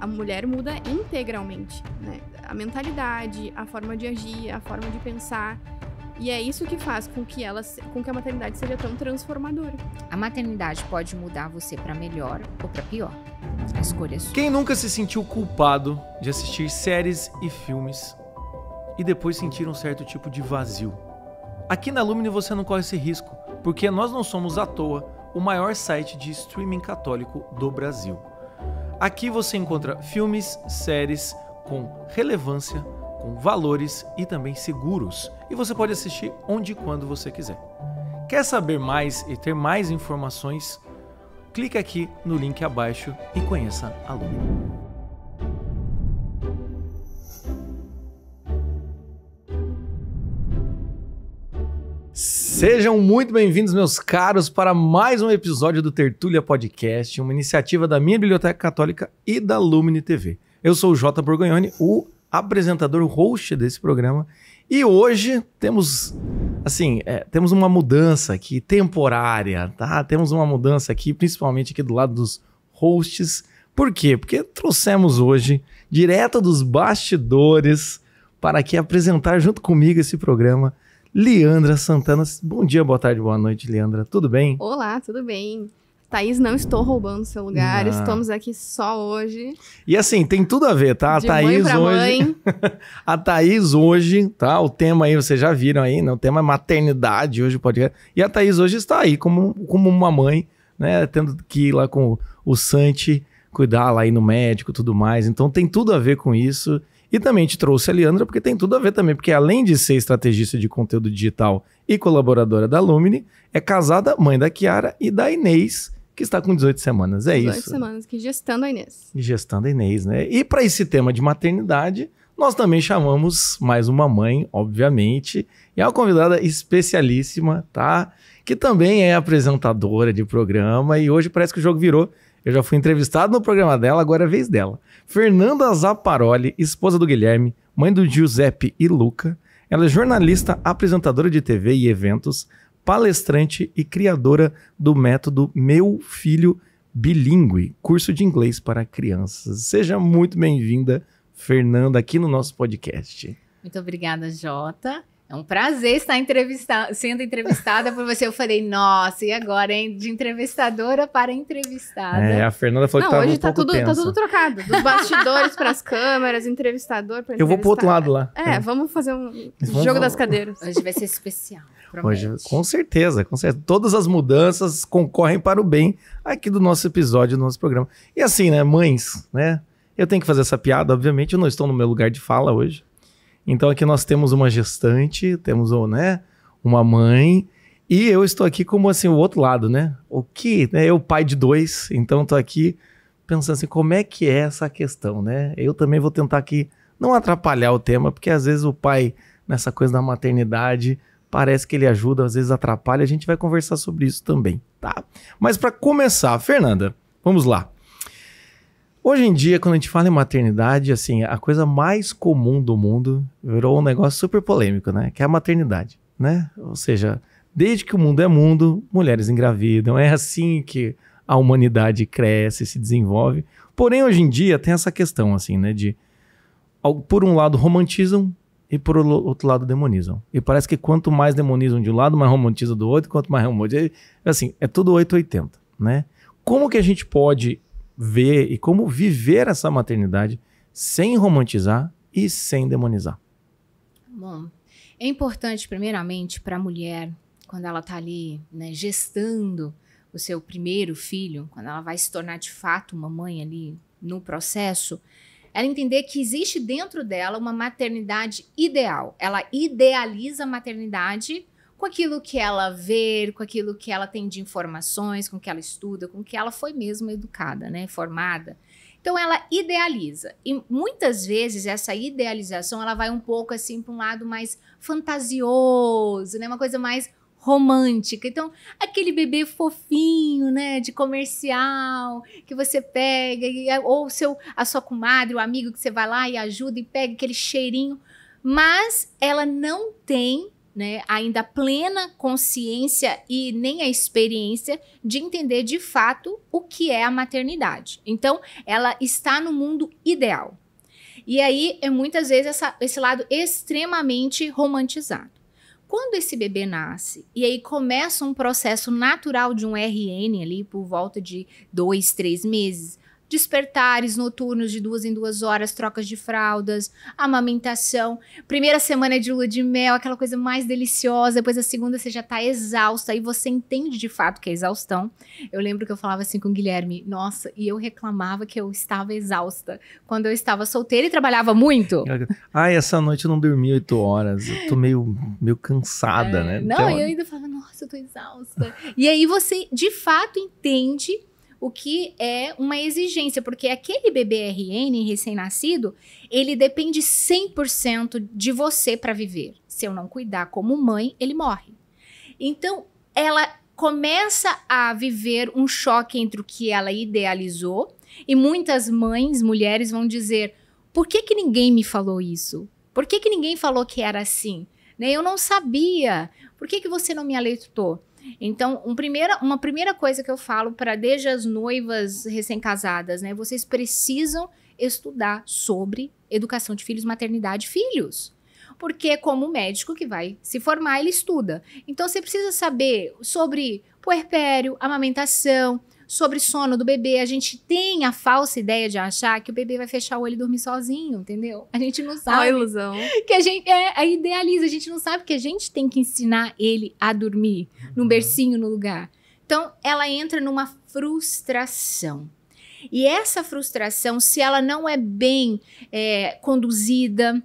a mulher muda integralmente, né? A mentalidade, a forma de agir, a forma de pensar. E é isso que faz com que ela, com que a maternidade seja tão transformadora. A maternidade pode mudar você para melhor ou para pior. A escolha é sua. Quem nunca se sentiu culpado de assistir séries e filmes e depois sentir um certo tipo de vazio? Aqui na Lumine você não corre esse risco, porque nós não somos à toa o maior site de streaming católico do Brasil. Aqui você encontra filmes, séries com relevância, com valores e também seguros, e você pode assistir onde e quando você quiser. Quer saber mais e ter mais informações? Clique aqui no link abaixo e conheça a Lumen. Sejam muito bem-vindos, meus caros, para mais um episódio do Tertúlia Podcast, uma iniciativa da minha Biblioteca Católica e da Lumine TV. Eu sou o Jota Borgognoni, o apresentador host desse programa, e hoje temos, assim, é, temos uma mudança aqui temporária, tá? Temos uma mudança aqui, principalmente aqui do lado dos hosts. Por quê? Porque trouxemos hoje, direto dos bastidores, para aqui apresentar junto comigo esse programa, Leandra Santana. Bom dia, boa tarde, boa noite, Leandra. Tudo bem? Olá, tudo bem. Thaís, não estou roubando seu lugar, não. estamos aqui só hoje. E assim, tem tudo a ver, tá? A Thaís hoje. Mãe. a Thaís hoje, tá? O tema aí, vocês já viram aí, né? O tema é maternidade hoje, pode. E a Thaís hoje está aí como, como uma mãe, né? Tendo que ir lá com o, o Santi, cuidar lá aí no médico tudo mais. Então tem tudo a ver com isso. E também te trouxe a Leandra, porque tem tudo a ver também, porque além de ser estrategista de conteúdo digital e colaboradora da Lumine, é casada, mãe da Kiara e da Inês, que está com 18 semanas. É 18 isso. 18 semanas, que gestando a Inês. Gestando a Inês, né? E para esse tema de maternidade, nós também chamamos mais uma mãe, obviamente, e é uma convidada especialíssima, tá? Que também é apresentadora de programa e hoje parece que o jogo virou. Eu já fui entrevistado no programa dela, agora é a vez dela. Fernanda Zapparoli, esposa do Guilherme, mãe do Giuseppe e Luca. Ela é jornalista, apresentadora de TV e eventos, palestrante e criadora do método Meu Filho Bilingue, curso de inglês para crianças. Seja muito bem-vinda, Fernanda, aqui no nosso podcast. Muito obrigada, Jota. É um prazer estar entrevista sendo entrevistada por você. Eu falei, nossa, e agora, hein? De entrevistadora para entrevistada. É, a Fernanda falou Não, que hoje um tá tudo, tensa. tá tudo trocado. Dos bastidores para as câmeras, entrevistador para Eu vou pro outro lado lá. É, é. vamos fazer um vamos jogo das cadeiras. Hoje vai ser especial. Hoje, com certeza, com certeza. Todas as mudanças concorrem para o bem aqui do nosso episódio, do nosso programa. E assim, né, mães, né? Eu tenho que fazer essa piada, obviamente, eu não estou no meu lugar de fala hoje. Então aqui nós temos uma gestante, temos né, uma mãe, e eu estou aqui como assim, o outro lado, né? O que? Né? Eu, pai de dois, então estou aqui pensando assim, como é que é essa questão, né? Eu também vou tentar aqui não atrapalhar o tema, porque às vezes o pai, nessa coisa da maternidade, parece que ele ajuda, às vezes atrapalha, a gente vai conversar sobre isso também, tá? Mas para começar, Fernanda, vamos lá. Hoje em dia, quando a gente fala em maternidade, assim, a coisa mais comum do mundo virou um negócio super polêmico, né? Que é a maternidade, né? Ou seja, desde que o mundo é mundo, mulheres engravidam, é assim que a humanidade cresce, se desenvolve. Porém, hoje em dia tem essa questão, assim, né? De, por um lado, romantizam e por outro lado, demonizam. E parece que quanto mais demonizam de um lado, mais romantizam do outro, quanto mais romantizam... É, assim, é tudo 880, né? Como que a gente pode ver e como viver essa maternidade sem romantizar e sem demonizar? Bom, é importante, primeiramente, para a mulher, quando ela está ali né, gestando o seu primeiro filho, quando ela vai se tornar de fato uma mãe ali no processo, ela entender que existe dentro dela uma maternidade ideal. Ela idealiza a maternidade com aquilo que ela vê, com aquilo que ela tem de informações, com que ela estuda, com que ela foi mesmo educada, né, formada. Então ela idealiza. E muitas vezes essa idealização, ela vai um pouco assim para um lado mais fantasioso, né, uma coisa mais romântica. Então, aquele bebê fofinho, né, de comercial, que você pega, ou seu, a sua comadre, o amigo que você vai lá e ajuda e pega aquele cheirinho, mas ela não tem né, ainda plena consciência e nem a experiência de entender de fato o que é a maternidade. Então, ela está no mundo ideal. E aí é muitas vezes essa, esse lado extremamente romantizado. Quando esse bebê nasce e aí começa um processo natural de um RN ali por volta de dois, três meses, despertares noturnos de duas em duas horas, trocas de fraldas, amamentação, primeira semana de lua de mel, aquela coisa mais deliciosa, depois a segunda você já tá exausta e você entende de fato que é exaustão. Eu lembro que eu falava assim com o Guilherme, nossa, e eu reclamava que eu estava exausta quando eu estava solteira e trabalhava muito. Ai, essa noite eu não dormi oito horas, eu tô meio, meio cansada, é, né? Não, então... eu ainda falava, nossa, eu tô exausta. e aí você de fato entende o que é uma exigência, porque aquele BBRN recém-nascido, ele depende 100% de você para viver. Se eu não cuidar como mãe, ele morre. Então, ela começa a viver um choque entre o que ela idealizou e muitas mães, mulheres vão dizer: "Por que que ninguém me falou isso? Por que que ninguém falou que era assim?" Né, eu não sabia. Por que que você não me alertou? Então, um primeira, uma primeira coisa que eu falo para desde as noivas recém-casadas, né? Vocês precisam estudar sobre educação de filhos, maternidade, filhos. Porque como médico que vai se formar, ele estuda. Então, você precisa saber sobre puerpério, amamentação, sobre sono do bebê. A gente tem a falsa ideia de achar que o bebê vai fechar o olho e dormir sozinho, entendeu? A gente não sabe. É uma ilusão. Que a gente é, é idealiza, a gente não sabe que a gente tem que ensinar ele a dormir num uhum. bercinho no lugar. Então, ela entra numa frustração. E essa frustração, se ela não é bem é, conduzida,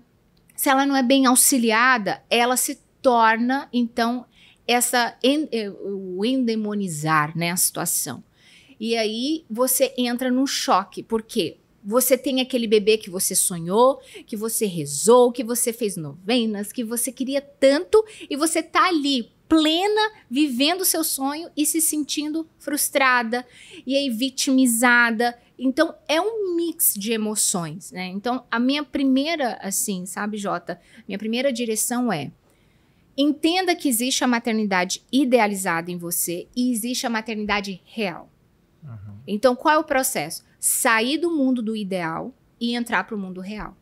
se ela não é bem auxiliada, ela se torna, então, essa en, é, o endemonizar né, a situação. E aí você entra num choque. porque Você tem aquele bebê que você sonhou, que você rezou, que você fez novenas, que você queria tanto e você tá ali plena, vivendo o seu sonho e se sentindo frustrada e aí vitimizada. Então é um mix de emoções, né? Então a minha primeira, assim, sabe, Jota, minha primeira direção é entenda que existe a maternidade idealizada em você e existe a maternidade real. Uhum. Então, qual é o processo? Sair do mundo do ideal e entrar para o mundo real.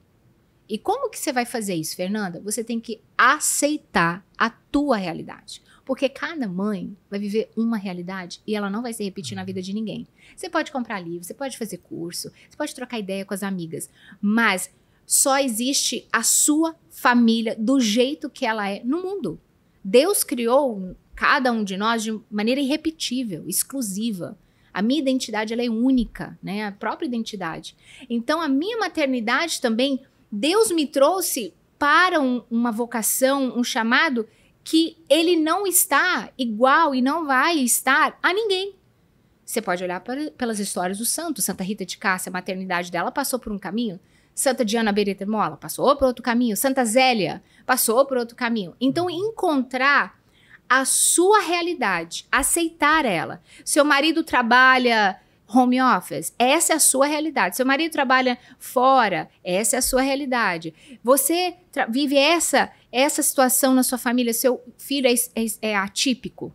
E como que você vai fazer isso, Fernanda? Você tem que aceitar a tua realidade. Porque cada mãe vai viver uma realidade e ela não vai se repetir na uhum. vida de ninguém. Você pode comprar livro, você pode fazer curso, você pode trocar ideia com as amigas, mas só existe a sua família do jeito que ela é no mundo. Deus criou cada um de nós de maneira irrepetível, exclusiva. A minha identidade ela é única, né? A própria identidade. Então, a minha maternidade também, Deus me trouxe para um, uma vocação, um chamado que ele não está igual e não vai estar a ninguém. Você pode olhar pelas histórias do santo. Santa Rita de Cássia, a maternidade dela passou por um caminho. Santa Diana Bereta Mola passou por outro caminho. Santa Zélia passou por outro caminho. Então, encontrar a sua realidade, aceitar ela. Seu marido trabalha home office, essa é a sua realidade. Seu marido trabalha fora, essa é a sua realidade. Você vive essa essa situação na sua família, seu filho é, é, é atípico,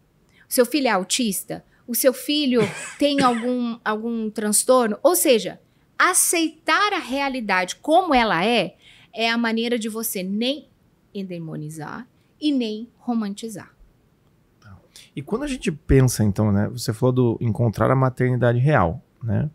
seu filho é autista, o seu filho tem algum, algum transtorno. Ou seja, aceitar a realidade como ela é é a maneira de você nem endemonizar e nem romantizar. E quando a gente pensa, então, né? Você falou do encontrar a maternidade real, né?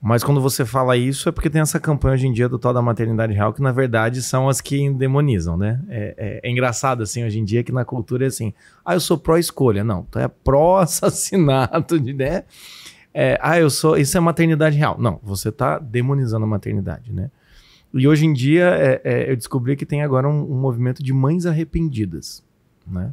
Mas quando você fala isso é porque tem essa campanha hoje em dia do tal da maternidade real, que na verdade são as que demonizam, né? É, é, é engraçado, assim, hoje em dia que na cultura é assim, ah, eu sou pró-escolha. Não, tu é pró-assassinato, né? É, ah, eu sou, isso é maternidade real. Não, você tá demonizando a maternidade, né? E hoje em dia é, é, eu descobri que tem agora um, um movimento de mães arrependidas, né?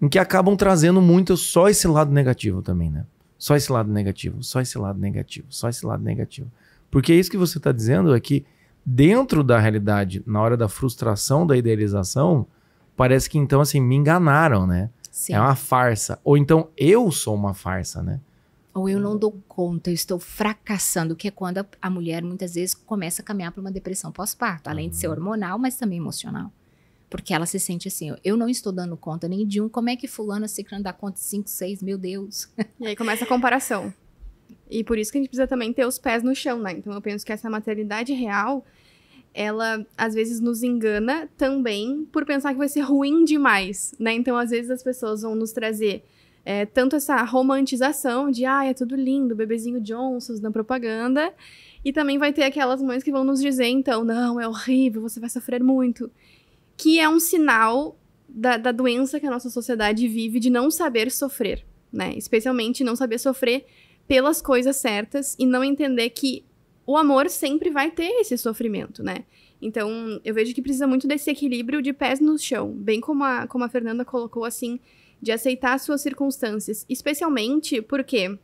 em que acabam trazendo muito só esse lado negativo também, né? Só esse lado negativo, só esse lado negativo, só esse lado negativo. Porque isso que você está dizendo é que dentro da realidade, na hora da frustração, da idealização, parece que então assim me enganaram, né? Sim. É uma farsa. Ou então eu sou uma farsa, né? Ou eu não dou conta, eu estou fracassando, que é quando a, mulher muitas vezes começa a caminhar para uma depressão pós-parto, além uhum. de ser uhum. hormonal, mas também emocional. Porque ela se sente assim, eu não estou dando conta nem de um, como é que fulano se dá conta de cinco, seis, meu Deus. E aí começa a comparação. E por isso que a gente precisa também ter os pés no chão, né? Então eu penso que essa maternidade real, ela às vezes nos engana também por pensar que vai ser ruim demais, né? Então às vezes as pessoas vão nos trazer é, tanto essa romantização de, ah, é tudo lindo, bebezinho Johnsons na propaganda, e também vai ter aquelas mães que vão nos dizer, então, não, é horrível, você vai sofrer muito que é um sinal da, da doença que a nossa sociedade vive de não saber sofrer, né? Especialmente não saber sofrer pelas coisas certas e não entender que o amor sempre vai ter esse sofrimento, né? Então, eu vejo que precisa muito desse equilíbrio de pés no chão, bem como a, como a Fernanda colocou assim, de aceitar suas circunstâncias, especialmente porque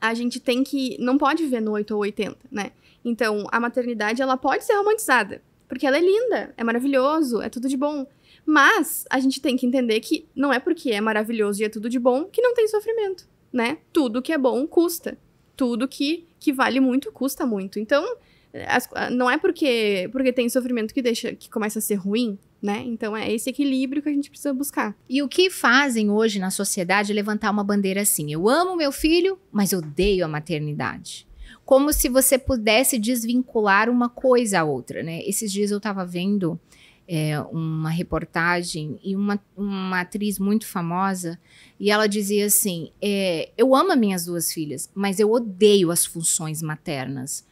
a gente tem que não pode viver no 8 ou 80, né? Então, a maternidade ela pode ser romantizada, porque ela é linda, é maravilhoso, é tudo de bom. Mas a gente tem que entender que não é porque é maravilhoso e é tudo de bom que não tem sofrimento, né? Tudo que é bom custa. Tudo que, que vale muito custa muito. Então, as, não é porque, porque tem sofrimento que deixa que começa a ser ruim, né? Então é esse equilíbrio que a gente precisa buscar. E o que fazem hoje na sociedade é levantar uma bandeira assim: eu amo meu filho, mas odeio a maternidade como se você pudesse desvincular uma coisa à outra, né? Esses dias eu estava vendo é, uma reportagem e uma, uma atriz muito famosa e ela dizia assim: é, Eu amo minhas duas filhas, mas eu odeio as funções maternas.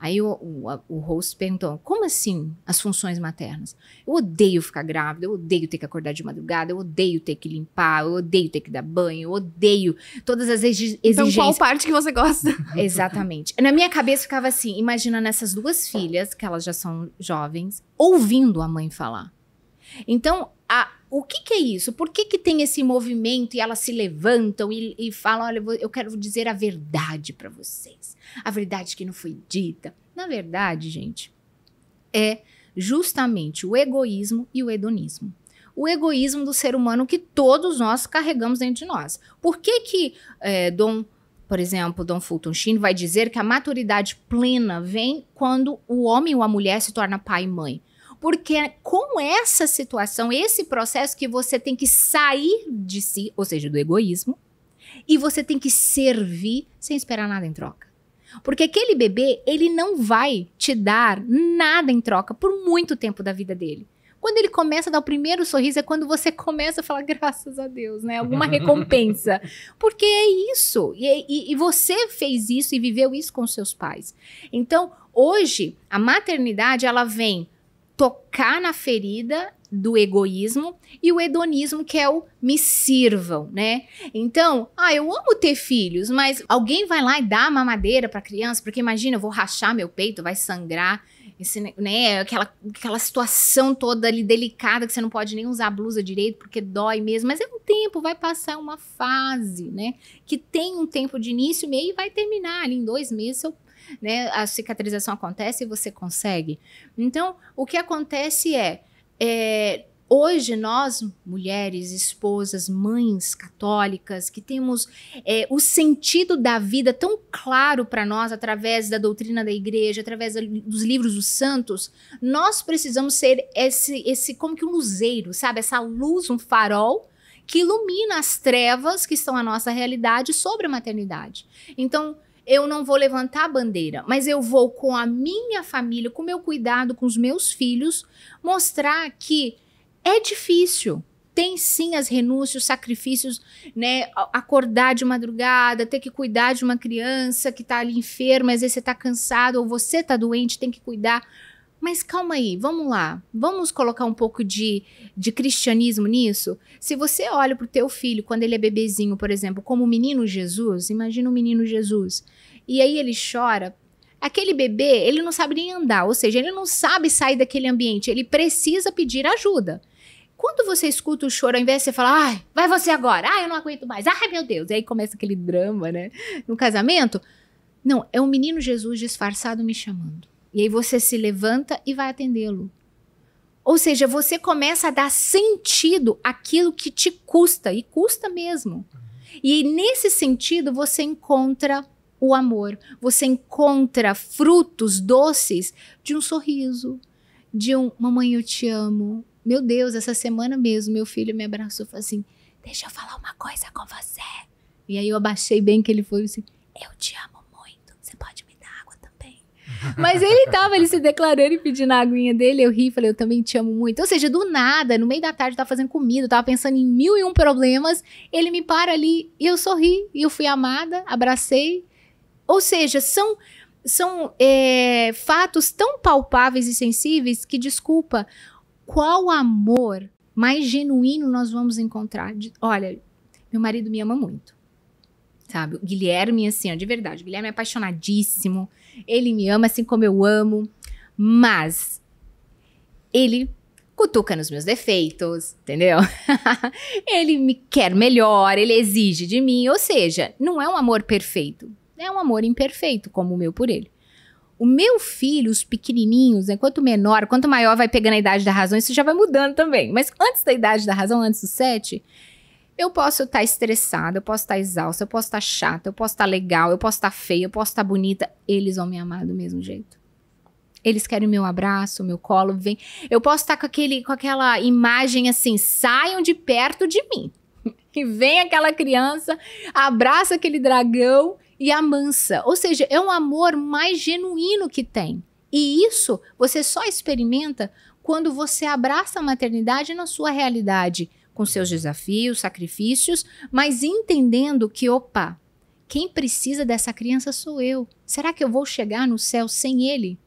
Aí o, o, o host perguntou: como assim as funções maternas? Eu odeio ficar grávida, eu odeio ter que acordar de madrugada, eu odeio ter que limpar, eu odeio ter que dar banho, eu odeio todas as exigências. Então, qual parte que você gosta? Exatamente. Na minha cabeça ficava assim: imaginando essas duas filhas, que elas já são jovens, ouvindo a mãe falar. Então, a, o que, que, é isso? Por que, que tem esse movimento e elas se levantam e, e falam: olha, eu quero dizer a verdade para vocês, a verdade que não foi dita? Na verdade, gente, é justamente o egoísmo e o hedonismo. O egoísmo do ser humano que todos nós carregamos dentro de nós. Por que, que é, Dom por exemplo, Dom Fulton Sheen vai dizer que a maturidade plena vem quando o homem ou a mulher se torna pai e mãe. Porque é com essa situação, esse processo que você tem que sair de si, ou seja, do egoísmo, e você tem que servir sem esperar nada em troca. Porque aquele bebê, ele não vai te dar nada em troca por muito tempo da vida dele. Quando ele começa a dar o primeiro sorriso é quando você começa a falar graças a Deus, né? Alguma recompensa. Porque é isso. E, e, e, você fez isso e viveu isso com seus pais. Então, hoje, a maternidade, ela vem tocar na ferida do egoísmo e o hedonismo que é o me sirvam, né? Então, ah, eu amo ter filhos, mas alguém vai lá e dá a mamadeira para criança, porque imagina, eu vou rachar meu peito, vai sangrar, esse, né, aquela, aquela situação toda ali delicada que você não pode nem usar a blusa direito porque dói mesmo, mas é um tempo, vai passar uma fase, né? Que tem um tempo de início, meio e vai terminar ali em dois meses, seu né? A cicatrização acontece e você consegue. Então, o que acontece é, é Hoje, nós, mulheres, esposas, mães católicas, que temos é, o sentido da vida tão claro para nós através da doutrina da igreja, através dos livros dos santos, nós precisamos ser esse, esse como que um luzeiro, sabe? Essa luz, um farol que ilumina as trevas que estão a nossa realidade sobre a maternidade. Então, eu não vou levantar a bandeira, mas eu vou com a minha família, com meu cuidado, com os meus filhos, mostrar que é difícil. Tem sim as renúncias, sacrifícios, né? Acordar de madrugada, ter que cuidar de uma criança que tá ali enferma, às vezes você tá cansado ou você tá doente, tem que cuidar mas calma aí, vamos lá. Vamos colocar um pouco de, de cristianismo nisso? Se você olha para o teu filho, quando ele é bebezinho, por exemplo, como o menino Jesus, imagina o menino Jesus, e aí ele chora, aquele bebê, ele não sabe nem andar, ou seja, ele não sabe sair daquele ambiente, ele precisa pedir ajuda. Quando você escuta o choro, ao invés de você falar, ai, vai você agora, ai, eu não aguento mais, ai, meu Deus, e aí começa aquele drama, né, no casamento. Não, é o menino Jesus disfarçado me chamando. E aí você se levanta e vai atendê-lo. Ou seja, você começa a dar sentido àquilo que te custa, e custa mesmo. E nesse sentido você encontra o amor, você encontra frutos doces de um sorriso, de um mamãe, eu te amo. Meu Deus, essa semana mesmo, meu filho me abraçou e falou assim: deixa eu falar uma coisa com você. E aí eu abaixei bem que ele foi assim: eu te amo mas ele tava ali se declarando e pedindo a aguinha dele. Eu ri e falei, eu também te amo muito. Ou seja, do nada, no meio da tarde, eu tava fazendo comida, eu tava pensando em mil e um problemas. Ele me para ali e eu sorri. E eu fui amada, abracei. Ou seja, são são é, fatos tão palpáveis e sensíveis que, desculpa, qual amor mais genuíno nós vamos encontrar? De, olha, meu marido me ama muito. Sabe? O Guilherme, assim, ó, de verdade, o Guilherme é apaixonadíssimo. Ele me ama assim como eu amo, mas ele cutuca nos meus defeitos, entendeu? ele me quer melhor, ele exige de mim, ou seja, não é um amor perfeito, é um amor imperfeito como o meu por ele. O meu filho, os pequenininhos, né, quanto menor, quanto maior vai pegando a idade da razão, isso já vai mudando também. Mas antes da idade da razão, antes dos sete, eu posso estar tá estressada, eu posso estar tá exausta, eu posso estar tá chata, eu posso estar tá legal, eu posso estar tá feia, eu posso estar tá bonita. Eles vão me amar do mesmo jeito. Eles querem meu abraço, meu colo, vem. Eu posso estar com, aquele, com aquela imagem assim, saiam de perto de mim. E vem aquela criança, abraça aquele dragão e amansa. Ou seja, é um amor mais genuíno que tem. E isso você só experimenta quando você abraça a maternidade na sua realidade com seus desafios, sacrifícios, mas entendendo que, opa, quem precisa dessa criança sou eu. Será que eu vou chegar no céu sem ele?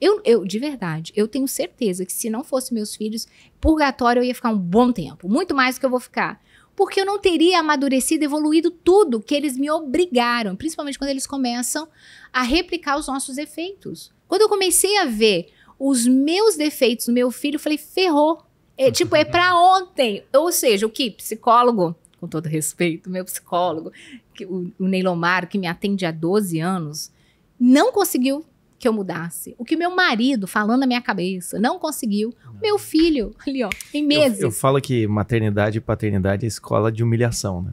Eu, eu, de verdade, eu tenho certeza que se não fosse meus filhos, purgatório eu ia ficar um bom tempo, muito mais do que eu vou ficar. Porque eu não teria amadurecido, evoluído tudo que eles me obrigaram, principalmente quando eles começam a replicar os nossos defeitos. Quando eu comecei a ver os meus defeitos no meu filho, eu falei: ferrou, é, tipo, é para ontem. Ou seja, o que psicólogo, com todo respeito, meu psicólogo, que, o, o Ney Lomar, que me atende há 12 anos, não conseguiu que eu mudasse. O que meu marido, falando na minha cabeça, não conseguiu. Não. Meu filho, ali ó, em meses. Eu, eu falo que maternidade e paternidade é escola de humilhação, né?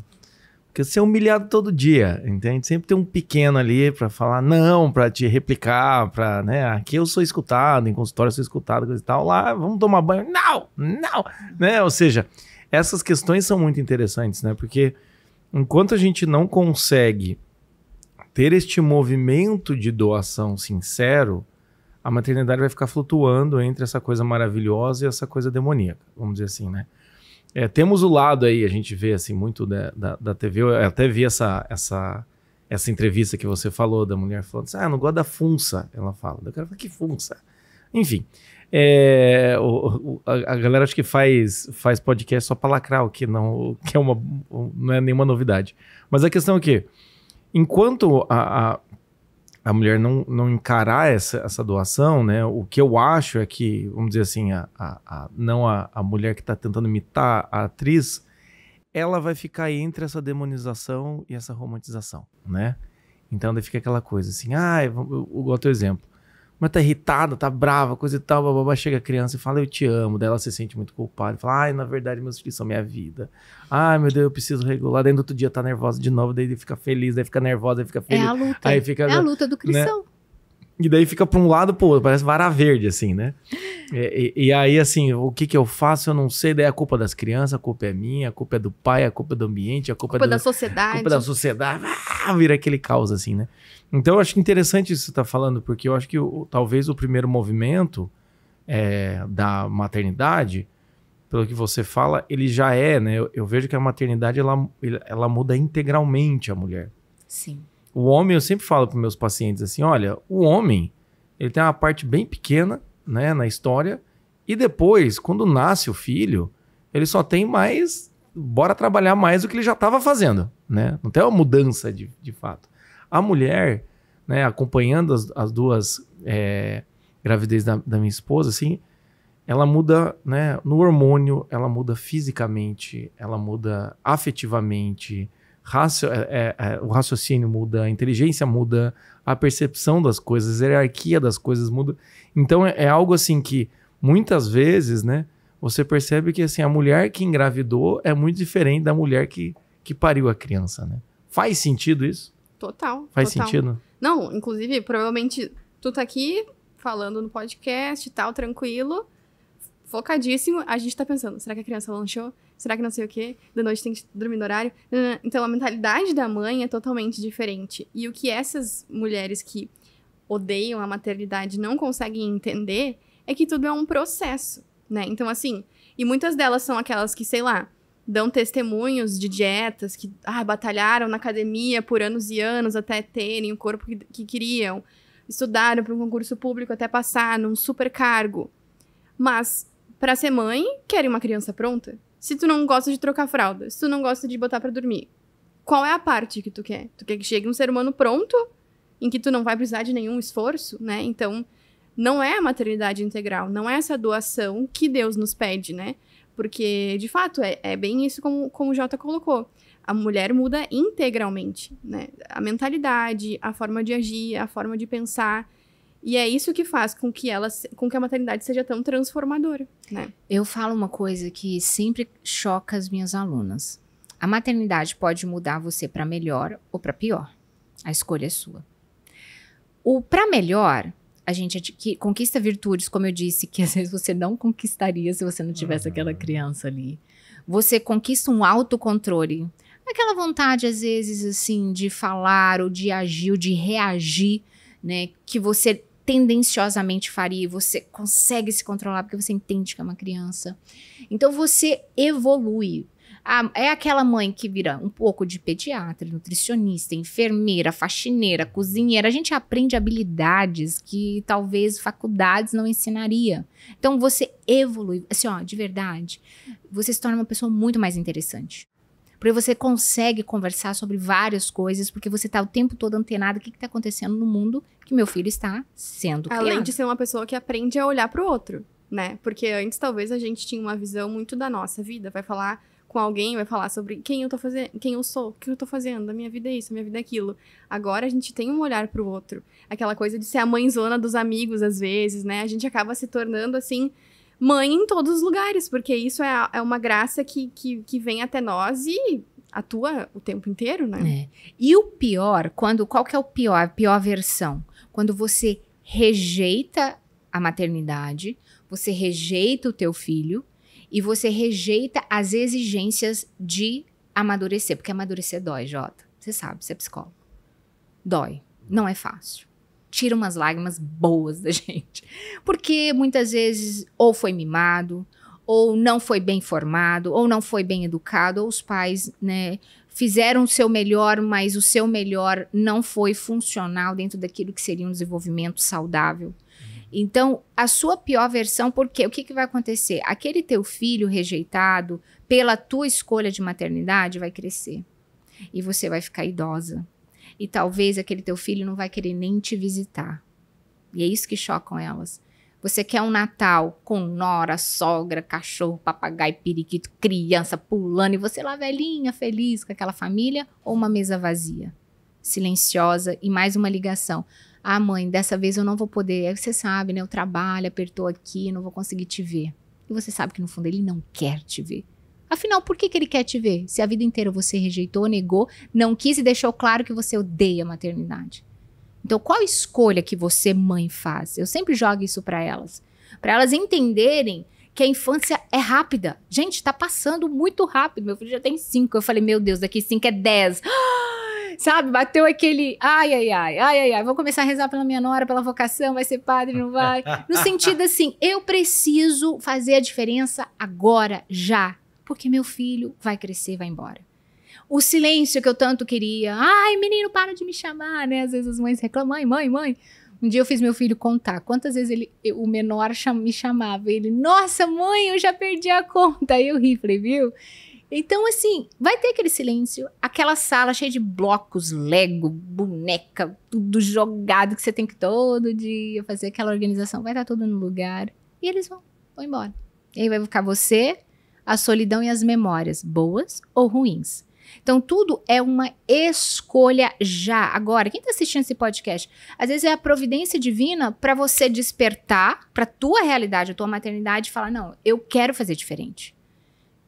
Porque você é humilhado todo dia, entende? Sempre tem um pequeno ali para falar não, para te replicar, para, né? Aqui eu sou escutado, em consultório eu sou escutado, coisa e tal. Lá, vamos tomar banho. Não, não, né? Ou seja, essas questões são muito interessantes, né? Porque enquanto a gente não consegue ter este movimento de doação sincero, a maternidade vai ficar flutuando entre essa coisa maravilhosa e essa coisa demoníaca, vamos dizer assim, né? É, temos o lado aí, a gente vê assim muito da, da, da, TV. Eu até vi essa, essa, essa entrevista que você falou da mulher falando assim, ah, não gosta da funça. Ela fala, eu quero falar que funça. Enfim, é, o, o, a, galera acho que faz, faz podcast só para lacrar, o que, não, que é uma, não é nenhuma novidade. Mas a questão é que, enquanto a, a, a mulher não, não encarar essa, essa doação, né? O que eu acho é que, vamos dizer assim, a, a, a não a, a mulher que está tentando imitar a atriz, ela vai ficar entre essa demonização e essa romantização, né? Então daí fica aquela coisa assim, ah, eu, eu, eu, eu, eu exemplo mas tá irritada, tá brava, coisa e tal, babá, chega a criança e fala, eu te amo, daí ela se sente muito culpada, fala, ai, na verdade, meus filhos são minha vida, ai, meu Deus, eu preciso regular, daí no outro dia tá nervosa de novo, daí fica feliz, daí fica nervosa, daí fica feliz. É a luta, aí é fica, é a né, luta do cristão. Né? E daí fica para um lado pô, outro, parece vara verde, assim, né? E, e, e, aí, assim, o que que eu faço, eu não sei. Daí a culpa é das crianças, a culpa é minha, a culpa é do pai, a culpa é do ambiente, a culpa, culpa é do, da sociedade. A culpa da sociedade. Ah, vira aquele caos, assim, né? Então, eu acho interessante isso que você está falando, porque eu acho que o, talvez o primeiro movimento é, da maternidade, pelo que você fala, ele já é, né? Eu, eu vejo que a maternidade ela, ela muda integralmente a mulher. Sim. O homem, eu sempre falo para meus pacientes assim: olha, o homem, ele tem uma parte bem pequena, né, na história, e depois, quando nasce o filho, ele só tem mais. Bora trabalhar mais do que ele já estava fazendo, né? Não tem uma mudança de, de fato. A mulher, né, acompanhando as, as duas é, gravidez da, da minha esposa, assim, ela muda né, no hormônio, ela muda fisicamente, ela muda afetivamente, raci é, é, é, o raciocínio muda, a inteligência muda, a percepção das coisas, a hierarquia das coisas muda. Então é, é, algo assim que muitas vezes né, você percebe que assim, a mulher que engravidou é muito diferente da mulher que, que pariu a criança. Né? Faz sentido isso? Total. Faz total. sentido? Não, inclusive, provavelmente tu tá aqui falando no podcast e tal, tranquilo, focadíssimo. A gente tá pensando, será que a criança lanchou? Será que não sei o quê? Da noite tem que dormir no horário? Então a mentalidade da mãe é totalmente diferente. E o que essas mulheres que odeiam a maternidade não conseguem entender é que tudo é um processo, né? Então, assim, e muitas delas são aquelas que, sei lá, dão testemunhos de dietas que ah, batalharam na academia por anos e anos até terem o corpo que, que queriam, estudaram para um concurso público até passar num super cargo. Mas, para ser mãe, querem uma criança pronta? Se tu não gosta de trocar fralda, se tu não gosta de botar para dormir, qual é a parte que tu quer? Tu quer que chegue um ser humano pronto, em que tu não vai precisar de nenhum esforço, né? Então, não é a maternidade integral, não é essa doação que Deus nos pede, né? Porque, de fato, é, é bem isso como, como o Jota colocou. A mulher muda integralmente, né? A mentalidade, a forma de agir, a forma de pensar. E é isso que faz com que ela, com que a maternidade seja tão transformadora, né? Eu falo uma coisa que sempre choca as minhas alunas. A maternidade pode mudar você para melhor ou para pior. A escolha é sua. O para melhor a gente conquista virtudes, como eu disse, que às vezes você não conquistaria se você não tivesse uhum. aquela criança ali. Você conquista um autocontrole. Aquela vontade, às vezes, assim, de falar ou de agir ou de reagir, né? Que você tendenciosamente faria, e você consegue se controlar porque você entende que é uma criança. Então você evolui, a, ah, é aquela mãe que vira um pouco de pediatra, nutricionista, enfermeira, faxineira, cozinheira. A gente aprende habilidades que talvez faculdades não ensinaria. Então você evolui, assim, ó, de verdade, você se torna uma pessoa muito mais interessante. Porque você consegue conversar sobre várias coisas, porque você está o tempo todo antenado o que, está acontecendo no mundo que meu filho está sendo Além criado. de ser uma pessoa que aprende a olhar para o outro, né? Porque antes talvez a gente tinha uma visão muito da nossa vida, vai falar com alguém, vai falar sobre quem eu tô fazendo, quem eu sou, o que eu tô fazendo, a minha vida é isso, a minha vida é aquilo. Agora a gente tem um olhar pro outro. Aquela coisa de ser a mãezona dos amigos, às vezes, né? A gente acaba se tornando assim mãe em todos os lugares, porque isso é, é uma graça que, que, que vem até nós e atua o tempo inteiro, né? É. E o pior, quando qual que é o pior, pior versão? Quando você rejeita a maternidade, você rejeita o teu filho, e você rejeita as exigências de amadurecer, porque amadurecer dói, Jota. Você sabe, você é psicólogo. Dói. Não é fácil. Tira umas lágrimas boas da gente. Porque muitas vezes ou foi mimado, ou não foi bem formado, ou não foi bem educado, ou os pais, né, fizeram o seu melhor, mas o seu melhor não foi funcional dentro daquilo que seria um desenvolvimento saudável. Então, a sua pior versão, porque o que, que vai acontecer? Aquele teu filho rejeitado pela tua escolha de maternidade vai crescer. E você vai ficar idosa. E talvez aquele teu filho não vai querer nem te visitar. E é isso que chocam elas. Você quer um Natal com nora, sogra, cachorro, papagaio, periquito, criança pulando e você lá velhinha, feliz com aquela família ou uma mesa vazia, silenciosa e mais uma ligação. Ah, mãe, dessa vez eu não vou poder. Aí você sabe, né? Eu trabalho, apertou aqui, não vou conseguir te ver. E você sabe que no fundo ele não quer te ver. Afinal, por que, que ele quer te ver? Se a vida inteira você rejeitou, negou, não quis e deixou claro que você odeia a maternidade. Então, qual escolha que você, mãe, faz? Eu sempre jogo isso para elas. Para elas entenderem que a infância é rápida. Gente, tá passando muito rápido. Meu filho já tem cinco. Eu falei, meu Deus, daqui cinco é dez. Ah! Sabe? Bateu aquele ai, ai, ai, ai, ai, ai, vou começar a rezar pela minha nora, pela vocação, vai ser padre, não vai. No sentido assim, eu preciso fazer a diferença agora, já, porque meu filho vai crescer, vai embora. O silêncio que eu tanto queria. Ai, menino, para de me chamar, né? Às vezes as mães reclamam, mãe, mãe, mãe. Um dia eu fiz meu filho contar quantas vezes ele, o menor cham, me chamava. Ele, nossa mãe, eu já perdi a conta. Aí eu ri, falei, viu? Então, assim, vai ter aquele silêncio, aquela sala cheia de blocos, Lego, boneca, tudo jogado que você tem que todo dia fazer aquela organização. Vai estar tá tudo no lugar. E eles vão, vão embora. E aí vai ficar você, a solidão e as memórias, boas ou ruins. Então, tudo é uma escolha já. Agora, quem está assistindo esse podcast, às vezes é a providência divina para você despertar para tua realidade, a tua maternidade e falar: não, eu quero fazer diferente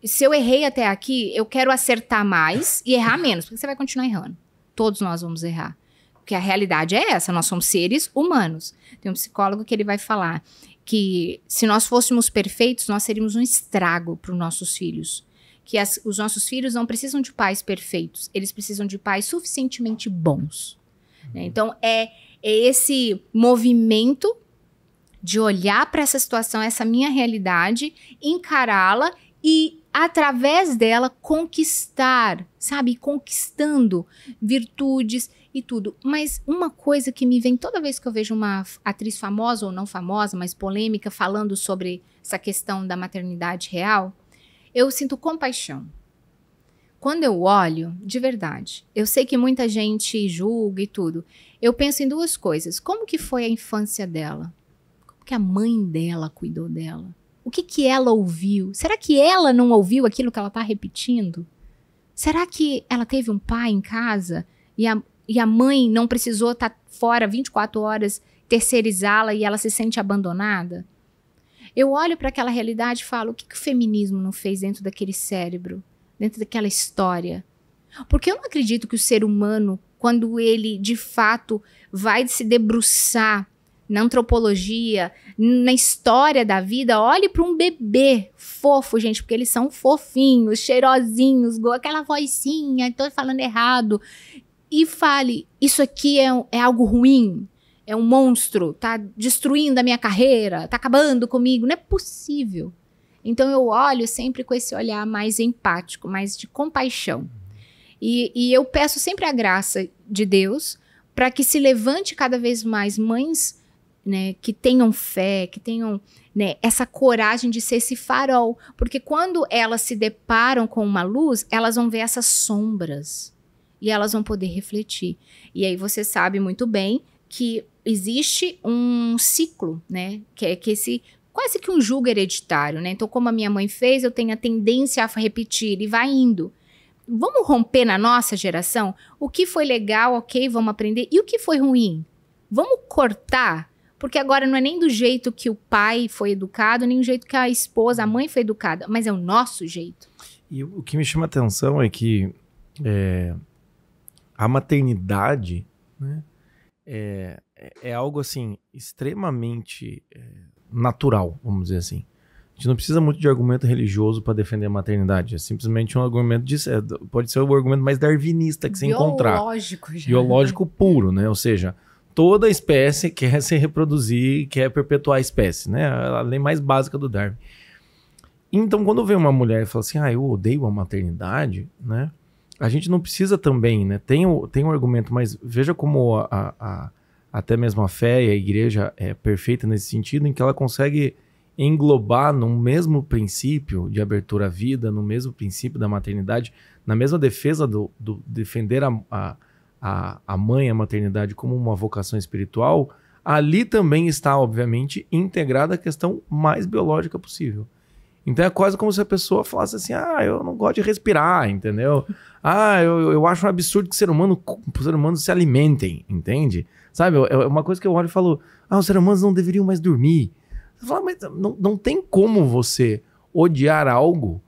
se eu errei até aqui, eu quero acertar mais e errar menos, porque você vai continuar errando. Todos nós vamos errar. Porque a realidade é essa, nós somos seres humanos. Tem um psicólogo que ele vai falar que se nós fôssemos perfeitos, nós seríamos um estrago para os nossos filhos. Que as, os nossos filhos não precisam de pais perfeitos, eles precisam de pais suficientemente bons. Né? Uhum. Então, é, é esse movimento de olhar para essa situação, essa minha realidade, encará-la e através dela conquistar, sabe? Conquistando virtudes e tudo. Mas uma coisa que me vem toda vez que eu vejo uma atriz famosa ou não famosa, mas polêmica, falando sobre essa questão da maternidade real, eu sinto compaixão. Quando eu olho, de verdade, eu sei que muita gente julga e tudo. Eu penso em duas coisas. Como que foi a infância dela? Como que a mãe dela cuidou dela? O que, que ela ouviu? Será que ela não ouviu aquilo que ela está repetindo? Será que ela teve um pai em casa e a, e a mãe não precisou estar tá fora 24 horas, terceirizá-la e ela se sente abandonada? Eu olho para aquela realidade e falo: o que, que o feminismo não fez dentro daquele cérebro, dentro daquela história? Porque eu não acredito que o ser humano, quando ele de fato vai se debruçar na antropologia, na história da vida, olhe para um bebê fofo, gente, porque eles são fofinhos, cheirosinhos, aquela vozinha, estou falando errado. E fale: isso aqui é, é algo ruim, é um monstro, tá destruindo a minha carreira, tá acabando comigo. Não é possível. Então eu olho sempre com esse olhar mais empático, mais de compaixão. E, e eu peço sempre a graça de Deus para que se levante cada vez mais mães né, que tenham fé, que tenham né, essa coragem de ser esse farol, porque quando elas se deparam com uma luz, elas vão ver essas sombras e elas vão poder refletir. E aí você sabe muito bem que existe um ciclo, né, que é que esse quase que um julgo hereditário, né? Então, como a minha mãe fez, eu tenho a tendência a repetir e vai indo. Vamos romper na nossa geração? O que foi legal, ok, vamos aprender. E o que foi ruim? Vamos cortar porque agora não é nem do jeito que o pai foi educado, nem do jeito que a esposa, a mãe foi educada, mas é o nosso jeito. E o que me chama a atenção é que é, a maternidade né, é, é, é algo assim extremamente é, natural, vamos dizer assim. A gente não precisa muito de argumento religioso para defender a maternidade. É simplesmente um argumento de, é, pode ser o argumento mais darwinista que você biológico, encontrar. Biológico, né? Biológico puro, né? Ou seja, toda espécie quer se reproduzir, quer perpetuar a espécie, né? A lei mais básica do Darwin. Então, quando vem uma mulher e fala assim, ah, eu odeio a maternidade, né? A gente não precisa também, né? Tem, o, tem um argumento, mas veja como a, a, até mesmo a fé e a igreja é perfeita nesse sentido, em que ela consegue englobar no mesmo princípio de abertura à vida, no mesmo princípio da maternidade, na mesma defesa do, do defender a, a a, a mãe, a maternidade, como uma vocação espiritual, ali também está, obviamente, integrada a questão mais biológica possível. Então é quase como se a pessoa falasse assim: ah, eu não gosto de respirar, entendeu? Ah, eu, eu acho um absurdo que ser humano, ser humano se alimentem, entende? Sabe? É, é uma coisa que eu olho e falo: ah, os seres humanos não deveriam mais dormir. Você fala, mas não, não tem como você odiar algo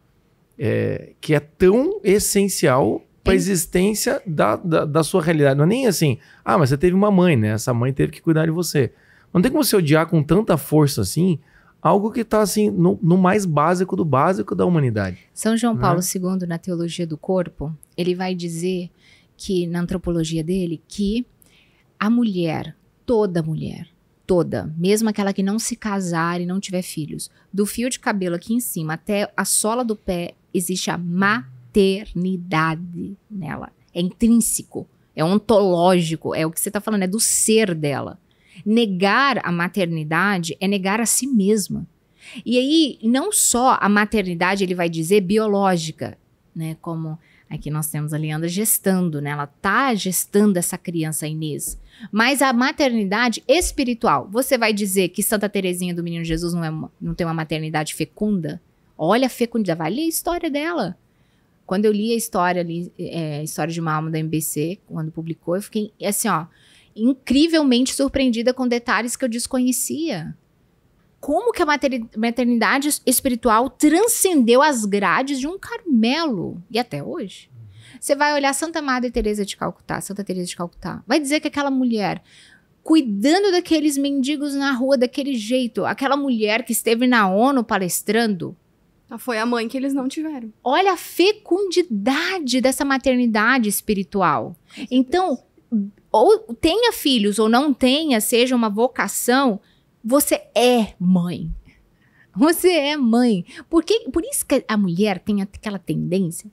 é, que é tão essencial para a existência da, da, da, sua realidade. Não é nem assim, ah, mas você teve uma mãe, né? Essa mãe teve que cuidar de você. Não tem como você odiar com tanta força assim algo que está assim no, no, mais básico do básico da humanidade. São João né? Paulo II, na teologia do corpo, ele vai dizer que na antropologia dele que a mulher, toda mulher, toda, mesmo aquela que não se casar e não tiver filhos, do fio de cabelo aqui em cima até a sola do pé existe a má Maternidade nela. É intrínseco, é ontológico, é o que você está falando, é do ser dela. Negar a maternidade é negar a si mesma. E aí, não só a maternidade, ele vai dizer biológica, né? Como aqui nós temos a Leandra gestando, né? Ela tá gestando essa criança Inês. Mas a maternidade espiritual. Você vai dizer que Santa Terezinha do Menino Jesus não, é, não tem uma maternidade fecunda? Olha a fecundidade, vai ler a história dela. Quando eu li a história ali, é, História de uma Alma da MBC, quando publicou, eu fiquei assim, ó, incrivelmente surpreendida com detalhes que eu desconhecia. Como que a maternidade espiritual transcendeu as grades de um Carmelo e até hoje? Você vai olhar Santa Madre Teresa de Calcutá, Santa Teresa de Calcutá, vai dizer que aquela mulher cuidando daqueles mendigos na rua daquele jeito, aquela mulher que esteve na ONU palestrando, foi a mãe que eles não tiveram. Olha a fecundidade dessa maternidade espiritual. Então, ou tenha filhos ou não tenha, seja uma vocação, você é mãe. Você é mãe. que? por isso que a mulher tem aquela tendência.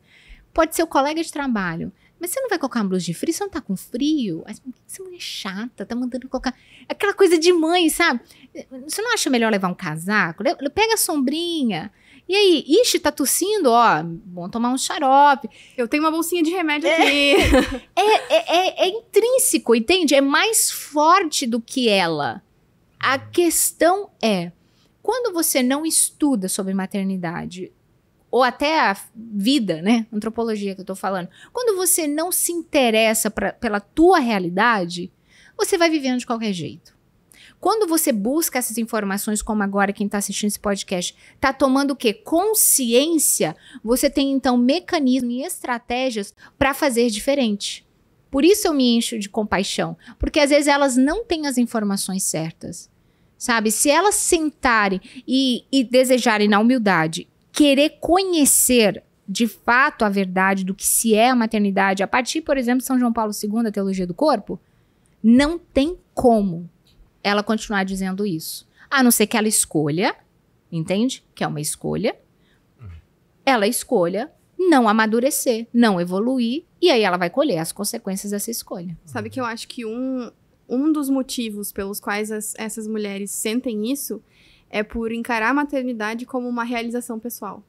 Pode ser o colega de trabalho. Mas você não vai colocar uma blusa de frio? Você não tá com frio? essa mulher é chata, tá mandando colocar. Aquela coisa de mãe, sabe? Você não acha melhor levar um casaco? Pega a sombrinha. E aí, ixi, tá tossindo, ó, bom tomar um xarope. Eu tenho uma bolsinha de remédio é, aqui. É, é, é, é, intrínseco, entende? É mais forte do que ela. A questão é, quando você não estuda sobre maternidade, ou até a vida, né? Antropologia que eu tô falando. Quando você não se interessa pra, pela tua realidade, você vai vivendo de qualquer jeito. Quando você busca essas informações, como agora quem está assistindo esse podcast, está tomando o quê? Consciência, você tem então mecanismos e estratégias para fazer diferente. Por isso eu me encho de compaixão, porque às vezes elas não têm as informações certas. Sabe? Se elas sentarem e, e desejarem na humildade querer conhecer de fato a verdade do que se é a maternidade, a partir, por exemplo, de São João Paulo II, a teologia do corpo, não tem como ela continuar dizendo isso. A não ser que ela escolha, entende? Que é uma escolha. Ela escolha não amadurecer, não evoluir, e aí ela vai colher as consequências dessa escolha. Sabe que eu acho que um, um dos motivos pelos quais as, essas mulheres sentem isso é por encarar a maternidade como uma realização pessoal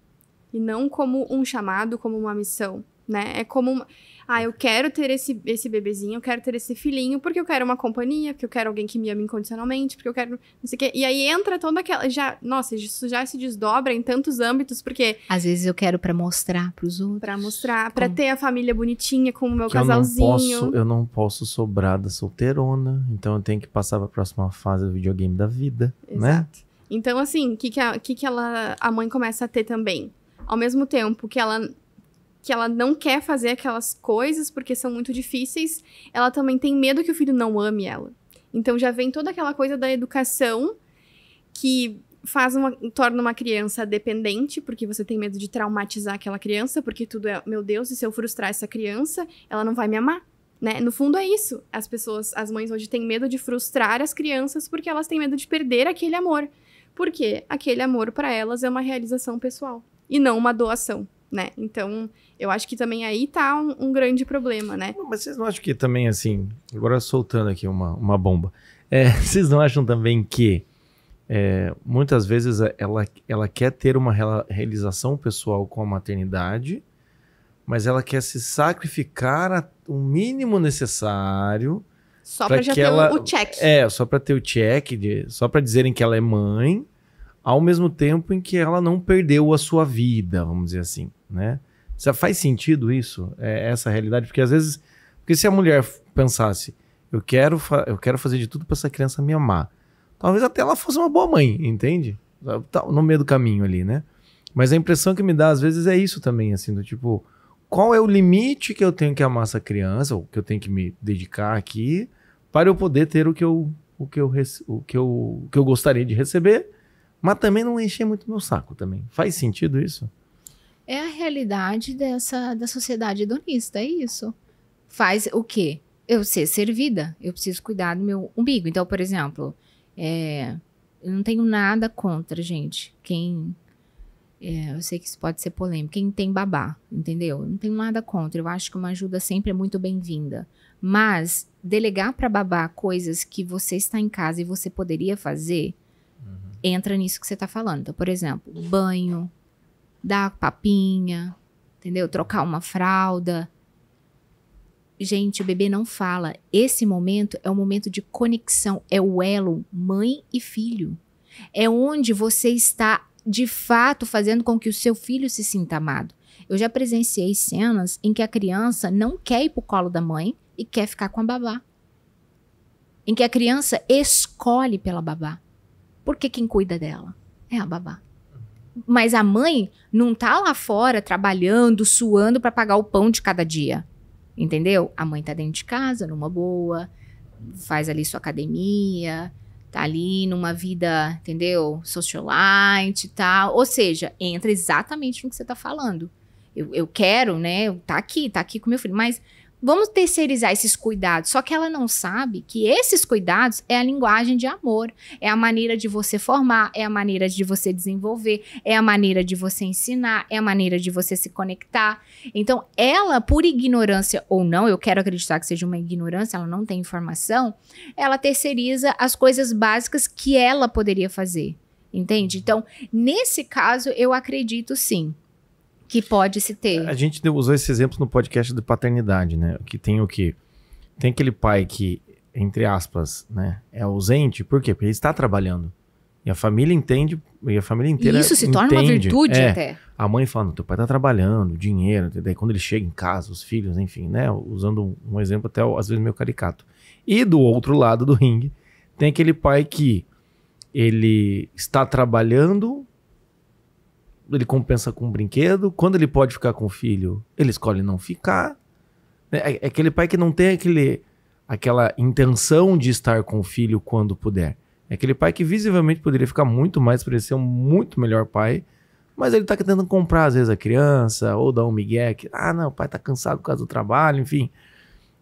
e não como um chamado, como uma missão, né? É como uma, ah, eu quero ter esse, esse bebezinho, eu quero ter esse filhinho, porque eu quero uma companhia, porque eu quero alguém que me ama incondicionalmente, porque eu quero não sei o quê. E aí entra toda aquela. Já, nossa, isso já se desdobra em tantos âmbitos, porque. Às vezes eu quero para mostrar pros outros. Pra mostrar, para ter a família bonitinha com o meu casalzinho. Eu não, posso, eu não posso sobrar da solteirona, então eu tenho que passar pra próxima fase do videogame da vida, né? Exato. né? Então, assim, o que, que, a, que, que ela, a mãe começa a ter também? Ao mesmo tempo que ela que ela não quer fazer aquelas coisas porque são muito difíceis, ela também tem medo que o filho não ame ela. Então já vem toda aquela coisa da educação que faz uma, torna uma criança dependente, porque você tem medo de traumatizar aquela criança, porque tudo é, meu Deus, e se eu frustrar essa criança, ela não vai me amar, né? No fundo é isso. As pessoas, as mães hoje têm medo de frustrar as crianças porque elas têm medo de perder aquele amor. Porque aquele amor para elas é uma realização pessoal e não uma doação né? Então, eu acho que também aí tá um, um, grande problema, né? Mas vocês não acham que também, assim, agora soltando aqui uma, uma bomba, é, vocês não acham também que é, muitas vezes é, ela, ela quer ter uma realização pessoal com a maternidade, mas ela quer se sacrificar a, o mínimo necessário só para já ter o check. É, só para ter o check, de, só para dizerem que ela é mãe ao mesmo tempo em que ela não perdeu a sua vida, vamos dizer assim, né? Já faz sentido isso, é, é essa realidade? Porque às vezes, porque se a mulher pensasse, eu quero, eu quero fazer de tudo para essa criança me amar, talvez até ela fosse uma boa mãe, entende? Tá no meio do caminho ali, né? Mas a impressão que me dá às vezes é isso também, assim, do tipo, qual é o limite que eu tenho que amar essa criança, ou que eu tenho que me dedicar aqui, para eu poder ter o que eu, o que eu, o que eu, o que eu gostaria de receber? Mas também não encher muito meu saco também. Faz sentido isso? É a realidade dessa da sociedade hedonista, é isso. Faz o quê? Eu ser servida. Eu preciso cuidar do meu umbigo. Então, por exemplo, é, eu não tenho nada contra, gente. Quem. É, eu sei que isso pode ser polêmico. Quem tem babá, entendeu? Eu não tenho nada contra. Eu acho que uma ajuda sempre é muito bem-vinda. Mas delegar para babá coisas que você está em casa e você poderia fazer, uhum entra nisso que você está falando. Então, por exemplo, banho, dar papinha, entendeu? Trocar uma fralda. Gente, o bebê não fala. Esse momento é o momento de conexão, é o elo mãe e filho. É onde você está de fato fazendo com que o seu filho se sinta amado. Eu já presenciei cenas em que a criança não quer ir pro colo da mãe e quer ficar com a babá. Em que a criança escolhe pela babá. Porque quem cuida dela é a babá. Mas a mãe não tá lá fora trabalhando, suando para pagar o pão de cada dia. Entendeu? A mãe tá dentro de casa, numa boa, faz ali sua academia, tá ali numa vida, entendeu? Socialite e tá? tal. Ou seja, entra exatamente no que você tá falando. Eu, eu quero, né? tá aqui, tá aqui com meu filho. Mas Vamos terceirizar esses cuidados. Só que ela não sabe que esses cuidados é a linguagem de amor, é a maneira de você formar, é a maneira de você desenvolver, é a maneira de você ensinar, é a maneira de você se conectar. Então, ela, por ignorância ou não, eu quero acreditar que seja uma ignorância, ela não tem informação, ela terceiriza as coisas básicas que ela poderia fazer. Entende? Então, nesse caso, eu acredito sim que pode se ter. A gente usou esse exemplo no podcast de paternidade, né? Que tem o quê? Tem aquele pai que, entre aspas, né, é ausente, por quê? Porque ele está trabalhando. E a família entende, e a família inteira. E isso se entende, torna uma virtude é, até. A mãe falando, teu pai tá trabalhando, dinheiro, daí quando ele chega em casa, os filhos, enfim, né? Usando um exemplo até às vezes meio caricato. E do outro lado do ringue, tem aquele pai que ele está trabalhando, ele compensa com um brinquedo. Quando ele pode ficar com o filho, ele escolhe não ficar. É, é, é aquele pai que não tem aquele, aquela intenção de estar com o filho quando puder. É aquele pai que visivelmente poderia ficar muito mais poderia ser um muito melhor pai, mas ele está tentando comprar às vezes a criança ou dar um migué que, ah, não, o pai está cansado por causa do trabalho, enfim.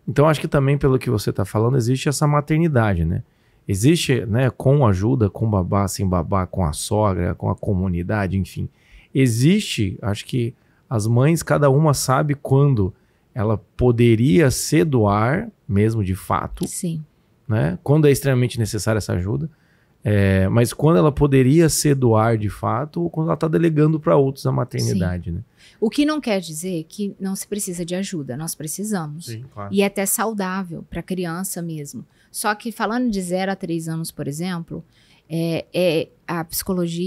Então acho que também pelo que você está falando existe essa maternidade, né? Existe, né, com ajuda, com babá, sem babá, com a sogra, com a comunidade, enfim Existe, acho que as mães, cada uma sabe quando ela poderia se doar, mesmo de fato. Sim. Né? Quando é extremamente necessária essa ajuda. É, mas quando ela poderia se doar de fato, ou quando ela está delegando para outros a maternidade, né? O que não quer dizer que não se precisa de ajuda, nós precisamos. Sim, claro. E é até saudável para a criança mesmo. Só que falando de 0 a 3 anos, por exemplo, é, é a psicologia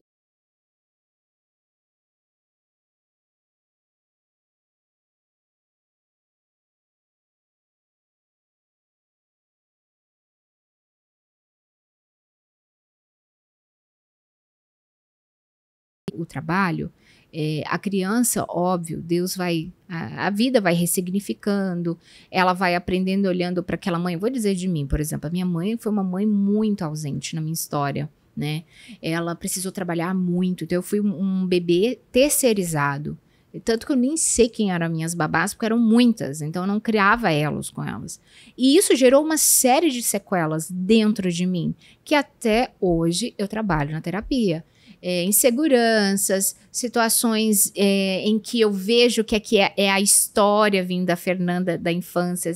o trabalho, é, a criança, óbvio, Deus vai, a, a, vida vai ressignificando, ela vai aprendendo olhando para aquela mãe. Vou dizer de mim, por exemplo, a minha mãe foi uma mãe muito ausente na minha história, né? Ela precisou trabalhar muito, então eu fui um, um bebê terceirizado. Tanto que eu nem sei quem eram minhas babás, porque eram muitas, então eu não criava elas com elas. E isso gerou uma série de sequelas dentro de mim, que até hoje eu trabalho na terapia é, inseguranças, situações é, em que eu vejo que aqui é, é a história vinda da Fernanda da infância.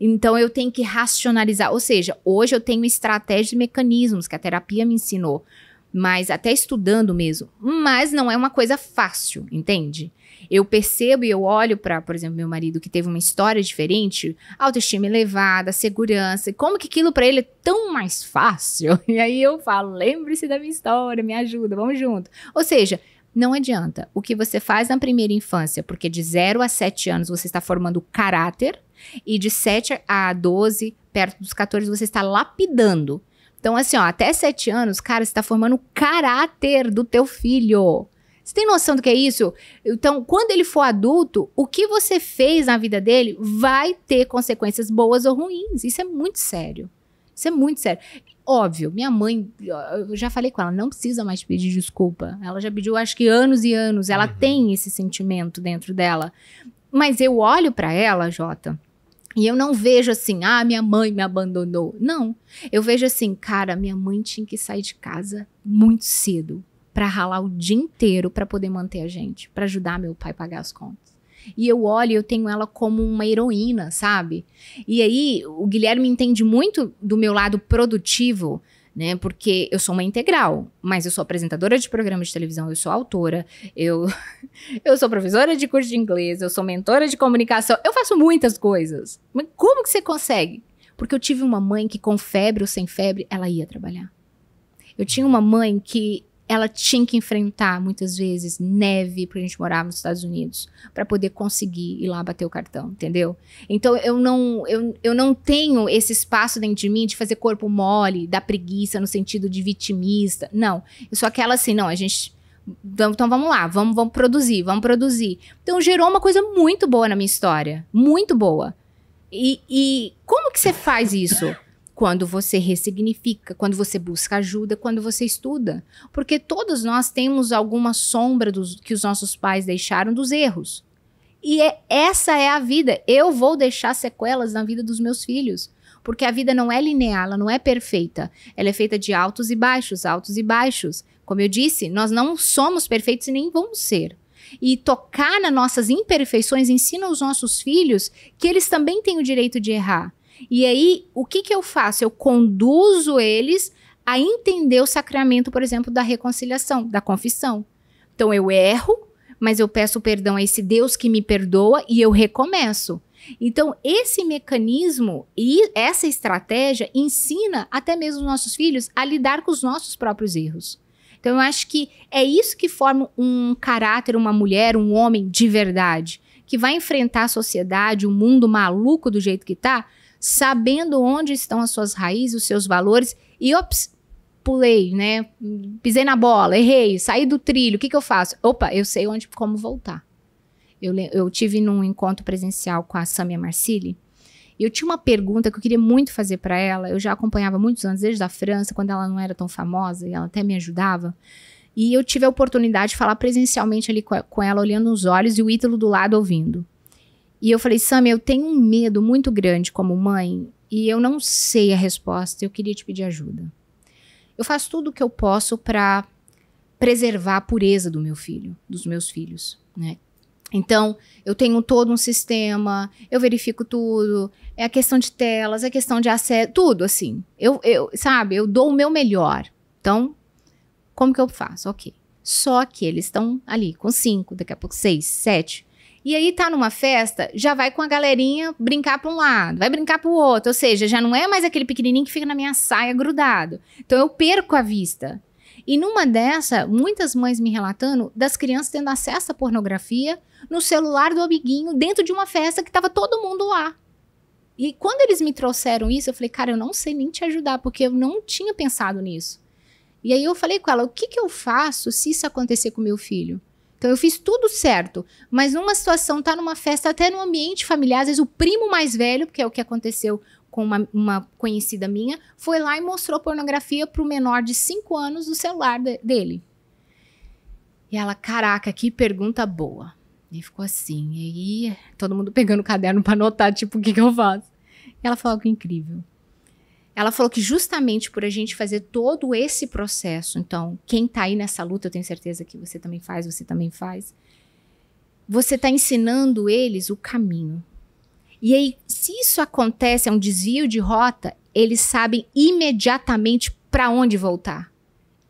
Então eu tenho que racionalizar. Ou seja, hoje eu tenho estratégias e mecanismos que a terapia me ensinou, mas até estudando mesmo. Mas não é uma coisa fácil, entende? eu percebo e eu olho para, por exemplo, meu marido que teve uma história diferente, autoestima elevada, segurança, como que aquilo para ele é tão mais fácil? E aí eu falo, lembre-se da minha história, me ajuda, vamos junto. Ou seja, não adianta. O que você faz na primeira infância, porque de 0 a 7 anos você está formando caráter, e de 7 a 12, perto dos 14, você está lapidando. Então, assim, ó, até 7 anos, cara, você está formando o caráter do teu filho. Você tem noção do que é isso? Então, quando ele for adulto, o que você fez na vida dele vai ter consequências boas ou ruins. Isso é muito sério. Isso é muito sério. Óbvio, minha mãe, eu já falei com ela, não precisa mais pedir desculpa. Ela já pediu, acho que anos e anos. Ela uhum. tem esse sentimento dentro dela. Mas eu olho para ela, Jota, e eu não vejo assim, ah, minha mãe me abandonou. Não. Eu vejo assim, cara, minha mãe tinha que sair de casa muito cedo para ralar o dia inteiro para poder manter a gente, para ajudar meu pai a pagar as contas. E eu olho, eu tenho ela como uma heroína, sabe? E aí o Guilherme entende muito do meu lado produtivo, né? Porque eu sou uma integral, mas eu sou apresentadora de programa de televisão, eu sou autora, eu eu sou professora de curso de inglês, eu sou mentora de comunicação, eu faço muitas coisas. Mas como que você consegue? Porque eu tive uma mãe que com febre ou sem febre, ela ia trabalhar. Eu tinha uma mãe que ela tinha que enfrentar muitas vezes neve, porque a gente morava nos Estados Unidos, para poder conseguir ir lá bater o cartão, entendeu? Então eu não eu, eu não tenho esse espaço dentro de mim de fazer corpo mole, da preguiça no sentido de vitimista. Não, eu sou aquela assim, não, a gente então vamos lá, vamos, vamos produzir, vamos produzir. Então gerou uma coisa muito boa na minha história, muito boa. E, e como que você faz isso? quando você ressignifica, quando você busca ajuda, quando você estuda. Porque todos nós temos alguma sombra dos, que os nossos pais deixaram dos erros. E é, essa é a vida. Eu vou deixar sequelas na vida dos meus filhos. Porque a vida não é linear, ela não é perfeita. Ela é feita de altos e baixos, altos e baixos. Como eu disse, nós não somos perfeitos e nem vamos ser. E tocar nas nossas imperfeições ensina aos nossos filhos que eles também têm o direito de errar e aí, o que, que eu faço? Eu conduzo eles a entender o sacramento, por exemplo, da reconciliação, da confissão. Então, eu erro, mas eu peço perdão a esse Deus que me perdoa e eu recomeço. Então, esse mecanismo e essa estratégia ensina até mesmo os nossos filhos a lidar com os nossos próprios erros. Então, eu acho que é isso que forma um caráter, uma mulher, um homem de verdade, que vai enfrentar a sociedade, o um mundo maluco do jeito que está, sabendo onde estão as suas raízes, os seus valores e ops, pulei, né? Pisei na bola, errei, saí do trilho, o que, que eu faço? Opa, eu sei onde como voltar. Eu, eu tive num encontro presencial com a Samia Marcili eu tinha uma pergunta que eu queria muito fazer para ela. Eu já acompanhava muitos anos, desde a França, quando ela não era tão famosa, e ela até me ajudava. E eu tive a oportunidade de falar presencialmente ali com ela, olhando nos olhos e o Ítalo do lado ouvindo. E eu falei, Sam, eu tenho um medo muito grande como mãe e eu não sei a resposta. Eu queria te pedir ajuda. Eu faço tudo o que eu posso para preservar a pureza do meu filho, dos meus filhos, né? Então, eu tenho todo um sistema, eu verifico tudo, é a questão de telas, é a questão de acesso, tudo assim. Eu, eu, sabe, eu dou o meu melhor. Então, como que eu faço? Ok. Só que eles estão ali com cinco, daqui a pouco seis, sete. E aí tá numa festa, já vai com a galerinha brincar para um lado, vai brincar para o outro, ou seja, já não é mais aquele pequenininho que fica na minha saia grudado. Então eu perco a vista. E numa dessa, muitas mães me relatando das crianças tendo acesso à pornografia no celular do amiguinho dentro de uma festa que tava todo mundo lá. E quando eles me trouxeram isso, eu falei, cara, eu não sei nem te ajudar, porque eu não tinha pensado nisso. E aí eu falei com ela, o que, que eu faço se isso acontecer com meu filho? Então eu fiz tudo certo, mas numa situação, tá numa festa, até no ambiente familiar, às vezes o primo mais velho, porque é o que aconteceu com uma, uma conhecida minha, foi lá e mostrou pornografia pro menor de 5 anos do celular de, dele. E ela, caraca, que pergunta boa. E ficou assim, e aí todo mundo pegando o caderno para anotar, tipo, o que, que eu faço? E ela falou algo incrível. Ela falou que justamente por a gente fazer todo esse processo, então, quem está aí nessa luta, eu tenho certeza que você também faz, você também faz, você está ensinando eles o caminho. E aí, se isso acontece, é um desvio de rota, eles sabem imediatamente para onde voltar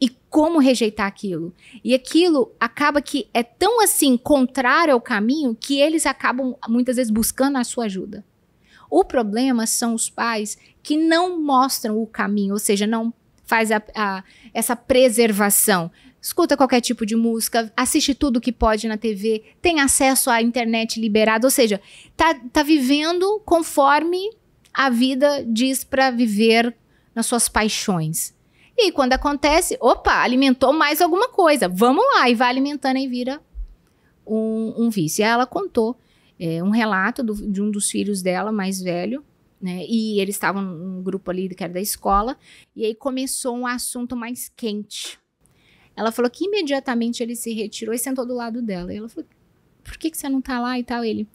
e como rejeitar aquilo. E aquilo acaba que é tão assim contrário ao caminho que eles acabam muitas vezes buscando a sua ajuda. O problema são os pais que não mostram o caminho, ou seja, não faz a, a, essa preservação. Escuta qualquer tipo de música, assiste tudo que pode na TV, tem acesso à internet liberada, ou seja, tá, tá vivendo conforme a vida diz para viver nas suas paixões. E quando acontece, opa, alimentou mais alguma coisa, vamos lá, e vai alimentando e vira um, um vício. E ela contou é, um relato do, de um dos filhos dela, mais velho, né? E eles estavam num grupo ali que era da escola, e aí começou um assunto mais quente. Ela falou que imediatamente ele se retirou e sentou do lado dela. E ela falou: por que, que você não tá lá e tal? Ele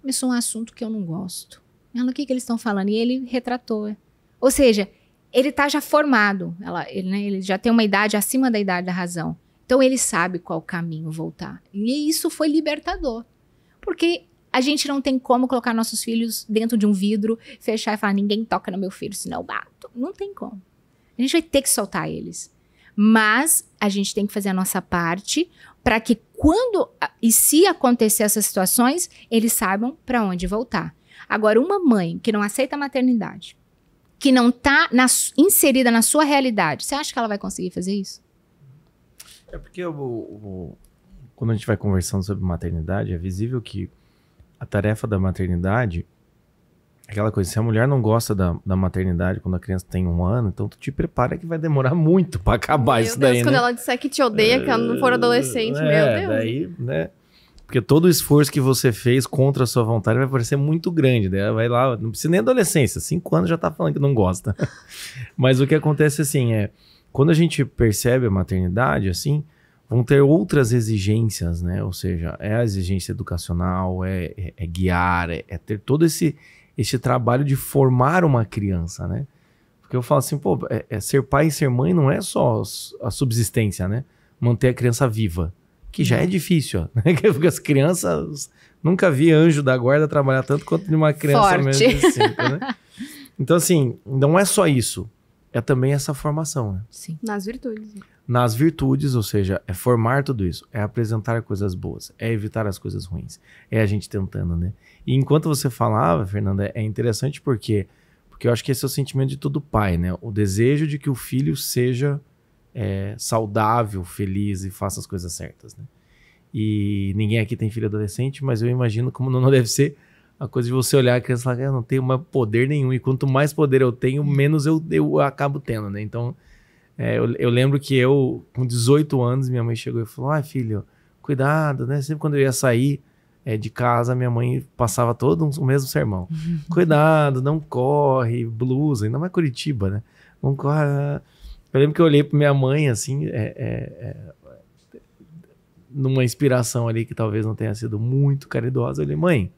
começou um assunto que eu não gosto. Ela, o que, que eles estão falando? E ele retratou. É. Ou seja, ele tá já formado. Ela, ele, né, ele já tem uma idade acima da idade da razão. Então ele sabe qual caminho voltar. E isso foi libertador. Porque a gente não tem como colocar nossos filhos dentro de um vidro, fechar e falar: ninguém toca no meu filho, senão eu bato. Não tem como. A gente vai ter que soltar eles. Mas a gente tem que fazer a nossa parte para que quando e se acontecer essas situações, eles saibam para onde voltar. Agora, uma mãe que não aceita a maternidade, que não está inserida na sua realidade, você acha que ela vai conseguir fazer isso? É porque eu, eu, quando a gente vai conversando sobre maternidade, é visível que a tarefa da maternidade, aquela coisa, se a mulher não gosta da, da maternidade quando a criança tem um ano, então tu te prepara que vai demorar muito para acabar meu isso Deus, daí, quando né? ela disser que te odeia, que ela não for é, adolescente, é, meu Deus. Daí, né? Porque todo o esforço que você fez contra a sua vontade vai parecer muito grande, né? Vai lá, não precisa nem adolescência, cinco anos já tá falando que não gosta. Mas o que acontece assim é, quando a gente percebe a maternidade, assim, vão ter outras exigências, né? Ou seja, é a exigência educacional, é, é, é guiar, é, é, ter todo esse, esse trabalho de formar uma criança, né? Porque eu falo assim, pô, é, é ser pai e ser mãe não é só a subsistência, né? Manter a criança viva, que já é uhum. difícil, ó. Né? Porque as crianças... Nunca vi anjo da guarda trabalhar tanto quanto de uma criança Forte. menos de cinco, né? Então, assim, não é só isso. É também essa formação, né? Sim. Nas virtudes. Né? nas virtudes, ou seja, é formar tudo isso, é apresentar coisas boas, é evitar as coisas ruins, é a gente tentando, né? E enquanto você falava, Fernanda, é interessante porque porque eu acho que esse é o sentimento de todo pai, né? O desejo de que o filho seja é, saudável, feliz e faça as coisas certas, né? E ninguém aqui tem filho adolescente, mas eu imagino como não deve ser a coisa de você olhar a criança e falar, eu não tenho mais poder nenhum, e quanto mais poder eu tenho, menos eu, eu acabo tendo, né? Então, é, eu, eu, lembro que eu, com 18 anos, minha mãe chegou e falou: ah, filho, cuidado, né? Sempre quando eu ia sair é, de casa, minha mãe passava todo um, o mesmo sermão: uhum. cuidado, não corre, blusa, ainda mais Curitiba, né? Não corre. Eu lembro que eu olhei para minha mãe assim, é, é, é, numa inspiração ali que talvez não tenha sido muito caridosa. Eu falei: mãe,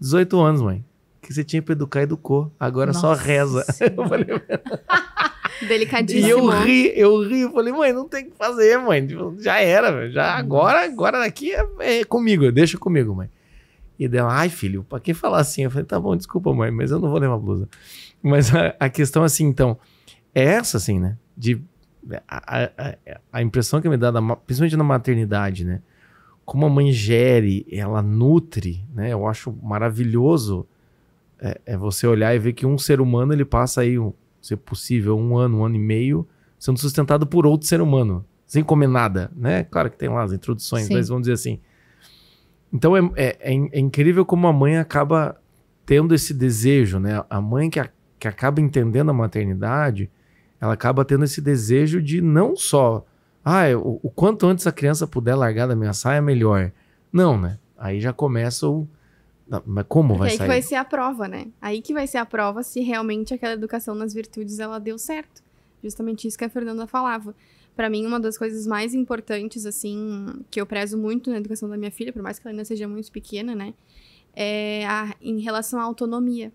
18 anos, mãe, que você tinha para educar, educou, agora Nossa só reza. eu falei. Delicadíssimo. E eu ri, eu ri, eu falei, mãe, não tem o que fazer, mãe. Tipo, já era, já uhum. agora, agora daqui é, é comigo, deixa comigo, mãe. E dela, ai, filho, pra que falar assim? Eu falei, tá bom, desculpa, mãe, mas eu não vou levar blusa. Mas a, a questão, é assim, então, é essa, assim, né? De, a, a, a impressão que me dá, da, principalmente na maternidade, né? Como a mãe gere, ela nutre, né? Eu acho maravilhoso é, é você olhar e ver que um ser humano, ele passa aí um, ser possível, um ano, um ano e meio, sendo sustentado por outro ser humano, sem comer nada, né? Claro que tem lá as introduções, Sim. mas vamos dizer assim. Então é, é, é, é incrível como a mãe acaba tendo esse desejo, né? A mãe que, a, que acaba entendendo a maternidade, ela acaba tendo esse desejo de não só, ah, o, o quanto antes a criança puder largar da minha saia, melhor. Não, né? Aí já começa o não, mas como vai aí sair? Aí que vai ser a prova, né? Aí que vai ser a prova se realmente aquela educação nas virtudes ela deu certo. Justamente isso que a Fernanda falava. Para mim, uma das coisas mais importantes, assim, que eu prezo muito na educação da minha filha, por mais que ela ainda seja muito pequena, né? É a, em relação à autonomia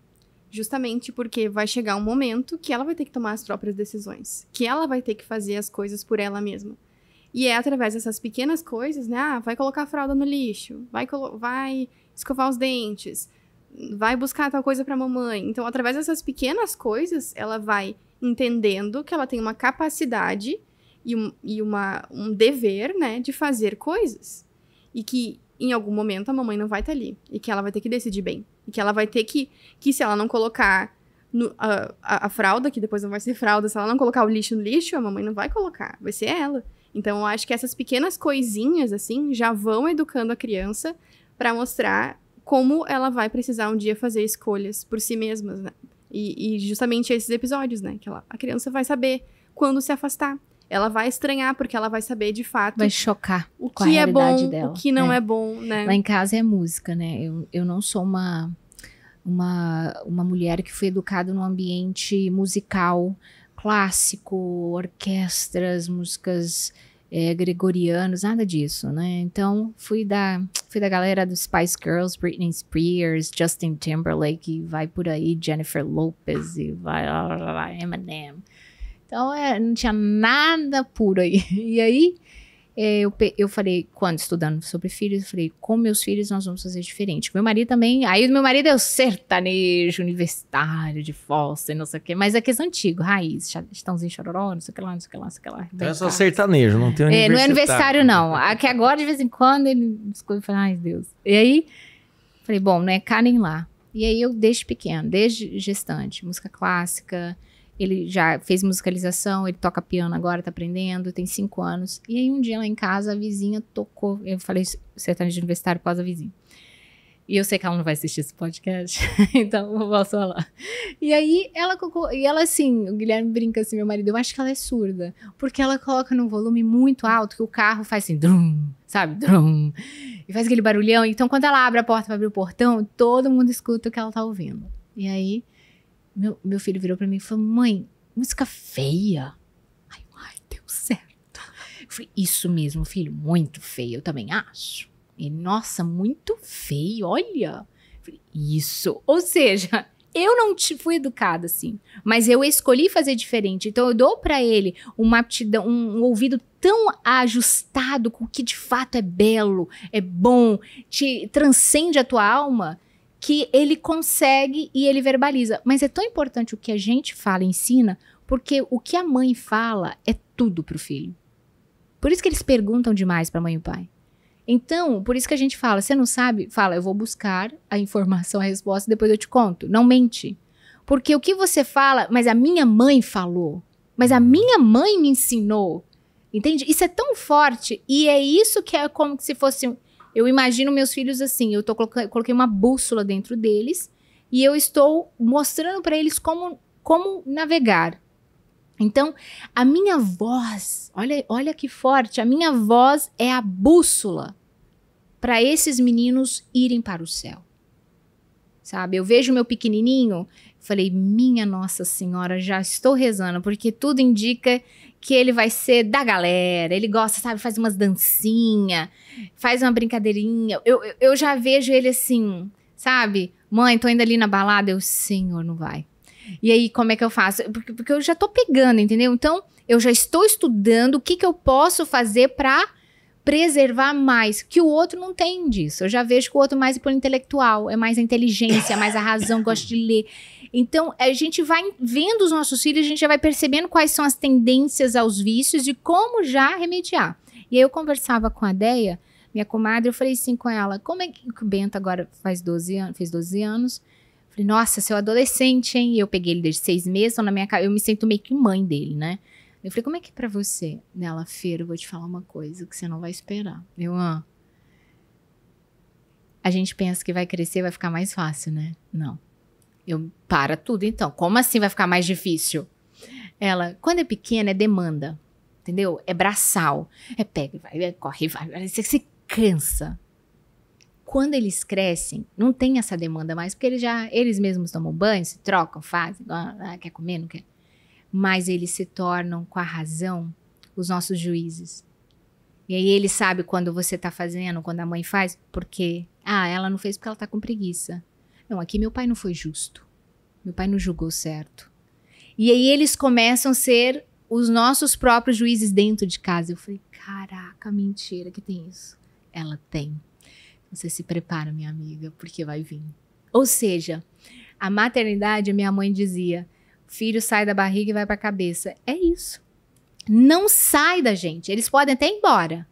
justamente porque vai chegar um momento que ela vai ter que tomar as próprias decisões, que ela vai ter que fazer as coisas por ela mesma. E é através dessas pequenas coisas, né? Ah, vai colocar a fralda no lixo, vai, vai escovar os dentes, vai buscar tal coisa para mamãe. Então, através dessas pequenas coisas, ela vai entendendo que ela tem uma capacidade e, um, e uma, um dever, né, de fazer coisas. E que em algum momento a mamãe não vai estar tá ali. E que ela vai ter que decidir bem. E que ela vai ter que, que se ela não colocar no, a, a, a, fralda, que depois não vai ser fralda, se ela não colocar o lixo no lixo, a mamãe não vai colocar, vai ser ela. Então, eu acho que essas pequenas coisinhas, assim, já vão educando a criança para mostrar como ela vai precisar um dia fazer escolhas por si mesma, né? E, e, justamente esses episódios, né? Que ela, a criança vai saber quando se afastar. Ela vai estranhar, porque ela vai saber de fato. Vai chocar o que é bom, dela. o que não é. é. bom, né? Lá em casa é música, né? Eu, eu não sou uma, uma, uma mulher que foi educada num ambiente musical, clássico, orquestras, músicas é, gregorianos, nada disso, né? Então, fui da, fui da galera dos Spice Girls, Britney Spears, Justin Timberlake, vai por aí, Jennifer Lopez e vai, lá, lá, lá, Eminem. Então, é, não tinha nada puro aí. E aí, é, eu, eu falei, quando estudando sobre filhos, eu falei, com meus filhos nós vamos fazer diferente. Meu marido também, aí meu marido é o sertanejo, universitário, de e não sei o quê, mas é que é antigo, raiz, estãozinho chororó, não sei o que lá, não sei o que lá, não sei o que lá. Então é só sertanejo, não tem universitário. É, não é universitário não, Aqui agora de vez em quando ele descobre, fala, ai Deus. E aí, falei, bom, não é cá nem lá. E aí eu desde pequeno, desde gestante, música clássica, ele já fez musicalização, ele toca piano agora, tá aprendendo, tem cinco anos. E aí um dia lá em casa a vizinha tocou. Eu falei de universitário por a vizinha. E eu sei que ela não vai assistir esse podcast, então eu posso falar. E aí ela e ela assim, o Guilherme brinca assim, meu marido, eu acho que ela é surda, porque ela coloca num volume muito alto que o carro faz assim, drum, sabe? Drum. E faz aquele barulhão, então quando ela abre a porta para abrir o portão, todo mundo escuta o que ela tá ouvindo. E aí meu, meu filho virou para mim e falou: Mãe, música feia. Ai, ai, deu certo. Eu falei: Isso mesmo, filho, muito feio, eu também acho. E nossa, muito feio, olha. Eu falei, Isso. Ou seja, eu não te fui educada assim, mas eu escolhi fazer diferente. Então eu dou para ele uma aptidão, um, um, ouvido tão ajustado com o que de fato é belo, é bom, te transcende a tua alma, que ele consegue e ele verbaliza. Mas é tão importante o que a gente fala, ensina, porque o que a mãe fala é tudo para o filho. Por isso que eles perguntam demais para a mãe e o pai. Então, por isso que a gente fala, você não sabe? Fala, eu vou buscar a informação, a resposta, depois eu te conto. Não mente. Porque o que você fala, mas a minha mãe falou, mas a minha mãe me ensinou. Entende? Isso é tão forte e é isso que é como se fosse eu imagino meus filhos assim, eu, tô coloca, eu coloquei uma bússola dentro deles e eu estou mostrando para eles como, como navegar. Então, a minha voz, olha, olha que forte, a minha voz é a bússola para esses meninos irem para o céu. Sabe? Eu vejo meu pequenininho, falei, minha Nossa Senhora, já estou rezando, porque tudo indica que ele vai ser da galera, ele gosta, sabe, faz umas dancinha, faz uma brincadeirinha. Eu, eu, eu já vejo ele assim, sabe? Mãe, tô indo ali na balada, eu, senhor, não vai. E aí, como é que eu faço? Porque, porque eu já tô pegando, entendeu? Então, eu já estou estudando o que, que eu posso fazer para preservar mais, que o outro não tem disso. Eu já vejo que o outro é mais é por intelectual, é mais a inteligência, é mais a razão, gosta de ler. Então, a gente vai vendo os nossos filhos, a gente já vai percebendo quais são as tendências aos vícios e como já remediar. E aí eu conversava com a Deia, minha comadre, eu falei assim com ela, como é que o Bento agora faz 12 anos, fez 12 anos? falei, nossa, seu adolescente, hein? E eu peguei ele desde seis meses, então, na minha eu me sinto meio que mãe dele, né? Eu falei, como é que é pra você? Nela, Feira, eu vou te falar uma coisa que você não vai esperar. Eu, ah, a gente pensa que vai crescer, vai ficar mais fácil, né? Não. Eu, para tudo então. Como assim vai ficar mais difícil? Ela, quando é pequena, é demanda. Entendeu? É braçal. É pega, vai, é, corre, vai. Você se cansa. Quando eles crescem, não tem essa demanda mais, porque eles já, eles mesmos tomam banho, se trocam, fazem, quer comer, não quer. Mas eles se tornam, com a razão, os nossos juízes. E aí ele sabe quando você tá fazendo, quando a mãe faz, porque, ah, ela não fez porque ela tá com preguiça. Não, aqui meu pai não foi justo. Meu pai não julgou certo. E aí eles começam a ser os nossos próprios juízes dentro de casa. Eu falei, caraca, mentira que tem isso. Ela tem. Você se prepara, minha amiga, porque vai vir. Ou seja, a maternidade, minha mãe dizia, filho sai da barriga e vai para a cabeça. É isso. Não sai da gente. Eles podem até ir embora,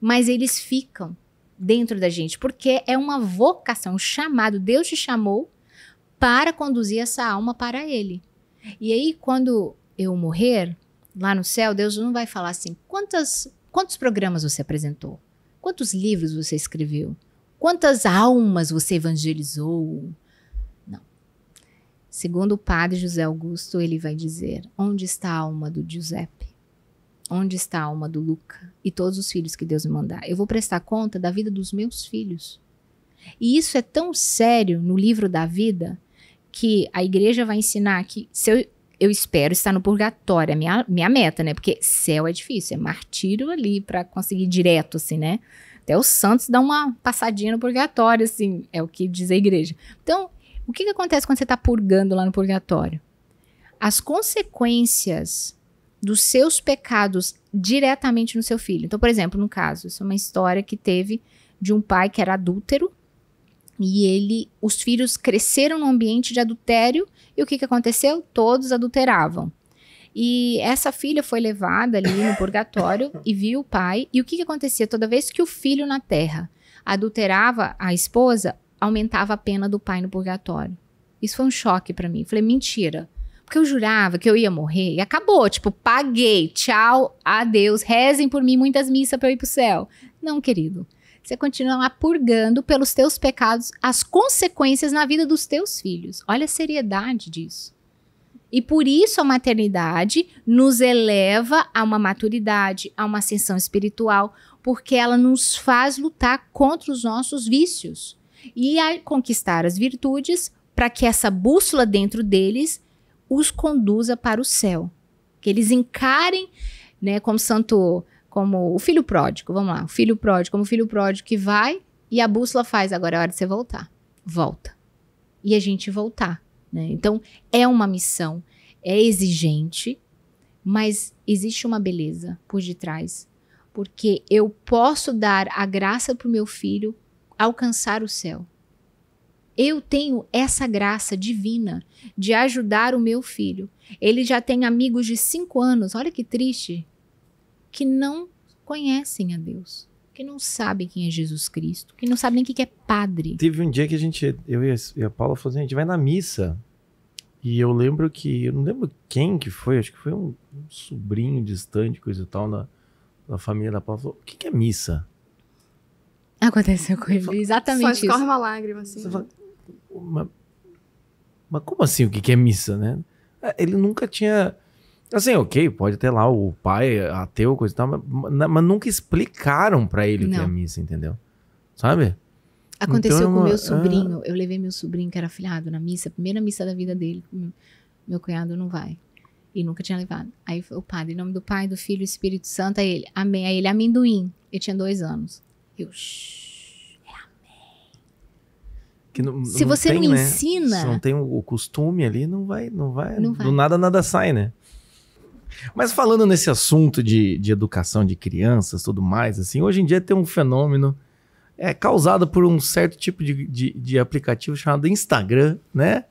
mas eles ficam dentro da gente, porque é uma vocação, um chamado. Deus te chamou para conduzir essa alma para Ele. E aí, quando eu morrer, lá no céu, Deus não vai falar assim: quantas, quantos programas você apresentou? Quantos livros você escreveu? Quantas almas você evangelizou? Não. Segundo o padre José Augusto, ele vai dizer: onde está a alma do Giuseppe? Onde está a alma do Luca e todos os filhos que Deus me mandar? Eu vou prestar conta da vida dos meus filhos. E isso é tão sério no livro da vida que a igreja vai ensinar que se eu, eu espero estar no purgatório, é minha, minha meta, né? Porque céu é difícil, é martírio ali para conseguir direto, assim, né? Até os santos dão uma passadinha no purgatório, assim, é o que diz a igreja. Então, o que, que acontece quando você está purgando lá no purgatório? As consequências dos seus pecados diretamente no seu filho. Então, por exemplo, no caso, isso é uma história que teve de um pai que era adúltero e ele, os filhos cresceram num ambiente de adultério e o que, que aconteceu? Todos adulteravam. E essa filha foi levada ali no purgatório e viu o pai. E o que, que acontecia? Toda vez que o filho na terra adulterava a esposa, aumentava a pena do pai no purgatório. Isso foi um choque para mim. Falei, mentira. Porque eu jurava que eu ia morrer e acabou. Tipo, paguei, tchau, adeus, rezem por mim muitas missas para eu ir pro céu. Não, querido. Você continua lá purgando pelos teus pecados as consequências na vida dos teus filhos. Olha a seriedade disso. E por isso a maternidade nos eleva a uma maturidade, a uma ascensão espiritual, porque ela nos faz lutar contra os nossos vícios e a conquistar as virtudes para que essa bússola dentro deles os conduza para o céu. Que eles encarem, né, como santo, como o filho pródigo, vamos lá, o filho pródigo, como o filho pródigo que vai e a bússola faz, agora é hora de você voltar. Volta. E a gente voltar, né? Então, é uma missão, é exigente, mas existe uma beleza por detrás, porque eu posso dar a graça para o meu filho alcançar o céu. Eu tenho essa graça divina de ajudar o meu filho. Ele já tem amigos de cinco anos, olha que triste, que não conhecem a Deus, que não sabem quem é Jesus Cristo, que não sabem nem o que é padre. Teve um dia que a gente, eu e a Paula falou assim, a gente vai na missa. E eu lembro que, eu não lembro quem que foi, acho que foi um, um sobrinho distante, coisa e tal, na, na família da Paula, falou, o que, que é missa? Aconteceu com ele, exatamente Só isso. Só escorre uma lágrima, assim. Você fala, né? mas, mas como assim o que, que é missa, né? É, ele nunca tinha. Assim, ok, pode ter lá o pai ateu, coisa e tal, mas, mas nunca explicaram para ele Não. o que é missa, entendeu? Sabe? Aconteceu então, com meu é, sobrinho. Eu levei meu sobrinho, que era filhado, na missa, primeira missa da vida dele. Meu cunhado não vai. E nunca tinha levado. Aí o padre, em nome do Pai, do Filho e Espírito Santo, A ele, amém. A ele, amendoim. Eu tinha dois anos. Eu, shh que não, se não você tem, não né? ensina, se não tem o costume ali, não vai, não vai, não vai, do nada nada sai, né? Mas falando nesse assunto de, de educação de crianças, tudo mais, assim, hoje em dia tem um fenômeno é causado por um certo tipo de, de, de, aplicativo chamado Instagram, né?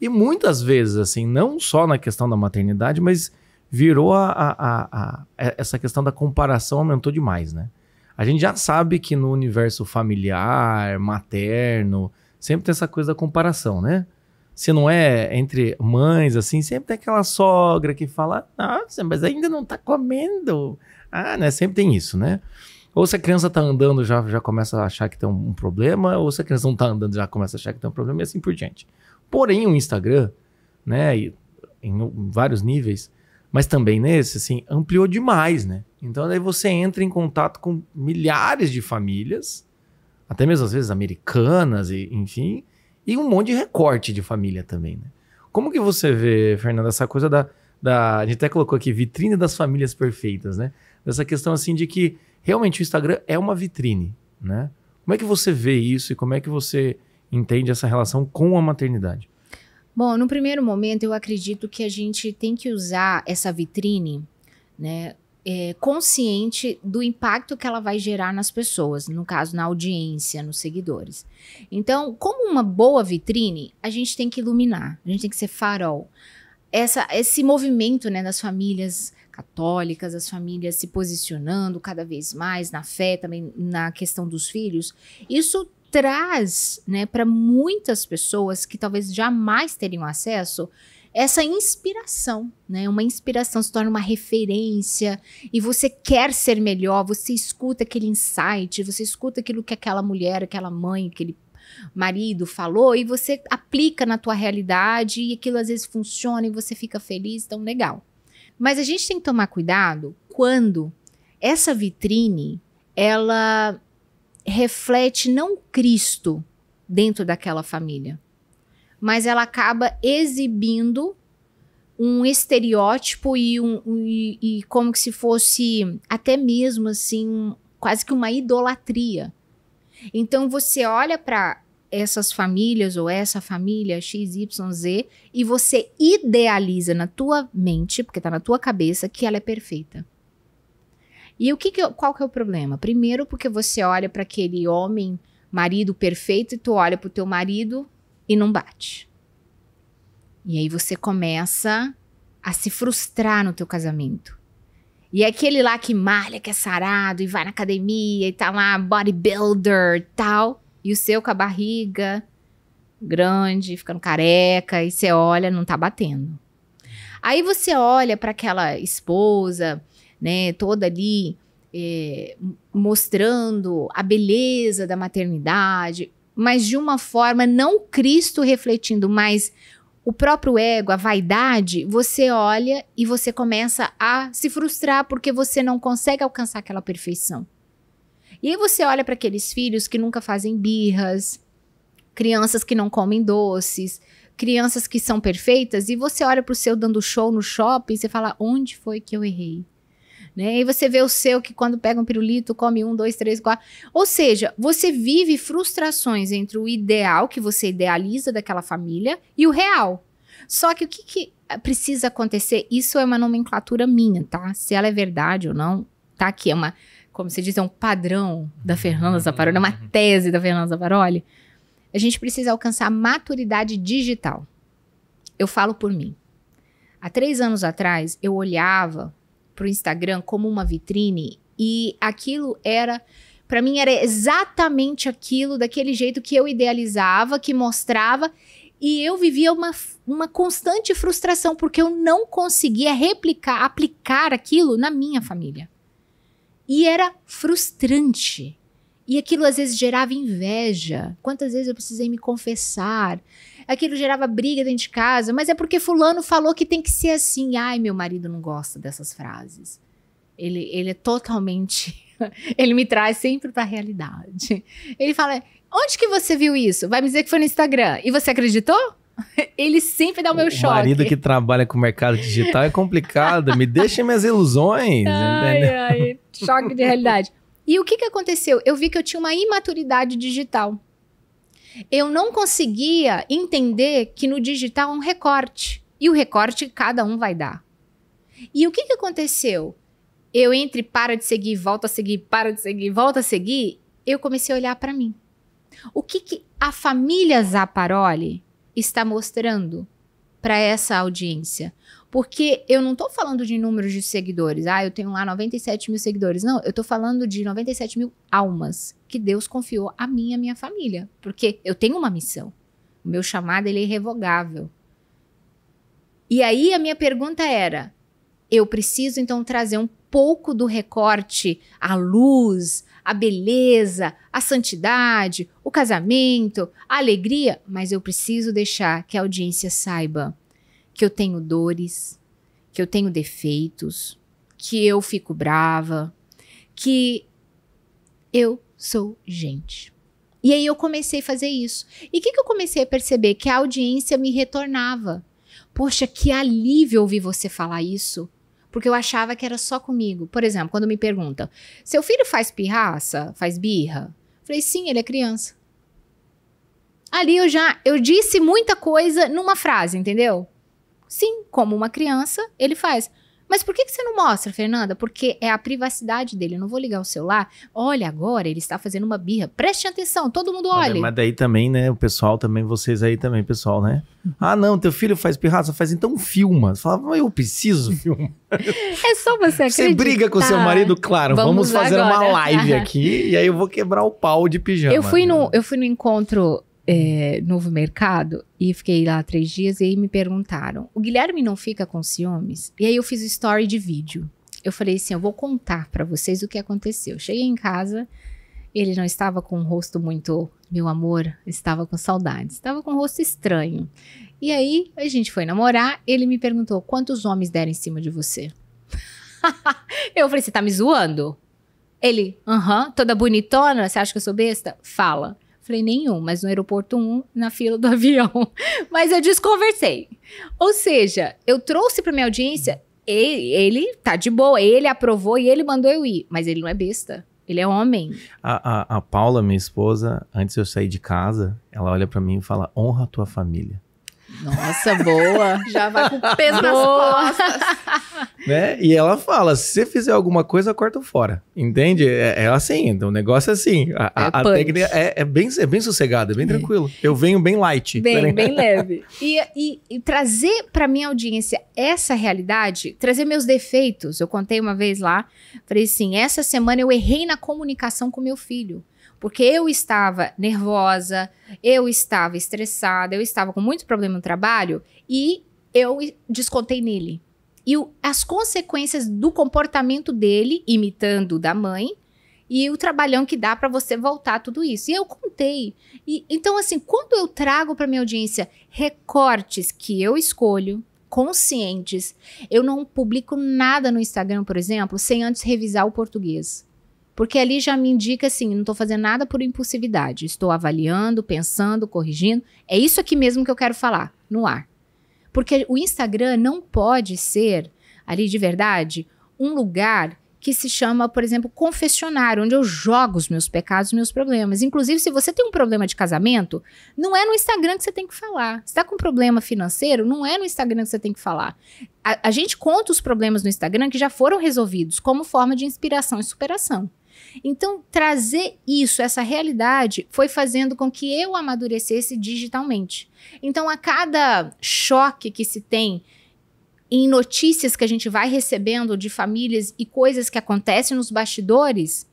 E muitas vezes, assim, não só na questão da maternidade, mas virou a, a, a, a, é, essa questão da comparação aumentou demais, né? A gente já sabe que no universo familiar, materno, sempre tem essa coisa da comparação, né? Se não é entre mães, assim, sempre tem aquela sogra que fala, nossa, mas ainda não tá comendo. Ah, né? Sempre tem isso, né? Ou se a criança tá andando, já, já começa a achar que tem um, problema, ou se a criança não tá andando, já começa a achar que tem um problema, e assim por diante. Porém, o Instagram, né, em, em vários níveis, mas também nesse, assim, ampliou demais, né? Então, daí você entra em contato com milhares de famílias, até mesmo às vezes americanas, e, enfim, e um monte de recorte de família também, né? Como que você vê, Fernanda, essa coisa da, da. A gente até colocou aqui vitrine das famílias perfeitas, né? Essa questão assim de que realmente o Instagram é uma vitrine, né? Como é que você vê isso e como é que você entende essa relação com a maternidade? Bom, no primeiro momento eu acredito que a gente tem que usar essa vitrine, né, é, consciente do impacto que ela vai gerar nas pessoas, no caso, na audiência, nos seguidores. Então, como uma boa vitrine, a gente tem que iluminar, a gente tem que ser farol. Essa, esse movimento né, das famílias católicas, as famílias se posicionando cada vez mais na fé, também na questão dos filhos, isso traz né, para muitas pessoas que talvez jamais teriam acesso essa inspiração, né? Uma inspiração se torna uma referência e você quer ser melhor, você escuta aquele insight, você escuta aquilo que aquela mulher, aquela mãe, aquele marido falou e você aplica na tua realidade e aquilo às vezes funciona e você fica feliz, então legal. Mas a gente tem que tomar cuidado quando essa vitrine ela reflete não Cristo dentro daquela família mas ela acaba exibindo um estereótipo e, um, e, e como que se fosse até mesmo assim quase que uma idolatria. Então você olha para essas famílias ou essa família XYZ e você idealiza na tua mente, porque está na tua cabeça, que ela é perfeita. E o que, que qual que é o problema? Primeiro porque você olha para aquele homem, marido perfeito e tu olha para o teu marido e não bate. E aí você começa a se frustrar no teu casamento. E é aquele lá que malha, que é sarado e vai na academia e tá lá bodybuilder e tal, e o seu com a barriga grande, ficando careca e você olha, não tá batendo. Aí você olha para aquela esposa, né, toda ali é, mostrando a beleza da maternidade, mas de uma forma não Cristo refletindo, mas o próprio ego, a vaidade, você olha e você começa a se frustrar porque você não consegue alcançar aquela perfeição. E aí você olha para aqueles filhos que nunca fazem birras, crianças que não comem doces, crianças que são perfeitas, e você olha para o seu dando show no shopping e você fala: onde foi que eu errei? Né? E você vê o seu que quando pega um pirulito, come um, dois, três, quatro. Ou seja, você vive frustrações entre o ideal que você idealiza daquela família e o real. Só que o que, que eh, precisa acontecer? Isso é uma nomenclatura minha, tá? Se ela é verdade ou não, tá aqui. É uma, como você diz, é um padrão da Fernanda uhum. Zaparoli, é uma tese da Fernanda Zaparoli. A gente precisa alcançar maturidade digital. Eu falo por mim. Há três anos atrás, eu olhava para o Instagram como uma vitrine e aquilo era para mim era exatamente aquilo daquele jeito que eu idealizava, que mostrava e eu vivia uma, uma constante frustração porque eu não conseguia replicar, aplicar aquilo na minha família. E era frustrante. E aquilo às vezes gerava inveja. Quantas vezes eu precisei me confessar? aquilo gerava briga dentro de casa, mas é porque fulano falou que tem que ser assim. Ai, meu marido não gosta dessas frases. Ele, ele é totalmente. ele me traz sempre para a realidade. Ele fala: onde que você viu isso? Vai me dizer que foi no Instagram. E você acreditou? Ele sempre dá o meu o choque. marido que trabalha com o mercado digital é complicado. me deixa minhas ilusões. Ai, ai, choque de realidade. E o que, que aconteceu? Eu vi que eu tinha uma imaturidade digital eu não conseguia entender que no digital é um recorte. E o recorte cada um vai dar. E o que, que aconteceu? Eu entre para de seguir, volta a seguir, para de seguir, volta a seguir, eu comecei a olhar para mim. O que, que a família Zaparoli está mostrando para essa audiência? Porque eu não estou falando de números de seguidores. Ah, eu tenho lá 97 mil seguidores. Não, eu estou falando de 97 mil almas que Deus confiou a mim e a minha família, porque eu tenho uma missão. O meu chamado ele é irrevogável. E aí a minha pergunta era: eu preciso então trazer um pouco do recorte à luz, à beleza, à santidade, o casamento, a alegria, mas eu preciso deixar que a audiência saiba que eu tenho dores, que eu tenho defeitos, que eu fico brava, que eu sou gente. E aí eu comecei a fazer isso. E o que, que eu comecei a perceber? Que a audiência me retornava. Poxa, que alívio ouvir você falar isso. Porque eu achava que era só comigo. Por exemplo, quando me pergunta seu filho faz pirraça? Faz birra? Eu falei: sim, ele é criança. Ali eu já eu disse muita coisa numa frase, entendeu? Sim, como uma criança, ele faz. Mas por que, que você não mostra, Fernanda? Porque é a privacidade dele. Eu não vou ligar o celular. Olha agora, ele está fazendo uma birra. Preste atenção, todo mundo olha. Mas, é, mas daí também, né? O pessoal também, vocês aí também, pessoal, né? Hum. Ah, não, teu filho faz pirraça, faz então filma. Você fala, mas eu preciso filmar. É só você acreditar. Você briga com seu marido, claro. Vamos, vamos fazer agora. uma live aqui e aí eu vou quebrar o pau de pijama. Eu fui, no, né? eu fui no encontro é, Novo Mercado e fiquei lá três dias e aí me perguntaram: o Guilherme não fica com ciúmes? E aí eu fiz story de vídeo. Eu falei assim: eu vou contar para vocês o que aconteceu. Cheguei em casa, ele não estava com um rosto muito, meu amor, estava com saudades, estava com um rosto estranho. E aí a gente foi namorar, ele me perguntou: quantos homens deram em cima de você? eu falei: você tá me zoando? Ele, aham, uh -huh, toda bonitona, você acha que eu sou besta? Fala. Falei, nenhum, mas no aeroporto um, na fila do avião. mas eu desconversei. Ou seja, eu trouxe para minha audiência, ele, ele tá de boa, ele aprovou e ele mandou eu ir. Mas ele não é besta. Ele é homem. A, a, a Paula, minha esposa, antes eu sair de casa, ela olha para mim e fala: honra a tua família. Nossa, boa. Já vai com peso nas costas. Né? E ela fala: se você fizer alguma coisa, corta fora. Entende? É, é assim, então, o negócio é assim. A, é a técnica é, é, bem, é bem sossegada, é bem é. tranquilo. Eu venho bem light. Tá bem, né? bem leve. E, e, e trazer para minha audiência essa realidade, trazer meus defeitos. Eu contei uma vez lá, falei assim: essa semana eu errei na comunicação com meu filho. Porque eu estava nervosa, eu estava estressada, eu estava com muito problema no trabalho e eu descontei nele. E as consequências do comportamento dele, imitando da mãe, e o trabalhão que dá para você voltar tudo isso. E eu contei. E, então, assim, quando eu trago para minha audiência recortes que eu escolho, conscientes, eu não publico nada no Instagram, por exemplo, sem antes revisar o português. Porque ali já me indica assim, não estou fazendo nada por impulsividade. Estou avaliando, pensando, corrigindo. É isso aqui mesmo que eu quero falar, no ar. Porque o Instagram não pode ser, ali de verdade, um lugar que se chama, por exemplo, confessionário, onde eu jogo os meus pecados, os meus problemas. Inclusive, se você tem um problema de casamento, não é no Instagram que você tem que falar. Se está com um problema financeiro, não é no Instagram que você tem que falar. A, a gente conta os problemas no Instagram que já foram resolvidos como forma de inspiração e superação. Então, trazer isso, essa realidade, foi fazendo com que eu amadurecesse digitalmente. Então, a cada choque que se tem em notícias que a gente vai recebendo de famílias e coisas que acontecem nos bastidores,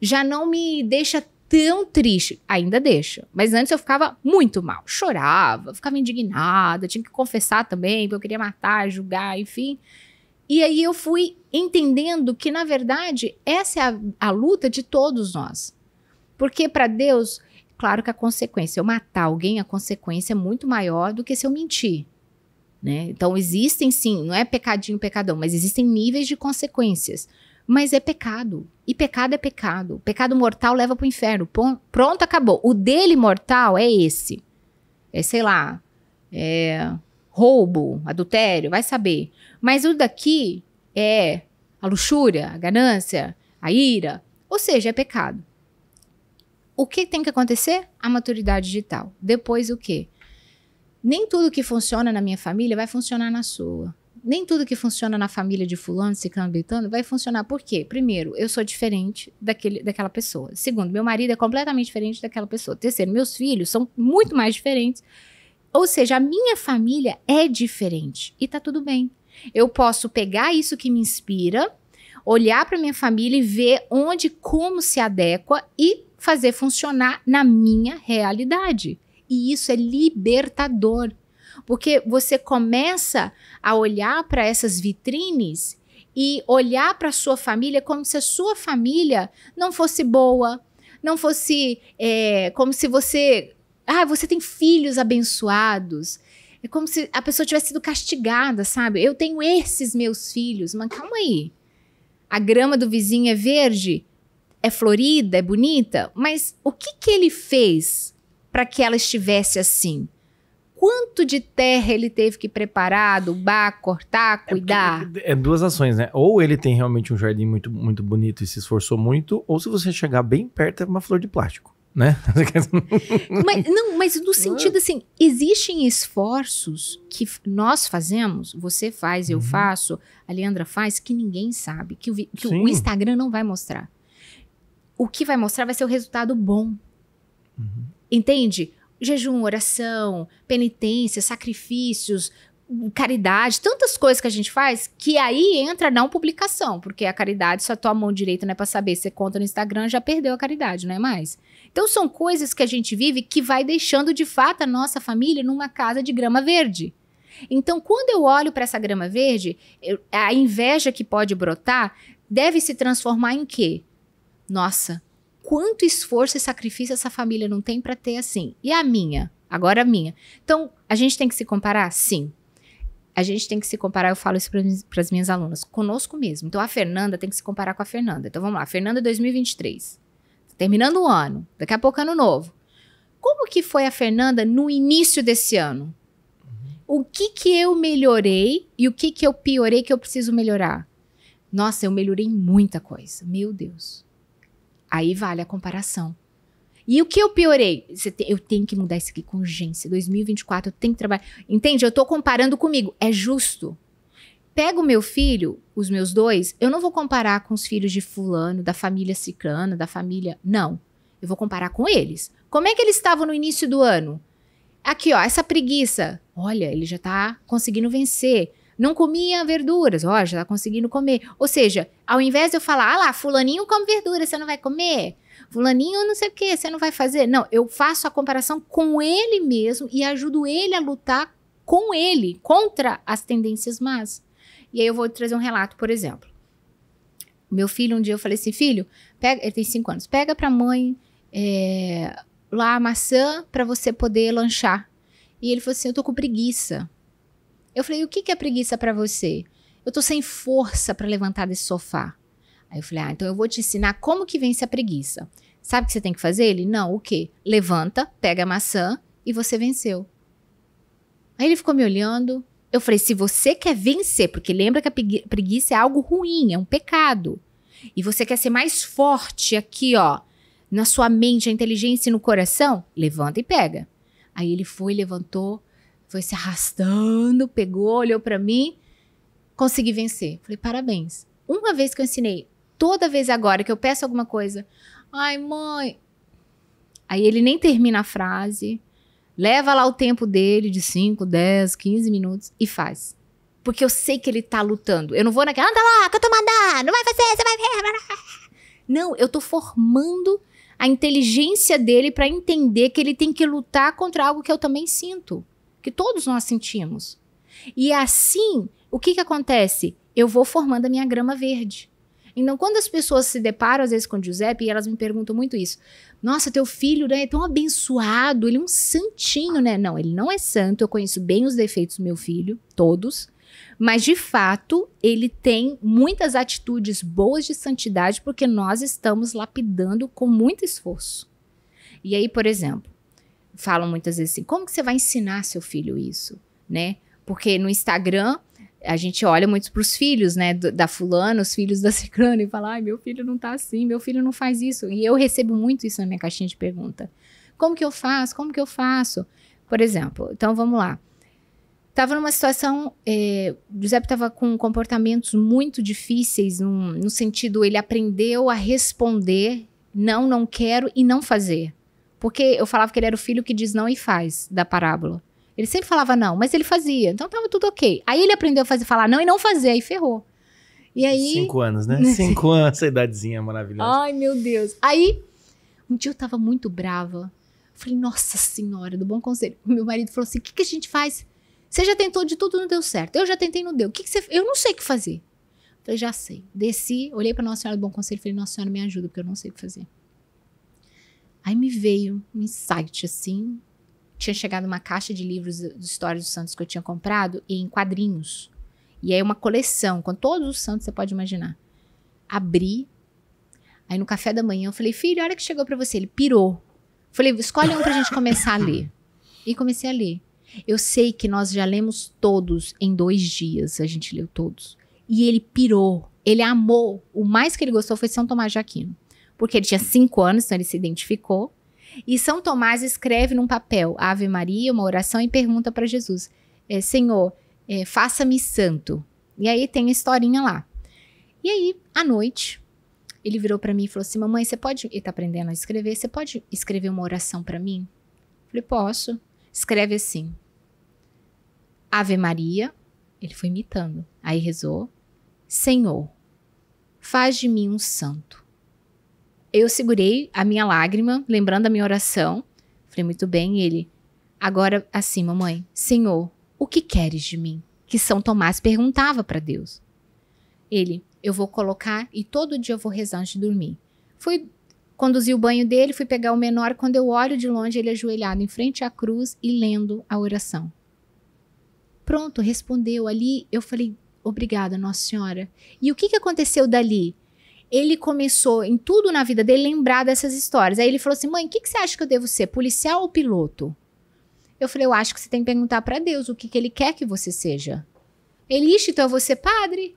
já não me deixa tão triste. Ainda deixa. Mas antes eu ficava muito mal. Chorava, ficava indignada, tinha que confessar também, porque eu queria matar, julgar, enfim. E aí eu fui entendendo que, na verdade, essa é a, a luta de todos nós. Porque para Deus, claro que a consequência, eu matar alguém, a consequência é muito maior do que se eu mentir. Né? Então, existem sim, não é pecadinho, pecadão, mas existem níveis de consequências. Mas é pecado. E pecado é pecado. Pecado mortal leva para o inferno. Pronto, acabou. O dele mortal é esse. É, sei lá, é roubo, adultério, vai saber. Mas o daqui é a luxúria, a ganância, a ira, ou seja, é pecado. O que tem que acontecer? A maturidade digital. Depois o quê? Nem tudo que funciona na minha família vai funcionar na sua. Nem tudo que funciona na família de fulano, ciclano, bitano vai funcionar. Por quê? Primeiro, eu sou diferente daquele, daquela pessoa. Segundo, meu marido é completamente diferente daquela pessoa. Terceiro, meus filhos são muito mais diferentes ou seja, a minha família é diferente e tá tudo bem. Eu posso pegar isso que me inspira, olhar para minha família e ver onde como se adequa e fazer funcionar na minha realidade. E isso é libertador, porque você começa a olhar para essas vitrines e olhar para sua família como se a sua família não fosse boa, não fosse é, como se você ah, você tem filhos abençoados. É como se a pessoa tivesse sido castigada, sabe? Eu tenho esses meus filhos. Mas calma aí. A grama do vizinho é verde, é florida, é bonita, mas o que, que ele fez para que ela estivesse assim? Quanto de terra ele teve que preparar, adubar, cortar, é cuidar? É, é, duas ações, né? Ou ele tem realmente um jardim muito, muito bonito e se esforçou muito, ou se você chegar bem perto, é uma flor de plástico né? mas, não, mas no sentido assim, existem esforços que nós fazemos, você faz, eu uhum. faço, a Leandra faz, que ninguém sabe, que, o, que o, Instagram não vai mostrar. O que vai mostrar vai ser o resultado bom. Uhum. Entende? Jejum, oração, penitência, sacrifícios, caridade, tantas coisas que a gente faz, que aí entra não publicação, porque a caridade, se a tua mão direita não é pra saber, você conta no Instagram, já perdeu a caridade, não é mais? Então são coisas que a gente vive que vai deixando de fato a nossa família numa casa de grama verde. Então, quando eu olho para essa grama verde, eu, a inveja que pode brotar deve se transformar em quê? Nossa, quanto esforço e sacrifício essa família não tem para ter assim. E a minha? Agora a minha. Então, a gente tem que se comparar? Sim. A gente tem que se comparar, eu falo isso para as minhas alunas, conosco mesmo. Então, a Fernanda tem que se comparar com a Fernanda. Então, vamos lá, Fernanda 2023 terminando o ano, daqui a pouco ano novo. Como que foi a Fernanda no início desse ano? O que que eu melhorei e o que que eu piorei que eu preciso melhorar? Nossa, eu melhorei muita coisa. Meu Deus. Aí vale a comparação. E o que eu piorei? eu tenho que mudar isso aqui com urgência. 2024, eu tenho que trabalhar. Entende? Eu tô comparando comigo. É justo pego meu filho, os meus dois, eu não vou comparar com os filhos de fulano, da família ciclana, da família. Não. Eu vou comparar com eles. Como é que eles estavam no início do ano? Aqui, ó, essa preguiça. Olha, ele já tá conseguindo vencer. Não comia verduras. Ó, já tá conseguindo comer. Ou seja, ao invés de eu falar, ah lá, fulaninho come verdura, você não vai comer. Fulaninho não sei o que, você não vai fazer. Não, eu faço a comparação com ele mesmo e ajudo ele a lutar com ele, contra as tendências más. E aí eu vou trazer um relato, por exemplo. Meu filho, um dia eu falei assim, filho, pega, ele tem cinco anos, pega pra mãe é, lá a maçã para você poder lanchar. E ele falou assim, eu tô com preguiça. Eu falei, o que, que é preguiça para você? Eu tô sem força para levantar desse sofá. Aí eu falei, ah, então eu vou te ensinar como que vence a preguiça. Sabe o que você tem que fazer? Ele, não, o quê? Levanta, pega a maçã e você venceu. Aí ele ficou me olhando, eu falei: se você quer vencer, porque lembra que a preguiça é algo ruim, é um pecado. E você quer ser mais forte aqui, ó, na sua mente, a inteligência e no coração, levanta e pega. Aí ele foi, levantou, foi se arrastando, pegou, olhou para mim, consegui vencer. Falei: parabéns. Uma vez que eu ensinei, toda vez agora que eu peço alguma coisa, ai, mãe. Aí ele nem termina a frase Leva lá o tempo dele de 5, 10, 15 minutos e faz. Porque eu sei que ele tá lutando. Eu não vou naquela, anda lá, que eu tô mandando, não vai fazer, você vai ver. Não, eu tô formando a inteligência dele para entender que ele tem que lutar contra algo que eu também sinto, que todos nós sentimos. E assim, o que que acontece? Eu vou formando a minha grama verde. Então, quando as pessoas se deparam às vezes com o Giuseppe, e elas me perguntam muito isso: nossa, teu filho né, é tão abençoado, ele é um santinho, né? Não, ele não é santo. Eu conheço bem os defeitos do meu filho, todos. Mas, de fato, ele tem muitas atitudes boas de santidade, porque nós estamos lapidando com muito esforço. E aí, por exemplo, falam muitas vezes assim: como que você vai ensinar seu filho isso? Né? Porque no Instagram a gente olha muito para os filhos, né, da fulana, os filhos da ciclana, e fala, ai, meu filho não tá assim, meu filho não faz isso. E eu recebo muito isso na minha caixinha de pergunta. Como que eu faço? Como que eu faço? Por exemplo, então vamos lá. Tava numa situação, é, Giuseppe tava com comportamentos muito difíceis, num, no sentido, ele aprendeu a responder não, não quero e não fazer. Porque eu falava que ele era o filho que diz não e faz, da parábola. Ele sempre falava não, mas ele fazia. Então tava tudo ok. Aí ele aprendeu a fazer, falar não e não fazer, aí ferrou. E aí. Cinco anos, né? Cinco anos, essa idadezinha maravilhosa. Ai, meu Deus. Aí, um dia eu tava muito brava. falei, nossa senhora, do bom conselho. Meu marido falou assim: o que, que a gente faz? Você já tentou de tudo, não deu certo. Eu já tentei, não deu. O que, que você. Eu não sei o que fazer. Eu falei, já sei. Desci, olhei pra Nossa Senhora do Bom Conselho e falei, Nossa Senhora, me ajuda, porque eu não sei o que fazer. Aí me veio um insight assim, tinha chegado uma caixa de livros de histórias dos santos que eu tinha comprado em quadrinhos. E aí uma coleção com todos os santos você pode imaginar. Abri. Aí no café da manhã eu falei: "Filho, a hora que chegou para você". Ele pirou. Falei: "Escolhe um pra gente começar a ler". E comecei a ler. Eu sei que nós já lemos todos em dois dias, a gente leu todos. E ele pirou, ele amou. O mais que ele gostou foi São Tomás de Aquino. Porque ele tinha cinco anos, então ele se identificou. E São Tomás escreve num papel Ave Maria, uma oração, e pergunta para Jesus: é, Senhor, é, faça-me santo. E aí tem a historinha lá. E aí, à noite, ele virou para mim e falou assim: Mamãe, você pode. Ele tá aprendendo a escrever, você pode escrever uma oração para mim? Eu falei: Posso. Escreve assim: Ave Maria. Ele foi imitando. Aí rezou: Senhor, faz de mim um santo. Eu segurei a minha lágrima, lembrando a minha oração. Falei, muito bem, ele. Agora, assim, mamãe, Senhor, o que queres de mim? Que São Tomás perguntava para Deus. Ele, eu vou colocar e todo dia eu vou rezar antes de dormir. Fui conduzir o banho dele, fui pegar o menor. Quando eu olho de longe, ele ajoelhado em frente à cruz e lendo a oração. Pronto, respondeu ali. Eu falei, obrigada, Nossa Senhora. E o que, que aconteceu dali? ele começou em tudo na vida dele lembrar dessas histórias. Aí ele falou assim: mãe, o que, que, você acha que eu devo ser, policial ou piloto? Eu falei: eu acho que você tem que perguntar para Deus o que, que ele quer que você seja. Ele, Ixi, então eu vou ser padre?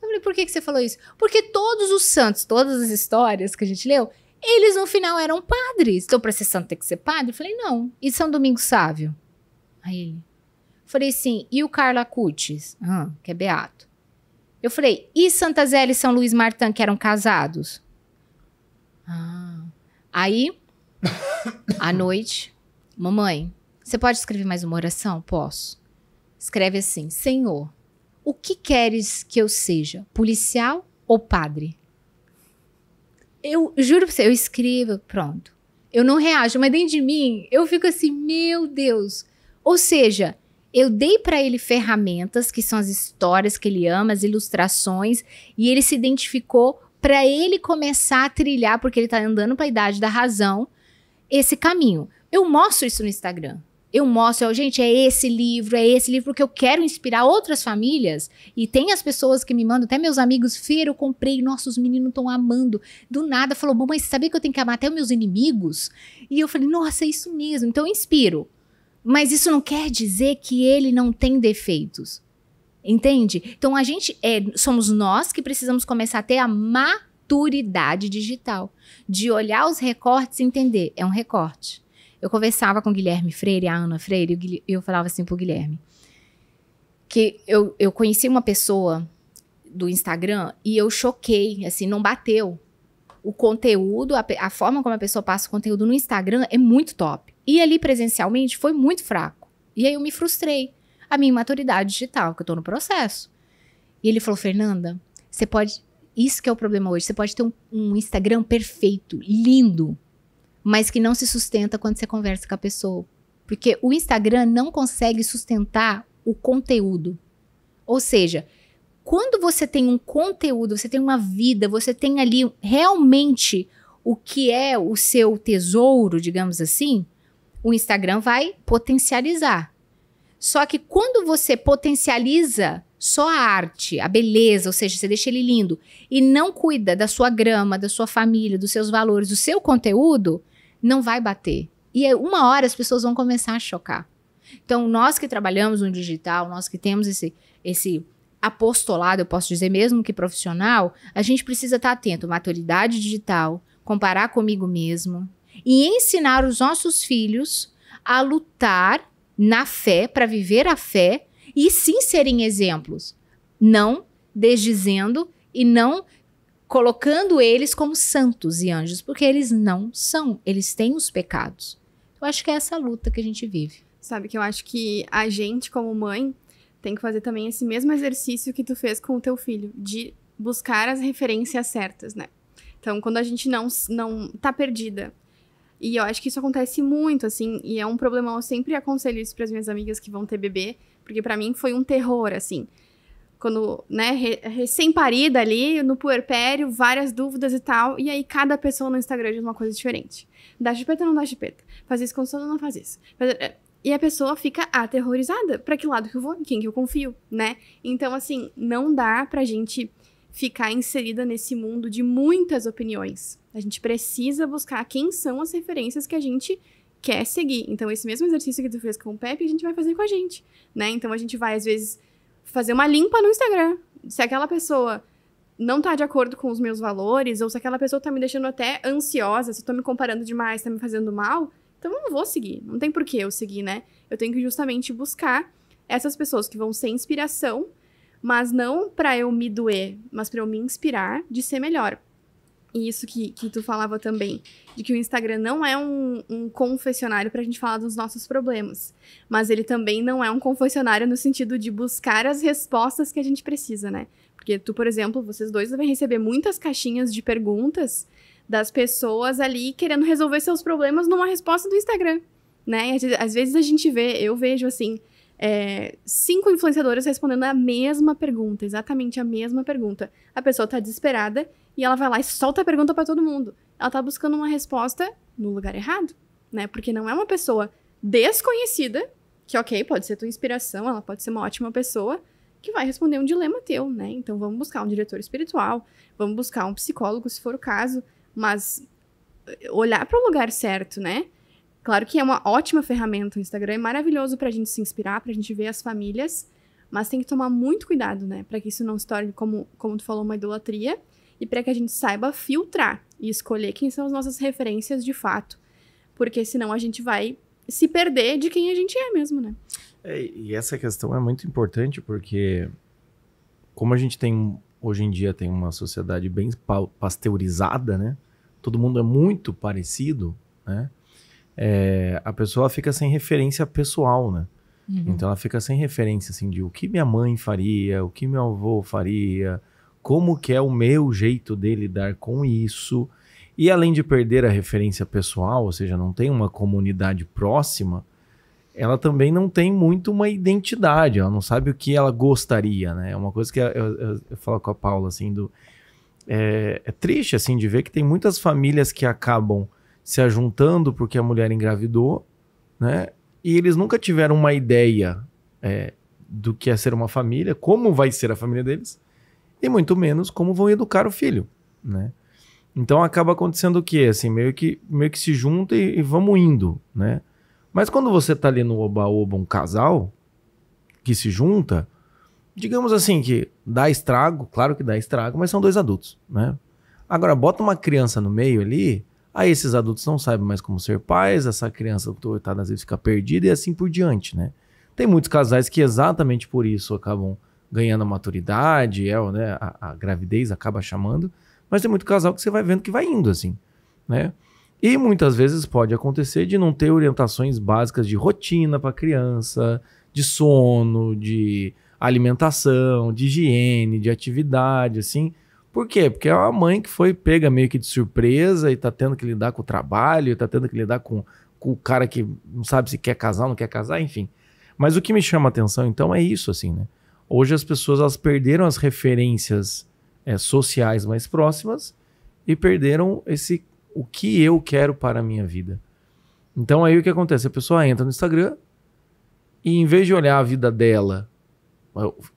Eu falei: por que, que você falou isso? Porque todos os santos, todas as histórias que a gente leu, eles no final eram padres. Então, para ser santo tem que ser padre? Eu falei: não. E São Domingos Sávio? Aí ele. Falei assim: e o Carla Cutis, ah, que é beato? Eu falei, e Santa Zélia e São Luís Martã, que eram casados? Ah. Aí, à noite, mamãe, você pode escrever mais uma oração? Posso. Escreve assim: Senhor, o que queres que eu seja? Policial ou padre? Eu juro pra você, eu escrevo, pronto. Eu não reajo, mas dentro de mim eu fico assim, meu Deus. Ou seja, eu dei para ele ferramentas, que são as histórias que ele ama, as ilustrações, e ele se identificou para ele começar a trilhar, porque ele está andando para a idade da razão, esse caminho. Eu mostro isso no Instagram. Eu mostro, eu, gente, é esse livro, é esse livro que eu quero inspirar outras famílias. E tem as pessoas que me mandam, até meus amigos, feira, eu comprei, nossa, os meninos estão amando. Do nada falou, mamãe, você sabia que eu tenho que amar até os meus inimigos? E eu falei, nossa, é isso mesmo. Então eu inspiro. Mas isso não quer dizer que ele não tem defeitos. Entende? Então a gente é, somos nós que precisamos começar a ter a maturidade digital, de olhar os recortes e entender, é um recorte. Eu conversava com o Guilherme Freire, a Ana Freire, e eu falava assim pro Guilherme que eu, eu conheci uma pessoa do Instagram e eu choquei, assim, não bateu. O conteúdo, a, a forma como a pessoa passa o conteúdo no Instagram é muito top. E ali presencialmente foi muito fraco. E aí eu me frustrei. A minha imaturidade digital, que eu tô no processo. E ele falou: Fernanda, você pode. Isso que é o problema hoje. Você pode ter um, um Instagram perfeito, lindo, mas que não se sustenta quando você conversa com a pessoa. Porque o Instagram não consegue sustentar o conteúdo. Ou seja, quando você tem um conteúdo, você tem uma vida, você tem ali realmente o que é o seu tesouro, digamos assim, o Instagram vai potencializar. Só que quando você potencializa só a arte, a beleza, ou seja, você deixa ele lindo e não cuida da sua grama, da sua família, dos seus valores, do seu conteúdo, não vai bater. E uma hora as pessoas vão começar a chocar. Então, nós que trabalhamos no digital, nós que temos esse, esse apostolado, eu posso dizer mesmo que profissional, a gente precisa estar atento maturidade digital, comparar comigo mesmo, e ensinar os nossos filhos a lutar na fé, para viver a fé e sim serem exemplos, não desdizendo e não colocando eles como santos e anjos, porque eles não são, eles têm os pecados. Eu acho que é essa luta que a gente vive. Sabe que eu acho que a gente como mãe tem que fazer também esse mesmo exercício que tu fez com o teu filho, de buscar as referências certas, né? Então, quando a gente não não tá perdida, e eu acho que isso acontece muito, assim, e é um problema Eu sempre aconselho isso para as minhas amigas que vão ter bebê, porque para mim foi um terror, assim. Quando, né, recém-parida ali, no puerpério, várias dúvidas e tal, e aí cada pessoa no Instagram diz uma coisa diferente. Dá chupeta ou não dá chupeta? Faz isso com sono ou não faz isso? Faz... É, e a pessoa fica aterrorizada. Para que lado que eu vou? Em quem que eu confio, né? Então, assim, não dá pra gente ficar inserida nesse mundo de muitas opiniões. A gente precisa buscar quem são as referências que a gente quer seguir. Então, esse mesmo exercício que tu fez com o Pepe, a gente vai fazer com a gente, né? Então, a gente vai, às vezes, fazer uma limpa no Instagram. Se aquela pessoa não tá de acordo com os meus valores, ou se aquela pessoa tá me deixando até ansiosa, se eu tô me comparando demais, tá me fazendo mal, então eu não vou seguir. Não tem por que eu seguir, né? Eu tenho que justamente buscar essas pessoas que vão ser inspiração mas não para eu me doer, mas para eu me inspirar de ser melhor. E isso que, que tu falava também, de que o Instagram não é um, um confessionário para a gente falar dos nossos problemas, mas ele também não é um confessionário no sentido de buscar as respostas que a gente precisa, né? Porque tu, por exemplo, vocês dois vão receber muitas caixinhas de perguntas das pessoas ali querendo resolver seus problemas numa resposta do Instagram, né? Às vezes a gente vê, eu vejo assim, é, cinco influenciadoras respondendo a mesma pergunta, exatamente a mesma pergunta. A pessoa tá desesperada e ela vai lá e solta a pergunta para todo mundo. Ela tá buscando uma resposta no lugar errado, né? Porque não é uma pessoa desconhecida, que ok, pode ser tua inspiração, ela pode ser uma ótima pessoa, que vai responder um dilema teu, né? Então vamos buscar um diretor espiritual, vamos buscar um psicólogo se for o caso, mas eh, olhar para o lugar certo, né? Claro que é uma ótima ferramenta o Instagram, é maravilhoso para a gente se inspirar, para a gente ver as famílias, mas tem que tomar muito cuidado, né? Para que isso não se torne, como, como tu falou, uma idolatria e para que a gente saiba filtrar e escolher quem são as nossas referências de fato. Porque senão a gente vai se perder de quem a gente é mesmo, né? É, e essa questão é muito importante porque como a gente tem hoje em dia tem uma sociedade bem pasteurizada, né? Todo mundo é muito parecido, né? é, a pessoa fica sem referência pessoal, né? Uhum. Então ela fica sem referência, assim, de o que minha mãe faria, o que meu avô faria, como que é o meu jeito de lidar com isso. E além de perder a referência pessoal, ou seja, não tem uma comunidade próxima, ela também não tem muito uma identidade, ela não sabe o que ela gostaria, né? É uma coisa que eu, eu, eu falo com a Paula, assim, do... É, é triste, assim, de ver que tem muitas famílias que acabam se ajuntando porque a mulher engravidou, né? E eles nunca tiveram uma ideia é, do que é ser uma família, como vai ser a família deles, e muito menos como vão educar o filho, né? Então acaba acontecendo o quê? Assim, meio que, meio que se junta e, e vamos indo, né? Mas quando você tá ali no oba-oba, um casal que se junta, digamos assim que dá estrago, claro que dá estrago, mas são dois adultos, né? Agora, bota uma criança no meio ali, Aí esses adultos não sabem mais como ser pais, essa criança coitada às vezes fica perdida e assim por diante, né? Tem muitos casais que exatamente por isso acabam ganhando a maturidade, é, né, a, a gravidez acaba chamando, mas tem muito casal que você vai vendo que vai indo assim, né? E muitas vezes pode acontecer de não ter orientações básicas de rotina para criança, de sono, de alimentação, de higiene, de atividade, assim. Por quê? Porque é uma mãe que foi pega meio que de surpresa e tá tendo que lidar com o trabalho, tá tendo que lidar com, com o cara que não sabe se quer casar ou não quer casar, enfim. Mas o que me chama a atenção, então, é isso, assim, né? Hoje as pessoas elas perderam as referências é, sociais mais próximas e perderam esse o que eu quero para a minha vida. Então aí o que acontece? A pessoa entra no Instagram e em vez de olhar a vida dela,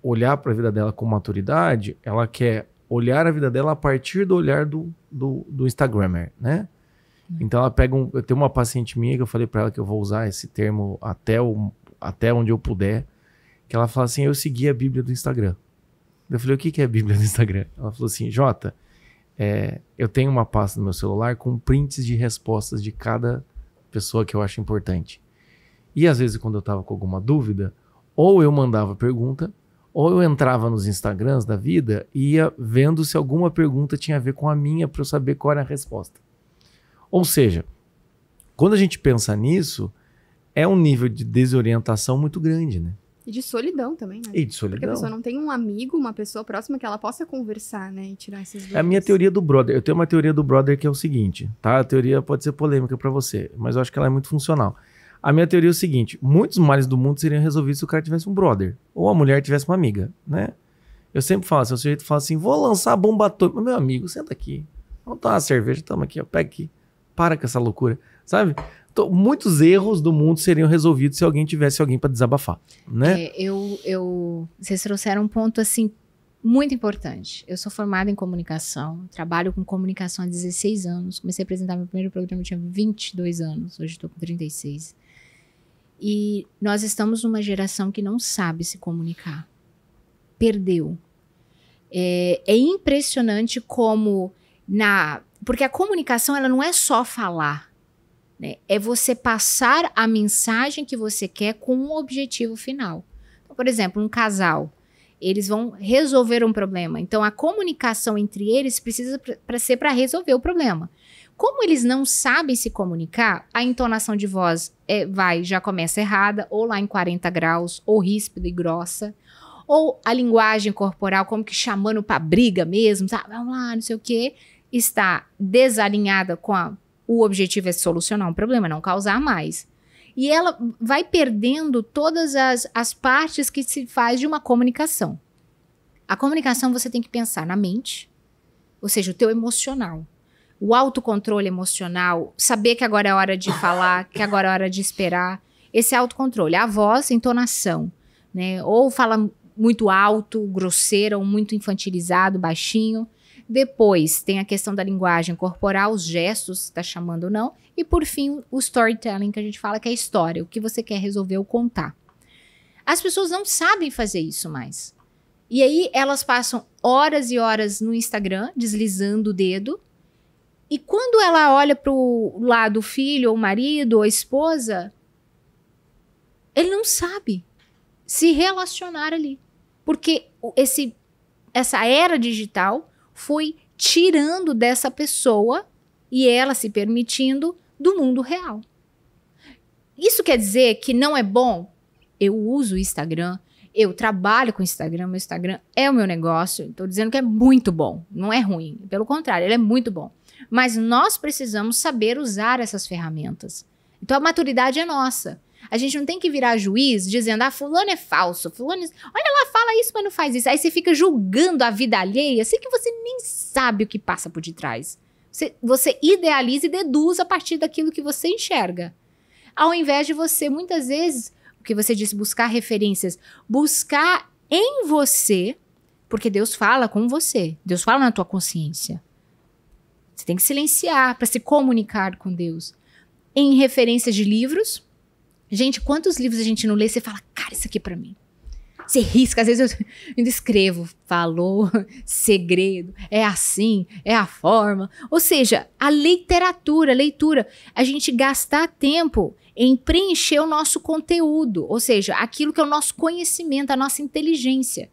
olhar para a vida dela com maturidade, ela quer olhar a vida dela a partir do olhar do, do, do né? Então ela pega um. Eu tenho uma paciente minha que eu falei para ela que eu vou usar esse termo até, o, até onde eu puder. Que ela fala assim: eu segui a Bíblia do Instagram. Eu falei: o que, que é a Bíblia do Instagram? Ela falou assim: Jota, é, eu tenho uma pasta no meu celular com prints de respostas de cada pessoa que eu acho importante. E às vezes, quando eu tava com alguma dúvida, ou eu mandava pergunta, ou eu entrava nos Instagrams da vida e ia vendo se alguma pergunta tinha a ver com a minha para eu saber qual era a resposta. Ou seja, quando a gente pensa nisso, é um nível de desorientação muito grande, né? E de solidão também, né? E de solidão. Porque a pessoa não tem um amigo, uma pessoa próxima que ela possa conversar, né? E tirar esses dúvidas. É a minha teoria do brother. Eu tenho uma teoria do brother que é o seguinte, tá? A teoria pode ser polêmica para você, mas eu acho que ela é muito funcional. A minha teoria é o seguinte: muitos males do mundo seriam resolvidos se o cara tivesse um brother. Ou a mulher tivesse uma amiga, né? Eu sempre falo assim, o sujeito fala assim, vou lançar a bomba atômica. Meu amigo, senta aqui. Vamos tomar uma cerveja, toma aqui, ó, pega aqui. Para com essa loucura, sabe? Então, muitos erros do mundo seriam resolvidos se alguém tivesse alguém para desabafar, né? É, eu, eu... Vocês trouxeram um ponto, assim, muito importante. Eu sou formada em comunicação, trabalho com comunicação há 16 anos. Comecei a apresentar meu primeiro programa, eu tinha 22 anos, hoje estou com 36. E nós estamos numa geração que não sabe se comunicar. Perdeu. É, é, impressionante como na. Porque a comunicação ela não é só falar. Né? É você passar a mensagem que você quer com um objetivo final. Então, por exemplo, um casal. Eles vão resolver um problema. Então, a comunicação entre eles precisa para ser para resolver o problema. Como eles não sabem se comunicar, a entonação de voz é, vai, já começa errada, ou lá em 40 graus, ou ríspida e grossa, ou a linguagem corporal, como que chamando para briga mesmo, tá? Vamos lá, não sei o quê, está desalinhada com a. O objetivo é solucionar um problema, não causar mais. E ela vai perdendo todas as, as partes que se faz de uma comunicação. A comunicação você tem que pensar na mente, ou seja, o teu emocional o autocontrole emocional, saber que agora é hora de falar, que agora é hora de esperar, esse autocontrole, a voz, a entonação, né? Ou fala muito alto, grosseiro, ou muito infantilizado, baixinho. Depois tem a questão da linguagem corporal, os gestos, se está chamando ou não. E por fim, o storytelling, que a gente fala que é história, o que você quer resolver ou contar. As pessoas não sabem fazer isso mais. E aí elas passam horas e horas no Instagram, deslizando o dedo, e quando ela olha para o lado filho, ou marido, ou esposa, ele não sabe se relacionar ali. Porque esse, essa era digital foi tirando dessa pessoa e ela se permitindo do mundo real. Isso quer dizer que não é bom? Eu uso o Instagram, eu trabalho com o Instagram, meu Instagram é o meu negócio. Estou dizendo que é muito bom, não é ruim. Pelo contrário, ele é muito bom. Mas nós precisamos saber usar essas ferramentas. Então a maturidade é nossa. A gente não tem que virar juiz dizendo, ah, fulano é falso, fulano... É Olha lá, fala isso, mas não faz isso. Aí você fica julgando a vida alheia, sei que você nem sabe o que passa por detrás. Você, você idealiza e deduz a partir daquilo que você enxerga. Ao invés de você, muitas vezes, o que você disse, buscar referências, buscar em você, porque Deus fala com você, Deus fala na tua consciência. Você tem que silenciar para se comunicar com Deus. Em referências de livros, gente, quantos livros a gente não lê? Você fala, cara, isso aqui é para mim. Você risca, às vezes eu ainda escrevo, falou, segredo, é assim, é a forma. Ou seja, a literatura, a leitura, a gente gastar tempo em preencher o nosso conteúdo, ou seja, aquilo que é o nosso conhecimento, a nossa inteligência.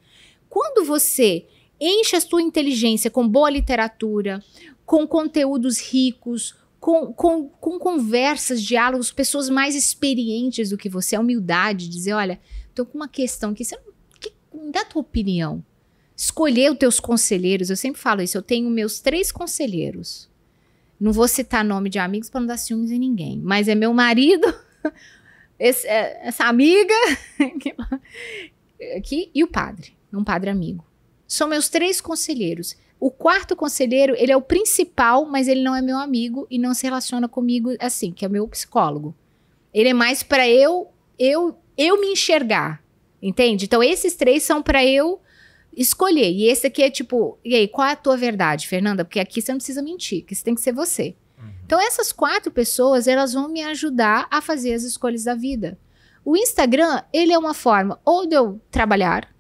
Quando você enche a sua inteligência com boa literatura, com conteúdos ricos, com, com, com conversas, diálogos, pessoas mais experientes do que você, a humildade, dizer, olha, estou com uma questão que você não. Que, me dá a tua opinião. Escolher os teus conselheiros, eu sempre falo isso, eu tenho meus três conselheiros. Não vou citar nome de amigos para não dar ciúmes em ninguém, mas é meu marido, esse, é, essa amiga aqui e o padre, um padre amigo. São meus três conselheiros. O quarto conselheiro, ele é o principal, mas ele não é meu amigo e não se relaciona comigo assim, que é o meu psicólogo. Ele é mais para eu, eu, eu me enxergar, entende? Então esses três são para eu escolher. E esse aqui é tipo, e aí, qual é a tua verdade, Fernanda? Porque aqui você não precisa mentir, que isso tem que ser você. Uhum. Então essas quatro pessoas, elas vão me ajudar a fazer as escolhas da vida. O Instagram, ele é uma forma ou de eu trabalhar,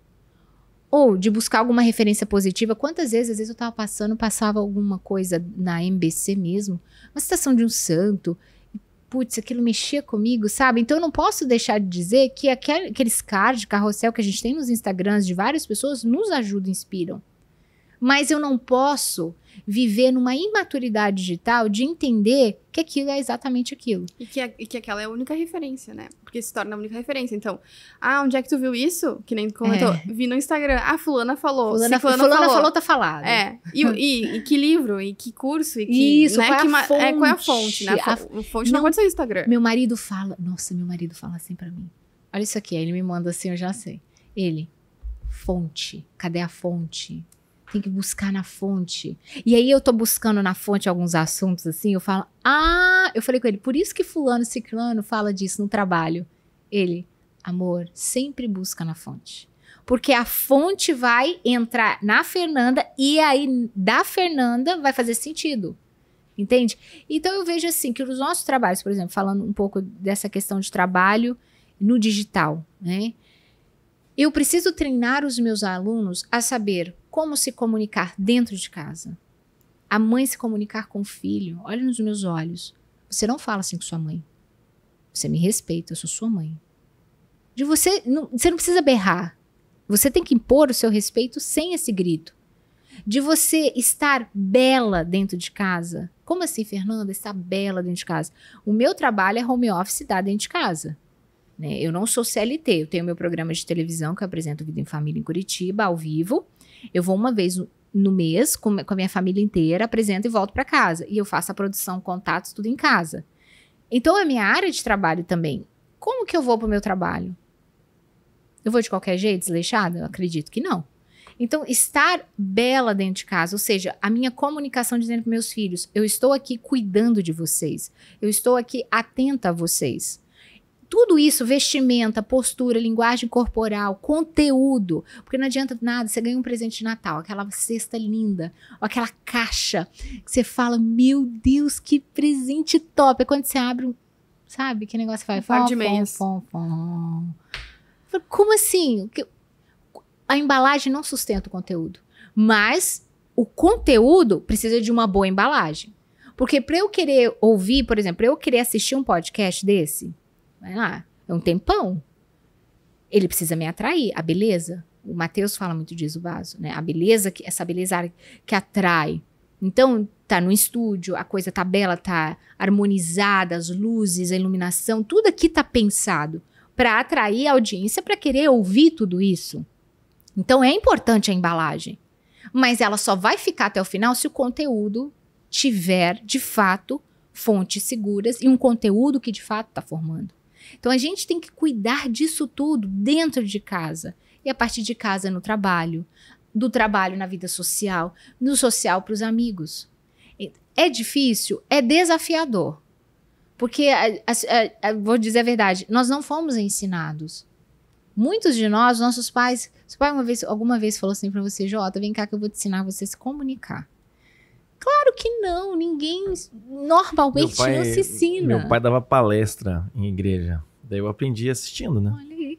ou de buscar alguma referência positiva. Quantas vezes, às vezes eu estava passando, passava alguma coisa na MBC mesmo, uma citação de um santo, putz, aquilo mexia comigo, sabe? Então eu não posso deixar de dizer que aqueles cards de carrossel que a gente tem nos Instagrams de várias pessoas nos ajudam, inspiram. Mas eu não posso viver numa imaturidade digital de entender que aquilo é exatamente aquilo. E que, a, e que aquela é a única referência, né? Porque se torna a única referência. Então, ah, onde é que tu viu isso? Que nem comentou. É. Vi no Instagram. Ah, fulana falou. Fulana, fulana, fulana falou. falou. tá falado. É. E, e, e, que livro? E que curso? E que, isso, né? qual, é que, a fonte? É, qual é a fonte, né? A, a fonte não, não pode ser o Instagram. Meu marido fala... Nossa, meu marido fala assim para mim. Olha isso aqui. Aí ele me manda assim, eu já sei. Ele... Fonte. Cadê a fonte? tem que buscar na fonte. E aí eu tô buscando na fonte alguns assuntos assim, eu falo, ah, eu falei com ele, por isso que fulano ciclano fala disso no trabalho. Ele, amor, sempre busca na fonte. Porque a fonte vai entrar na Fernanda e aí da Fernanda vai fazer sentido. Entende? Então eu vejo assim que os nossos trabalhos, por exemplo, falando um pouco dessa questão de trabalho no digital, né? Eu preciso treinar os meus alunos a saber como se comunicar dentro de casa. A mãe se comunicar com o filho. Olha nos meus olhos. Você não fala assim com sua mãe. Você me respeita, eu sou sua mãe. De você, não, você não precisa berrar. Você tem que impor o seu respeito sem esse grito. De você estar bela dentro de casa. Como assim, Fernanda, estar bela dentro de casa? O meu trabalho é home office dar dentro de casa. Né? Eu não sou CLT, eu tenho meu programa de televisão que eu apresento Vida em Família em Curitiba, ao vivo. Eu vou uma vez no mês com, a minha família inteira, apresento e volto para casa. E eu faço a produção, contatos, tudo em casa. Então é minha área de trabalho também. Como que eu vou para o meu trabalho? Eu vou de qualquer jeito, desleixada? Eu acredito que não. Então, estar bela dentro de casa, ou seja, a minha comunicação dizendo para meus filhos: eu estou aqui cuidando de vocês, eu estou aqui atenta a vocês. Tudo isso, vestimenta, postura, linguagem corporal, conteúdo, porque não adianta nada, você ganha um presente de Natal, aquela cesta linda, aquela caixa que você fala, meu Deus, que presente top. É quando você abre sabe, que negócio vai? Um de Como assim? A embalagem não sustenta o conteúdo, mas o conteúdo precisa de uma boa embalagem. Porque para eu querer ouvir, por exemplo, eu querer assistir um podcast desse, Vai lá. É um tempão. Ele precisa me atrair, a beleza. O Mateus fala muito disso, o vaso, né? A beleza, essa beleza que atrai. Então, tá no estúdio, a coisa tá bela, tá harmonizada, as luzes, a iluminação, tudo aqui tá pensado para atrair a audiência para querer ouvir tudo isso. Então é importante a embalagem, mas ela só vai ficar até o final se o conteúdo tiver, de fato, fontes seguras e um conteúdo que de fato está formando. Então a gente tem que cuidar disso tudo dentro de casa. E a partir de casa no trabalho, do trabalho na vida social, no social para os amigos. É difícil, é desafiador. Porque, a, a, a, vou dizer a verdade, nós não fomos ensinados. Muitos de nós, nossos pais, seu pai uma vez, alguma vez falou assim para você, Jota, vem cá que eu vou te ensinar você a se comunicar. Claro que não, ninguém normalmente pai, não se ensina. Meu pai dava palestra em igreja. Daí eu aprendi assistindo, né? Olha aí.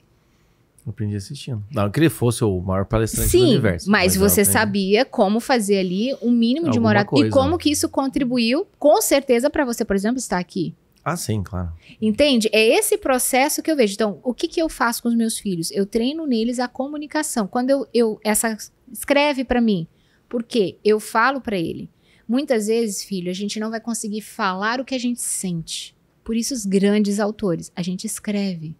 aprendi assistindo. Não que ele fosse o maior palestrante Sim, do universo. Sim, mas, mas você sabia como fazer ali um mínimo de moral e como que isso contribuiu, com certeza, para você, por exemplo, estar aqui. Ah, sim, claro. Entende? É esse processo que eu vejo. Então, o que, que eu faço com os meus filhos? Eu treino neles a comunicação. Quando eu, eu essa escreve para mim, porque eu falo para ele. Muitas vezes, filho, a gente não vai conseguir falar o que a gente sente. Por isso, os grandes autores, a gente escreve.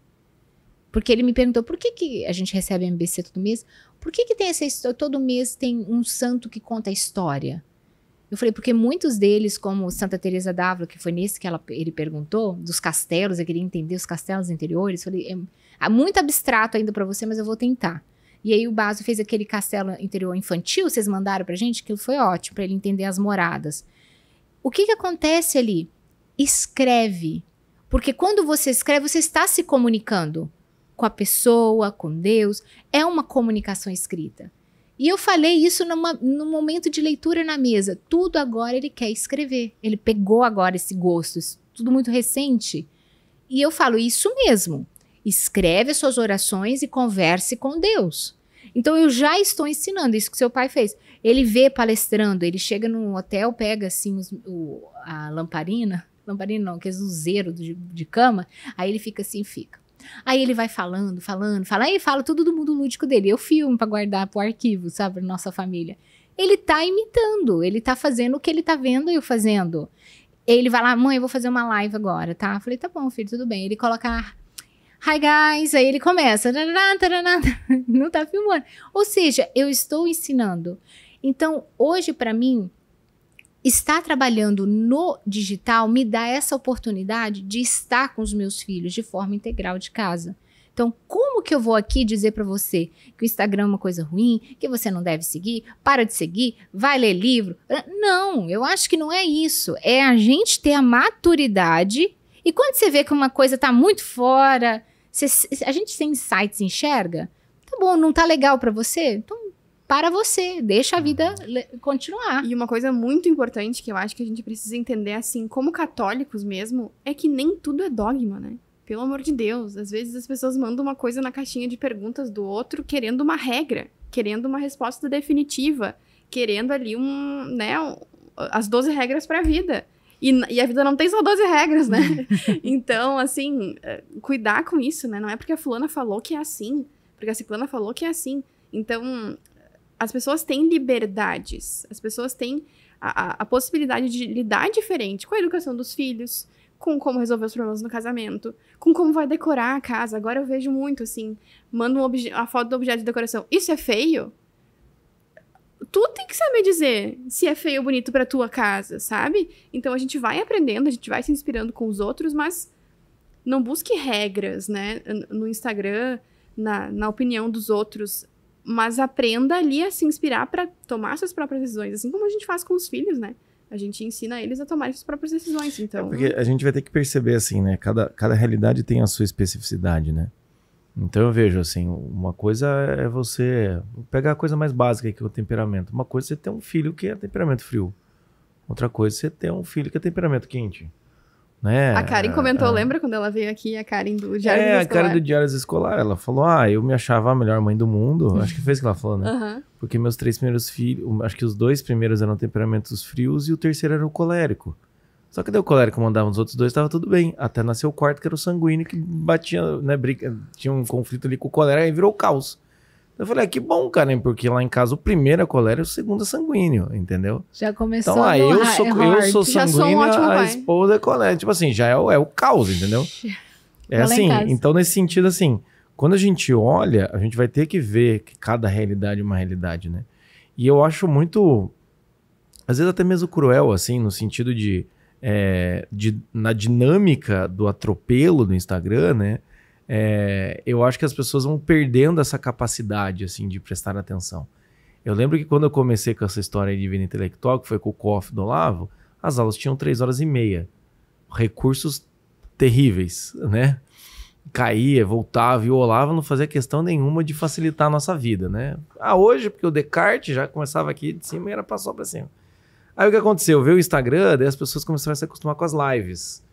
Porque ele me perguntou por que, que a gente recebe MBC todo mês? Por que, que tem essa Todo mês tem um santo que conta a história. Eu falei, porque muitos deles, como Santa Teresa d'Ávila, que foi nesse que ela, ele perguntou, dos castelos, eu queria entender os castelos interiores. Eu falei, é, é muito abstrato ainda para você, mas eu vou tentar. E aí o Baso fez aquele castelo interior infantil, vocês mandaram pra gente, que foi ótimo para ele entender as moradas. O que que acontece ali? Escreve. Porque quando você escreve, você está se comunicando com a pessoa, com Deus, é uma comunicação escrita. E eu falei isso numa, num momento de leitura na mesa. Tudo agora ele quer escrever. Ele pegou agora esse gosto, tudo muito recente. E eu falo isso mesmo. Escreve as suas orações e converse com Deus. Então eu já estou ensinando isso que seu pai fez. Ele vê palestrando, ele chega num hotel, pega assim os, o, a lamparina, lamparina não, que é luzeiro de, de cama, aí ele fica assim, fica. Aí ele vai falando, falando, fala, aí fala tudo do mundo lúdico dele. Eu filmo para guardar pro arquivo, sabe, nossa família. Ele tá imitando, ele tá fazendo o que ele tá vendo eu fazendo. Ele vai lá, mãe, eu vou fazer uma live agora, tá? Eu falei, tá bom, filho, tudo bem. Ele coloca Hi guys, aí ele começa. Não tá filmando. Ou seja, eu estou ensinando. Então, hoje para mim, estar trabalhando no digital me dá essa oportunidade de estar com os meus filhos de forma integral de casa. Então, como que eu vou aqui dizer para você que o Instagram é uma coisa ruim, que você não deve seguir, para de seguir, vai ler livro? Não, eu acho que não é isso. É a gente ter a maturidade e quando você vê que uma coisa está muito fora a gente sem insights enxerga. Tá bom, não tá legal para você? Então para você, deixa a vida continuar. E uma coisa muito importante que eu acho que a gente precisa entender, assim, como católicos mesmo, é que nem tudo é dogma, né? Pelo amor de Deus, às vezes as pessoas mandam uma coisa na caixinha de perguntas do outro querendo uma regra, querendo uma resposta definitiva, querendo ali um, né, as 12 regras para a vida. E, e, a vida não tem só 12 regras, né? então, assim, eh, cuidar com isso, né? Não é porque a fulana falou que é assim, porque a ciclana falou que é assim. Então, as pessoas têm liberdades, as pessoas têm a, a, a possibilidade de lidar diferente com a educação dos filhos, com como resolver os problemas no casamento, com como vai decorar a casa. Agora eu vejo muito, assim, manda um a foto do objeto de decoração. Isso é feio? tu tem que saber dizer se é feio ou bonito pra tua casa, sabe? Então a gente vai aprendendo, a gente vai se inspirando com os outros, mas não busque regras, né? No Instagram, na, na opinião dos outros, mas aprenda ali a se inspirar para tomar suas próprias decisões, assim como a gente faz com os filhos, né? A gente ensina eles a tomarem suas próprias decisões, então. É porque a gente vai ter que perceber assim, né? Cada, cada realidade tem a sua especificidade, né? Então eu vejo assim, uma coisa é você pegar a coisa mais básica que é o temperamento. Uma coisa é você ter um filho que é temperamento frio. Outra coisa é você ter um filho que é temperamento quente. Né? A Karen comentou, é, lembra quando ela veio aqui, a Karen do Diário é, Escolar? É, a Karen do Diário Escolar. Ela falou, ah, eu me achava a melhor mãe do mundo. Acho que foi isso que ela falou, né? Uhum. Porque meus três primeiros filhos, acho que os dois primeiros eram temperamentos frios e o terceiro era o colérico. Só que deu colérico que mandava os outros dois, tava tudo bem. Até nasceu o quarto, que era o sanguíneo, que batia, né? Briga, tinha um conflito ali com o colérico, aí virou caos. Eu falei, ah, que bom, hein porque lá em casa o primeiro é colérico, o segundo é sanguíneo, entendeu? Já começou Então aí eu sou, é eu sou sanguíneo sou um a esposa é colérica. Tipo assim, já é, é o caos, entendeu? É assim, então nesse sentido, assim, quando a gente olha, a gente vai ter que ver que cada realidade é uma realidade, né? E eu acho muito, às vezes até mesmo cruel, assim, no sentido de é, de, na dinâmica do atropelo do Instagram, né? É, eu acho que as pessoas vão perdendo essa capacidade, assim, de prestar atenção. Eu lembro que quando eu comecei com essa história de vida intelectual, que foi com o COF do Olavo, as aulas tinham três horas e meia. Recursos terríveis, né? Caía, voltava e o Olavo não fazia questão nenhuma de facilitar a nossa vida, né? Ah, hoje, porque o Descartes já começava aqui de cima e era passou para cima. Aí o que aconteceu? Veio o Instagram, daí as pessoas começaram a se acostumar com as lives.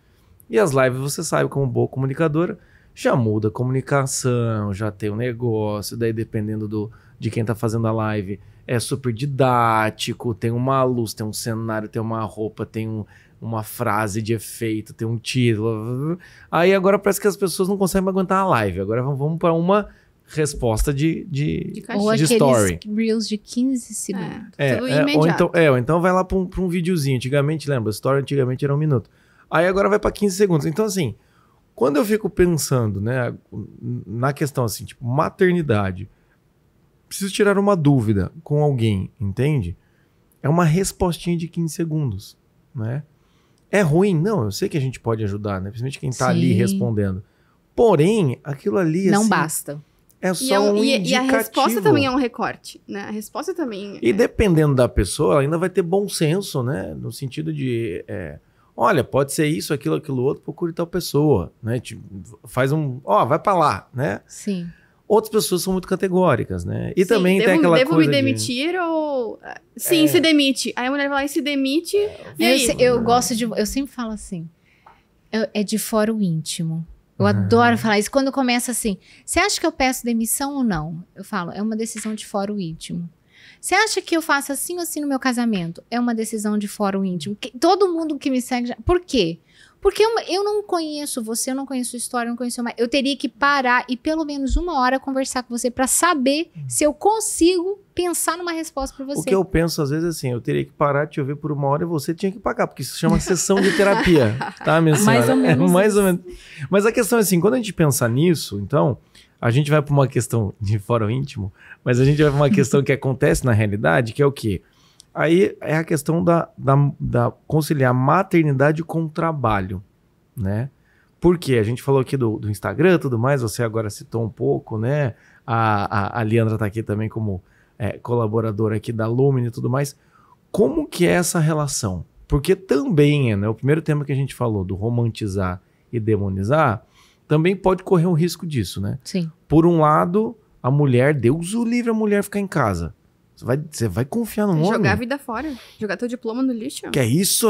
E as lives, você sabe, como boa comunicadora, já muda a comunicação, já tem o um negócio, daí dependendo do, de quem tá fazendo a live, é super didático, tem uma luz, tem um cenário, tem uma roupa, tem um, uma frase de efeito, tem um título. Aí agora parece que as pessoas não conseguem aguentar a live. Agora vamos para uma resposta de, de, de, de story. Reels de 15 segundos. É, é, é ou, então, é, ou então vai lá para um, um videozinho. Antigamente, lembra? Story antigamente era um minuto. Aí agora vai para 15 segundos. Então, assim, quando eu fico pensando, né, na questão assim, tipo, maternidade, preciso tirar uma dúvida com alguém, entende? É uma respostinha de 15 segundos, né? É ruim? Não, eu sei que a gente pode ajudar, né? Principalmente quem está ali respondendo. Porém, aquilo ali. Não assim, basta. É só e é um, um e, é- e, a resposta também é um recorte, né? A resposta também. E é... dependendo da pessoa, ela ainda vai ter bom senso, né? No sentido de. É, olha, pode ser isso, aquilo, aquilo outro, procure tal pessoa, né? Tipo, faz um. Ó, vai pra lá, né? Sim. Outras pessoas são muito categóricas, né? E Sim, também devo, tem aquela devo coisa. Devo me demitir de... ou. Sim, é. se demite. Aí a mulher vai lá e se demite. E eu, eu gosto de. Eu sempre falo assim. É, é de fora o íntimo. Eu uhum. adoro falar isso. Quando começa assim, você acha que eu peço demissão ou não? Eu falo, é uma decisão de fórum íntimo. Você acha que eu faço assim ou assim no meu casamento? É uma decisão de fórum íntimo. Que, todo mundo que me segue. Já... Por quê? Porque eu, eu não conheço você, eu não conheço sua história, eu não conheço mais. Eu teria que parar e pelo menos uma hora conversar com você para saber hum. se eu consigo pensar numa resposta para você. O que eu penso às vezes é assim, eu teria que parar, te ouvir por uma hora e você tinha que pagar, porque isso se chama sessão de terapia, tá, minha senhora? É, mais ou menos. É, mais ou menos. Mas a questão é assim, quando a gente pensa nisso, então, a gente vai para uma questão de fórum íntimo, mas a gente vai para uma questão que acontece na realidade, que é o quê? Aí é a questão da, da, da conciliar maternidade com trabalho, né? Porque a gente falou aqui do, do Instagram tudo mais, você agora citou um pouco, né? A, a, a Leandra tá aqui também como é, colaboradora aqui da Lumine e tudo mais. Como que é essa relação? Porque também, né? O primeiro tema que a gente falou do romantizar e demonizar, também pode correr um risco disso, né? Sim. Por um lado, a mulher, Deus o livre a mulher ficar em casa. Você vai, você vai confiar no é Jogar homem? Jogar a vida fora. Jogar teu diploma no lixo. Que é isso?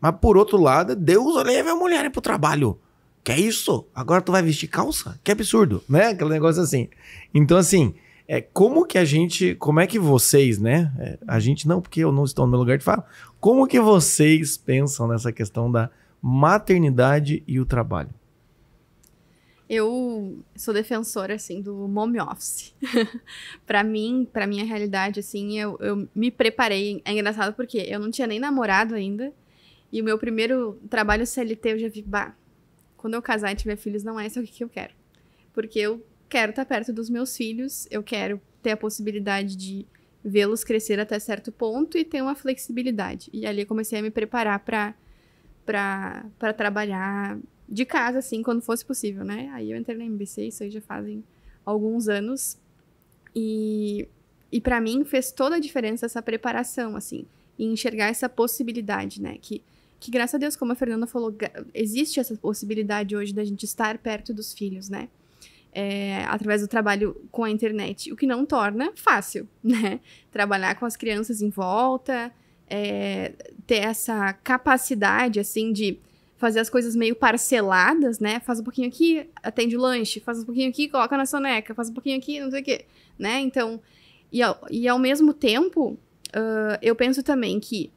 Mas por outro lado, Deus leva a mulher pro trabalho. Que é isso? Agora tu vai vestir calça? Que absurdo, né? Aquele negócio assim. Então, assim, é, como que a gente. Como é que vocês, né? É, a gente não, porque eu não estou no meu lugar de fala. Como que vocês pensam nessa questão da maternidade e o trabalho? Eu sou defensora, assim, do home office. para mim, para minha realidade, assim, eu, eu me preparei. É engraçado porque eu não tinha nem namorado ainda. E o meu primeiro trabalho CLT, eu já vi, bah, quando eu casar e tiver filhos, não é isso é o que eu quero. Porque eu quero estar tá perto dos meus filhos, eu quero ter a possibilidade de vê-los crescer até certo ponto e ter uma flexibilidade. E ali eu comecei a me preparar para trabalhar de casa, assim, quando fosse possível, né? Aí eu entrei na MBC, isso aí já fazem alguns anos. E, e para mim fez toda a diferença essa preparação, assim, e enxergar essa possibilidade, né? Que, que graças a Deus, como a Fernanda falou, existe essa possibilidade hoje da gente estar perto dos filhos, né? É, através do trabalho com a internet, o que não torna fácil, né? Trabalhar com as crianças em volta, é, ter essa capacidade, assim, de fazer as coisas meio parceladas, né? Faz um pouquinho aqui, atende o lanche, faz um pouquinho aqui, coloca na soneca, faz um pouquinho aqui, não sei o quê, né? Então, e ao, e ao mesmo tempo, uh, eu penso também que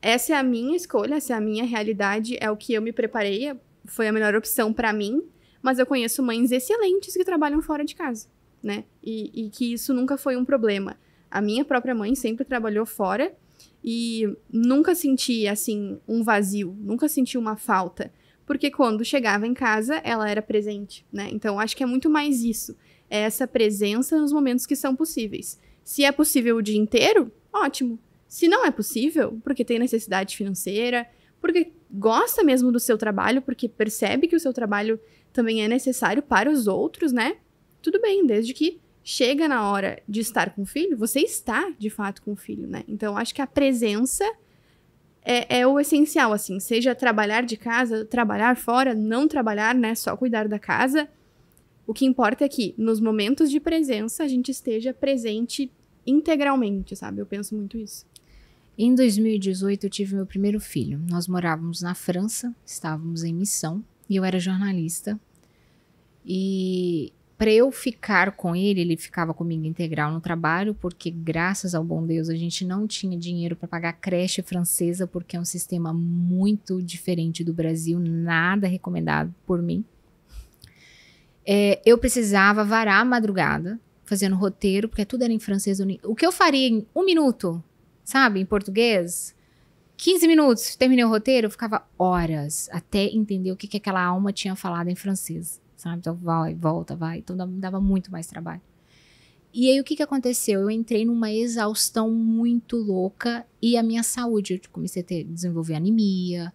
essa é a minha escolha, essa é a minha realidade, é o que eu me preparei, é, foi a melhor opção para mim, mas eu conheço mães excelentes que trabalham fora de casa, né? E, e que isso nunca foi um problema. A minha própria mãe sempre trabalhou fora e nunca senti, assim, um vazio, nunca senti uma falta. Porque quando chegava em casa, ela era presente, né? Então acho que é muito mais isso. É essa presença nos momentos que são possíveis. Se é possível o dia inteiro, ótimo. Se não é possível, porque tem necessidade financeira, porque gosta mesmo do seu trabalho, porque percebe que o seu trabalho também é necessário para os outros, né? Tudo bem, desde que chega na hora de estar com o filho, você está de fato com o filho, né? Então, acho que a presença é, é, o essencial, assim, seja trabalhar de casa, trabalhar fora, não trabalhar, né? Só cuidar da casa. O que importa é que nos momentos de presença a gente esteja presente integralmente, sabe? Eu penso muito isso. Em 2018 eu tive meu primeiro filho. Nós morávamos na França, estávamos em missão e eu era jornalista. E para eu ficar com ele, ele ficava comigo integral no trabalho, porque graças ao bom Deus a gente não tinha dinheiro para pagar creche francesa, porque é um sistema muito diferente do Brasil, nada recomendado por mim. É, eu precisava varar a madrugada, fazendo roteiro, porque tudo era em francês. O que eu faria em um minuto, sabe, em português, 15 minutos, terminei o roteiro, eu ficava horas até entender o que, que aquela alma tinha falado em francês sabe? Então vai, volta, vai. Então dava muito mais trabalho. E aí o que, que aconteceu? Eu entrei numa exaustão muito louca e a minha saúde, eu tipo, comecei a ter, desenvolver anemia,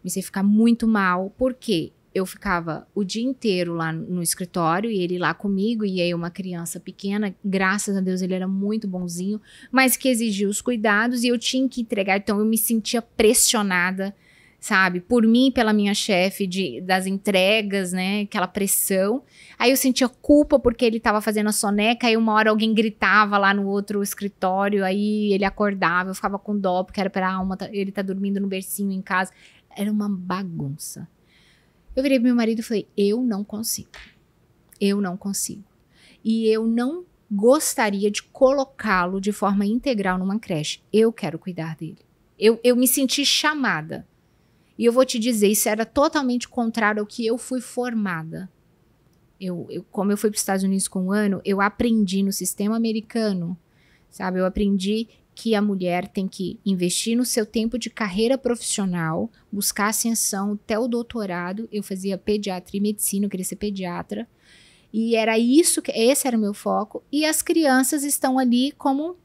comecei a ficar muito mal, porque eu ficava o dia inteiro lá no escritório e ele lá comigo, e aí uma criança pequena, graças a Deus ele era muito bonzinho, mas que exigia os cuidados e eu tinha que entregar, então eu me sentia pressionada sabe? Por mim, pela minha chefe de, das entregas, né? Aquela pressão. Aí eu sentia culpa porque ele estava fazendo a soneca, aí uma hora alguém gritava lá no outro escritório, aí ele acordava, eu ficava com dó, porque era pra alma, tá, ele tá dormindo no bercinho em casa. Era uma bagunça. Eu virei pro meu marido e falei: eu não consigo. Eu não consigo. E eu não gostaria de colocá-lo de forma integral numa creche. Eu quero cuidar dele. Eu, eu me senti chamada e eu vou te dizer, isso era totalmente contrário ao que eu fui formada. Eu, eu como eu fui para os Estados Unidos com um ano, eu aprendi no sistema americano, sabe? Eu aprendi que a mulher tem que investir no seu tempo de carreira profissional, buscar ascensão até o doutorado. Eu fazia pediatria e medicina, eu queria ser pediatra. E era isso que esse era o meu foco. E as crianças estão ali como,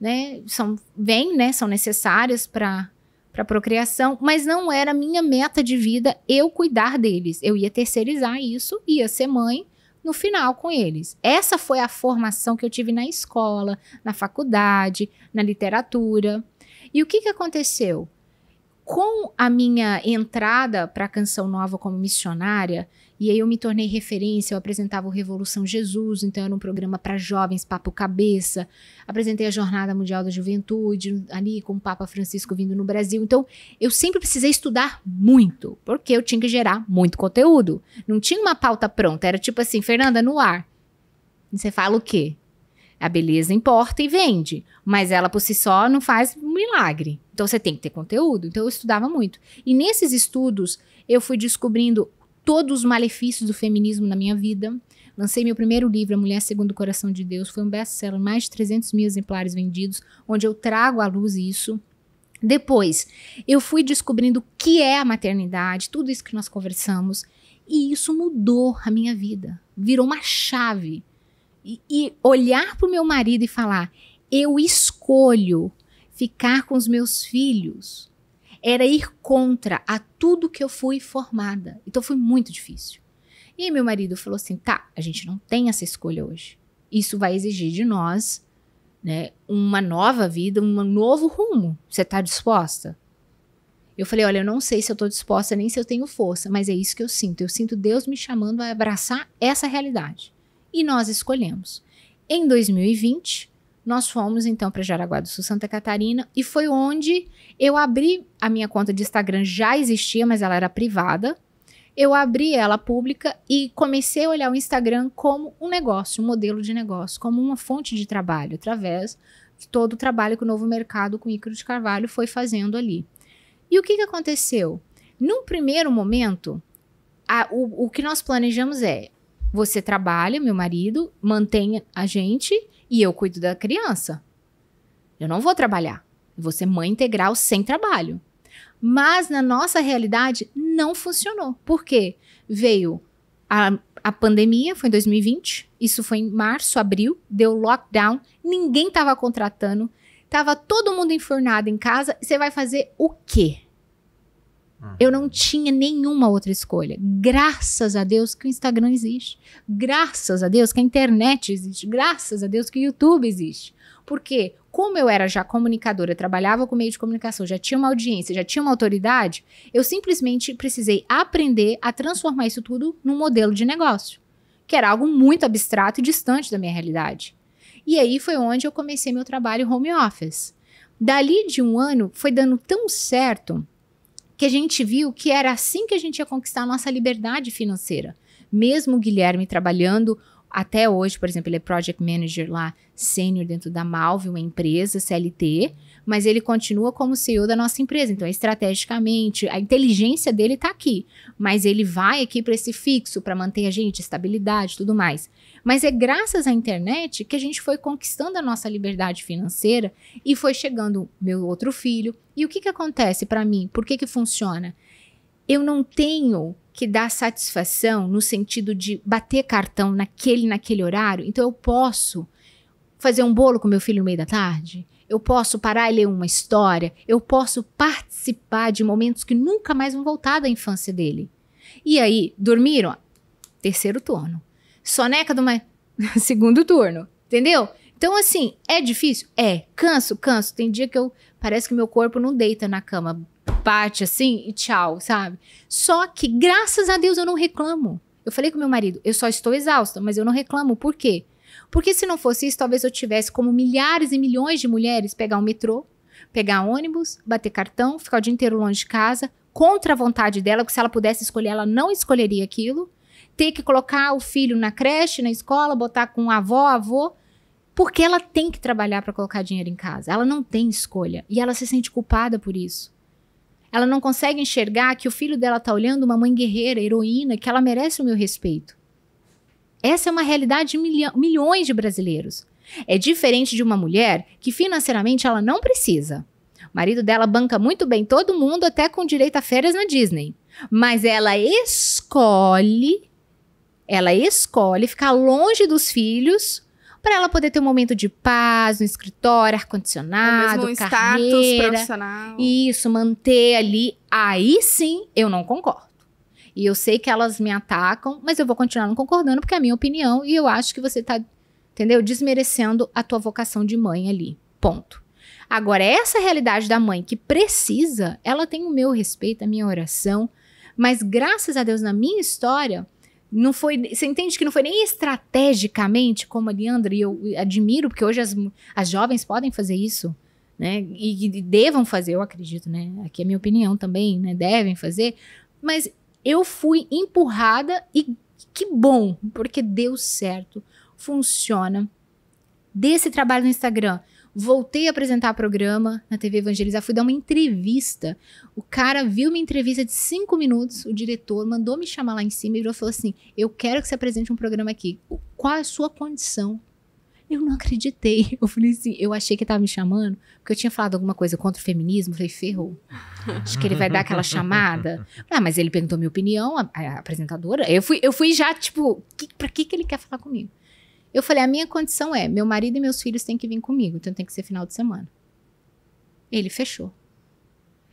né, são vêm, né, são necessárias para para procriação, mas não era minha meta de vida eu cuidar deles. Eu ia terceirizar isso, ia ser mãe no final com eles. Essa foi a formação que eu tive na escola, na faculdade, na literatura. E o que, que aconteceu? Com a minha entrada para a Canção Nova como missionária, e aí eu me tornei referência, eu apresentava o Revolução Jesus, então era um programa para jovens, papo cabeça. Apresentei a Jornada Mundial da Juventude, ali com o Papa Francisco vindo no Brasil. Então, eu sempre precisei estudar muito, porque eu tinha que gerar muito conteúdo. Não tinha uma pauta pronta, era tipo assim, Fernanda, no ar. E você fala o quê? A beleza importa e vende, mas ela por si só não faz milagre. Então você tem que ter conteúdo. Então eu estudava muito. E nesses estudos eu fui descobrindo todos os malefícios do feminismo na minha vida. Lancei meu primeiro livro, A Mulher Segundo o Coração de Deus. Foi um best-seller, mais de 300 mil exemplares vendidos, onde eu trago à luz isso. Depois, eu fui descobrindo o que é a maternidade, tudo isso que nós conversamos, e isso mudou a minha vida. Virou uma chave. E, e olhar para o meu marido e falar: eu escolho ficar com os meus filhos era ir contra a tudo que eu fui formada. Então foi muito difícil. E meu marido falou assim: tá, a gente não tem essa escolha hoje. Isso vai exigir de nós né, uma nova vida, um novo rumo. Você está disposta? Eu falei: olha, eu não sei se eu estou disposta nem se eu tenho força, mas é isso que eu sinto. Eu sinto Deus me chamando a abraçar essa realidade. E nós escolhemos. Em 2020, nós fomos então para Jaraguá do Sul, Santa Catarina, e foi onde eu abri a minha conta de Instagram, já existia, mas ela era privada. Eu abri ela pública e comecei a olhar o Instagram como um negócio, um modelo de negócio, como uma fonte de trabalho, através de todo o trabalho que o novo mercado com Ícaro de Carvalho foi fazendo ali. E o que, que aconteceu? Num primeiro momento, a, o, o que nós planejamos é: você trabalha, meu marido, mantém a gente e eu cuido da criança. Eu não vou trabalhar. vou ser mãe integral sem trabalho. Mas na nossa realidade não funcionou. Por quê? Veio a, a pandemia, foi em 2020, isso foi em março, abril, deu lockdown, ninguém estava contratando, estava todo mundo enfurnado em casa. Você vai fazer o quê? Hum. Eu não tinha nenhuma outra escolha. Graças a Deus que o Instagram existe. Graças a Deus que a internet existe. Graças a Deus que o YouTube existe. Porque, como eu era já comunicadora, trabalhava com meio de comunicação, já tinha uma audiência, já tinha uma autoridade, eu simplesmente precisei aprender a transformar isso tudo num modelo de negócio, que era algo muito abstrato e distante da minha realidade. E aí foi onde eu comecei meu trabalho home office. Dali de um ano, foi dando tão certo que a gente viu que era assim que a gente ia conquistar a nossa liberdade financeira. Mesmo o Guilherme trabalhando até hoje, por exemplo, ele é project manager lá, sênior dentro da Malve, uma empresa CLT, mas ele continua como CEO da nossa empresa. Então, estrategicamente, a inteligência dele está aqui, mas ele vai aqui para esse fixo para manter a gente, estabilidade, tudo mais. Mas é graças à internet que a gente foi conquistando a nossa liberdade financeira e foi chegando meu outro filho. E o que, que acontece para mim? Por que, que funciona? Eu não tenho que dar satisfação no sentido de bater cartão naquele naquele horário. Então eu posso fazer um bolo com meu filho no meio da tarde, eu posso parar e ler uma história, eu posso participar de momentos que nunca mais vão voltar da infância dele. E aí, dormiram? Terceiro turno. Soneca do mais. Segundo turno. Entendeu? Então, assim, é difícil? É. Canso, canso. Tem dia que eu. Parece que meu corpo não deita na cama. Bate assim e tchau, sabe? Só que, graças a Deus, eu não reclamo. Eu falei com meu marido, eu só estou exausta, mas eu não reclamo. Por quê? Porque se não fosse isso, talvez eu tivesse, como milhares e milhões de mulheres, pegar um metrô, pegar ônibus, bater cartão, ficar o dia inteiro longe de casa, contra a vontade dela, porque se ela pudesse escolher, ela não escolheria aquilo. Ter que colocar o filho na creche, na escola, botar com avó, avô, porque ela tem que trabalhar para colocar dinheiro em casa. Ela não tem escolha e ela se sente culpada por isso. Ela não consegue enxergar que o filho dela está olhando uma mãe guerreira, heroína, que ela merece o meu respeito. Essa é uma realidade de milhões de brasileiros. É diferente de uma mulher que financeiramente ela não precisa. O marido dela banca muito bem todo mundo, até com direito a férias na Disney. Mas ela escolhe, ela escolhe ficar longe dos filhos para ela poder ter um momento de paz no escritório, ar-condicionado, é carreira. status profissional. Isso, manter ali. Aí sim, eu não concordo. E eu sei que elas me atacam, mas eu vou continuar não concordando porque é a minha opinião e eu acho que você tá, entendeu? Desmerecendo a tua vocação de mãe ali. Ponto. Agora, é essa realidade da mãe que precisa, ela tem o meu respeito, a minha oração, mas graças a Deus na minha história, não foi, você entende que não foi nem estrategicamente como a Leandra, e eu admiro, porque hoje as, as jovens podem fazer isso, né? E, e devam fazer, eu acredito, né? Aqui é a minha opinião também, né? Devem fazer, mas eu fui empurrada e que bom, porque deu certo, funciona. Desse trabalho no Instagram, voltei a apresentar programa na TV Evangelizar, fui dar uma entrevista. O cara viu minha entrevista de cinco minutos, o diretor mandou me chamar lá em cima e falou assim: Eu quero que você apresente um programa aqui. Qual é a sua condição? Eu não acreditei. Eu falei assim, eu achei que ele tava me chamando, porque eu tinha falado alguma coisa contra o feminismo. Eu falei, ferrou. Acho que ele vai dar aquela chamada. Ah, mas ele perguntou minha opinião, a, a apresentadora. Eu fui, eu fui já, tipo, que, pra que, que ele quer falar comigo? Eu falei, a minha condição é, meu marido e meus filhos têm que vir comigo, então tem que ser final de semana. Ele fechou.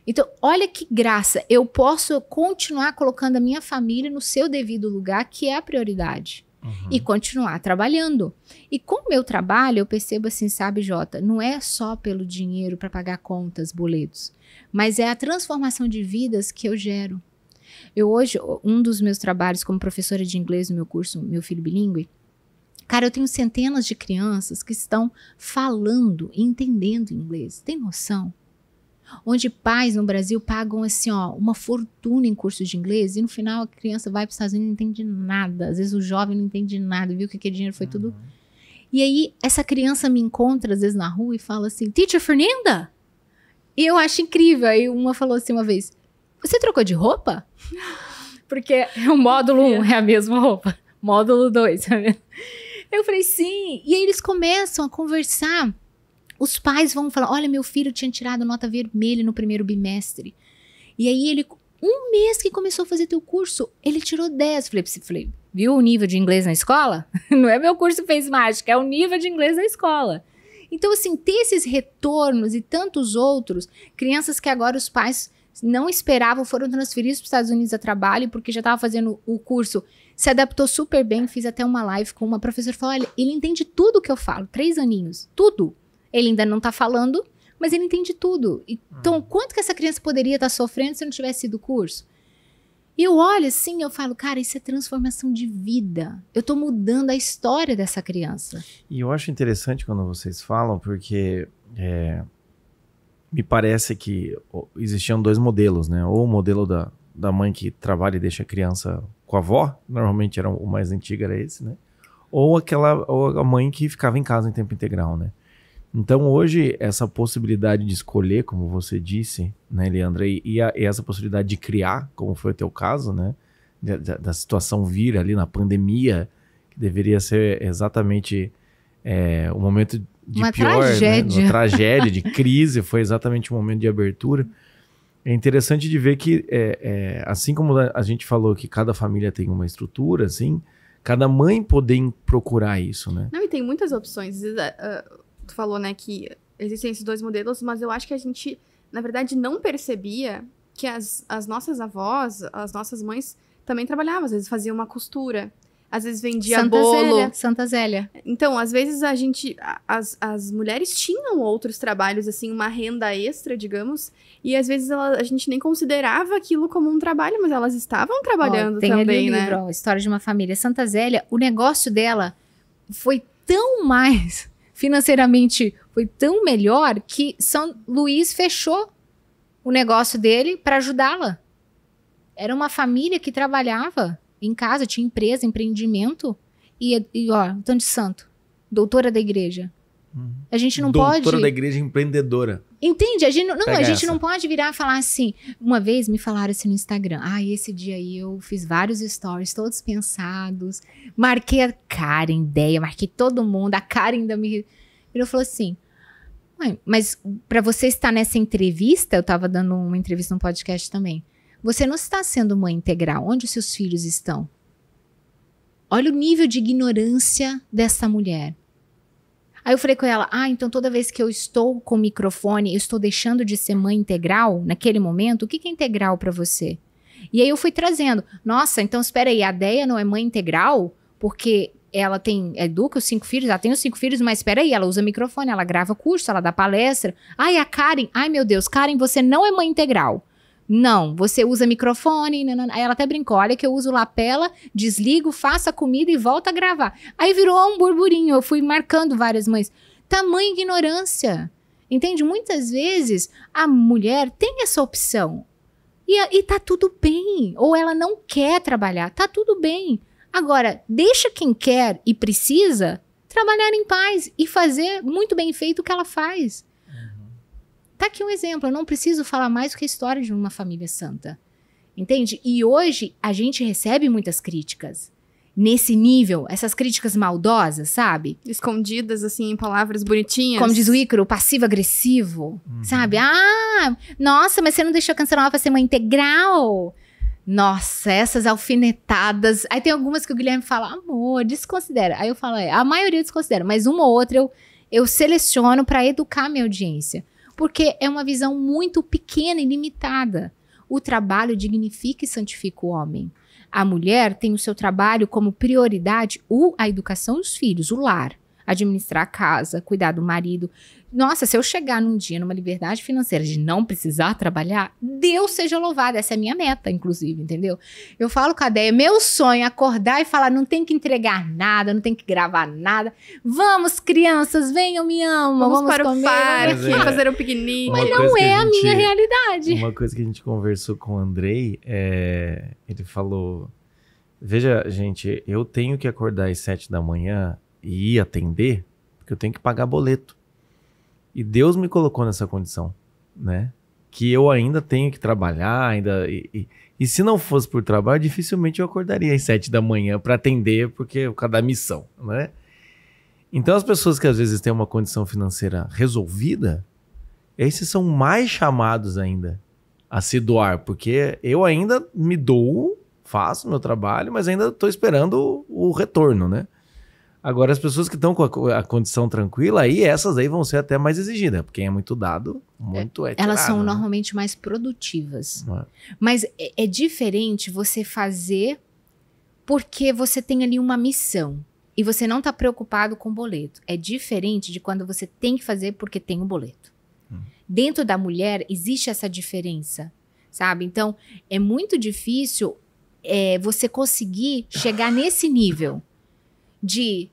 Então, olha que graça. Eu posso continuar colocando a minha família no seu devido lugar, que é a prioridade uhum. e continuar trabalhando. E com o meu trabalho, eu percebo assim, sabe, Jota, não é só pelo dinheiro para pagar contas, boletos, mas é a transformação de vidas que eu gero. Eu hoje, um dos meus trabalhos como professora de inglês no meu curso, meu filho bilíngue, Cara, eu tenho centenas de crianças que estão falando e entendendo inglês. Tem noção? Onde pais no Brasil pagam assim, ó, uma fortuna em curso de inglês e no final a criança vai para os Estados Unidos e não entende nada. Às vezes o jovem não entende nada, viu que aquele é dinheiro foi uhum. tudo. E aí essa criança me encontra às vezes na rua e fala assim: "Teacher Fernanda?" E eu acho incrível. Aí uma falou assim uma vez: "Você trocou de roupa?" Porque o módulo 1 um é a mesma roupa, módulo 2 é a mesma. Eu falei: "Sim". E aí eles começam a conversar os pais vão falar: olha, meu filho tinha tirado nota vermelha no primeiro bimestre. E aí ele, um mês que começou a fazer teu curso, ele tirou 10. Falei, falei viu o nível de inglês na escola? Não é meu curso fez mágica, é o nível de inglês na escola. Então, assim, ter esses retornos e tantos outros, crianças que agora os pais não esperavam foram transferidos para os Estados Unidos a trabalho, porque já estava fazendo o curso, se adaptou super bem. Fiz até uma live com uma professora falou: olha, ele entende tudo que eu falo, três aninhos, tudo. Ele ainda não está falando, mas ele entende tudo. Hum. Então, quanto que essa criança poderia estar tá sofrendo se não tivesse sido o curso? E eu olho assim, eu falo, cara, isso é transformação de vida. Eu estou mudando a história dessa criança. E eu acho interessante quando vocês falam, porque é, me parece que existiam dois modelos, né? Ou o modelo da, da mãe que trabalha e deixa a criança com a avó, normalmente era o mais antigo era esse, né? Ou aquela ou a mãe que ficava em casa em tempo integral, né? Então hoje essa possibilidade de escolher, como você disse, né, Leandra, e, e, a, e essa possibilidade de criar, como foi o teu caso, né, da, da situação vir ali na pandemia, que deveria ser exatamente é, o momento de uma pior, tragédia. Né, uma tragédia, de crise, foi exatamente o momento de abertura. É interessante de ver que, é, é, assim como a gente falou que cada família tem uma estrutura, assim, cada mãe poder procurar isso, né? Não, e tem muitas opções. Uh, tu falou, né, que existem esses dois modelos, mas eu acho que a gente, na verdade, não percebia que as, as nossas avós, as nossas mães também trabalhavam, às vezes faziam uma costura, às vezes vendia Santa bolo. Zélia, Santa Zélia. Então, às vezes a gente, as, as mulheres tinham outros trabalhos, assim, uma renda extra, digamos, e às vezes ela, a gente nem considerava aquilo como um trabalho, mas elas estavam trabalhando ó, tem também, ali um né? Livro, ó, História de uma família. Santa Zélia, o negócio dela foi tão mais financeiramente foi tão melhor que São Luís fechou o negócio dele para ajudá-la. Era uma família que trabalhava em casa, tinha empresa, empreendimento. E, e ó, um tanto de santo, doutora da igreja, Uhum. A gente não Doutora pode. Doutora da igreja empreendedora. Entende? A gente não, não a gente não pode virar e falar assim. Uma vez me falaram assim no Instagram: ah, esse dia aí eu fiz vários stories, todos pensados. Marquei a Karen, ideia, marquei todo mundo. A Karen ainda me. Ele falou assim: mas para você estar nessa entrevista, eu estava dando uma entrevista no podcast também. Você não está sendo mãe integral. Onde os seus filhos estão? Olha o nível de ignorância dessa mulher. Aí eu falei com ela: ah, então toda vez que eu estou com o microfone, eu estou deixando de ser mãe integral naquele momento? O que, que é integral para você? E aí eu fui trazendo: nossa, então espera aí, a Deia não é mãe integral? Porque ela tem educa os cinco filhos, ela tem os cinco filhos, mas espera aí, ela usa microfone, ela grava curso, ela dá palestra. Ai, a Karen, ai meu Deus, Karen, você não é mãe integral. Não, você usa microfone. Nanana. Né, né, né. Aí ela até brincou: olha que eu uso lapela, desligo, faço a comida e volto a gravar. Aí virou um burburinho. Eu fui marcando várias mães. Tamanha ignorância. Entende? Muitas vezes a mulher tem essa opção. E, e tá tudo bem. Ou ela não quer trabalhar. Tá tudo bem. Agora, deixa quem quer e precisa trabalhar em paz e fazer muito bem feito o que ela faz. Tá aqui um exemplo, eu não preciso falar mais do que a história de uma família santa. Entende? E hoje a gente recebe muitas críticas nesse nível, essas críticas maldosas, sabe? Escondidas, assim, em palavras bonitinhas. Como diz o Ícaro, passivo-agressivo, uhum. sabe? Ah, nossa, mas você não deixou cancelar pra ser uma integral. Nossa, essas alfinetadas. Aí tem algumas que o Guilherme fala, amor, desconsidera. Aí eu falo, é, a maioria desconsidera, mas uma ou outra eu, eu seleciono para educar minha audiência porque é uma visão muito pequena e limitada. O trabalho dignifica e santifica o homem. A mulher tem o seu trabalho como prioridade, o, a educação dos filhos, o lar administrar a casa, cuidar do marido. Nossa, se eu chegar num dia numa liberdade financeira de não precisar trabalhar, Deus seja louvado. Essa é a minha meta, inclusive, entendeu? Eu falo com a Deia, meu sonho é acordar e falar: não tem que entregar nada, não tem que gravar nada. Vamos, crianças, venham, me amam. Vamos, vamos para comer, o parque, é, fazer um piquenique. Mas não é a, gente, minha realidade. Uma coisa que a gente conversou com o Andrei, é, ele falou. Veja, gente, eu tenho que acordar às sete da manhã e ir atender, porque eu tenho que pagar boleto. E Deus me colocou nessa condição, né? Que eu ainda tenho que trabalhar, ainda. E, e, e se não fosse por trabalho, dificilmente eu acordaria às sete da manhã para atender, porque por causa missão, né? Então, as pessoas que às vezes têm uma condição financeira resolvida, esses são mais chamados ainda a se doar, porque eu ainda me dou, faço meu trabalho, mas ainda estou esperando o retorno, né? Agora, as pessoas que estão com a, a, condição tranquila, aí essas aí vão ser até mais exigidas. Porque é muito dado, muito é, é tirado, Elas são né? normalmente mais produtivas. É. Mas é, é, diferente você fazer porque você tem ali uma missão. E você não está preocupado com o boleto. É diferente de quando você tem que fazer porque tem o um boleto. Hum. Dentro da mulher, existe essa diferença, sabe? Então, é muito difícil é, você conseguir chegar nesse nível de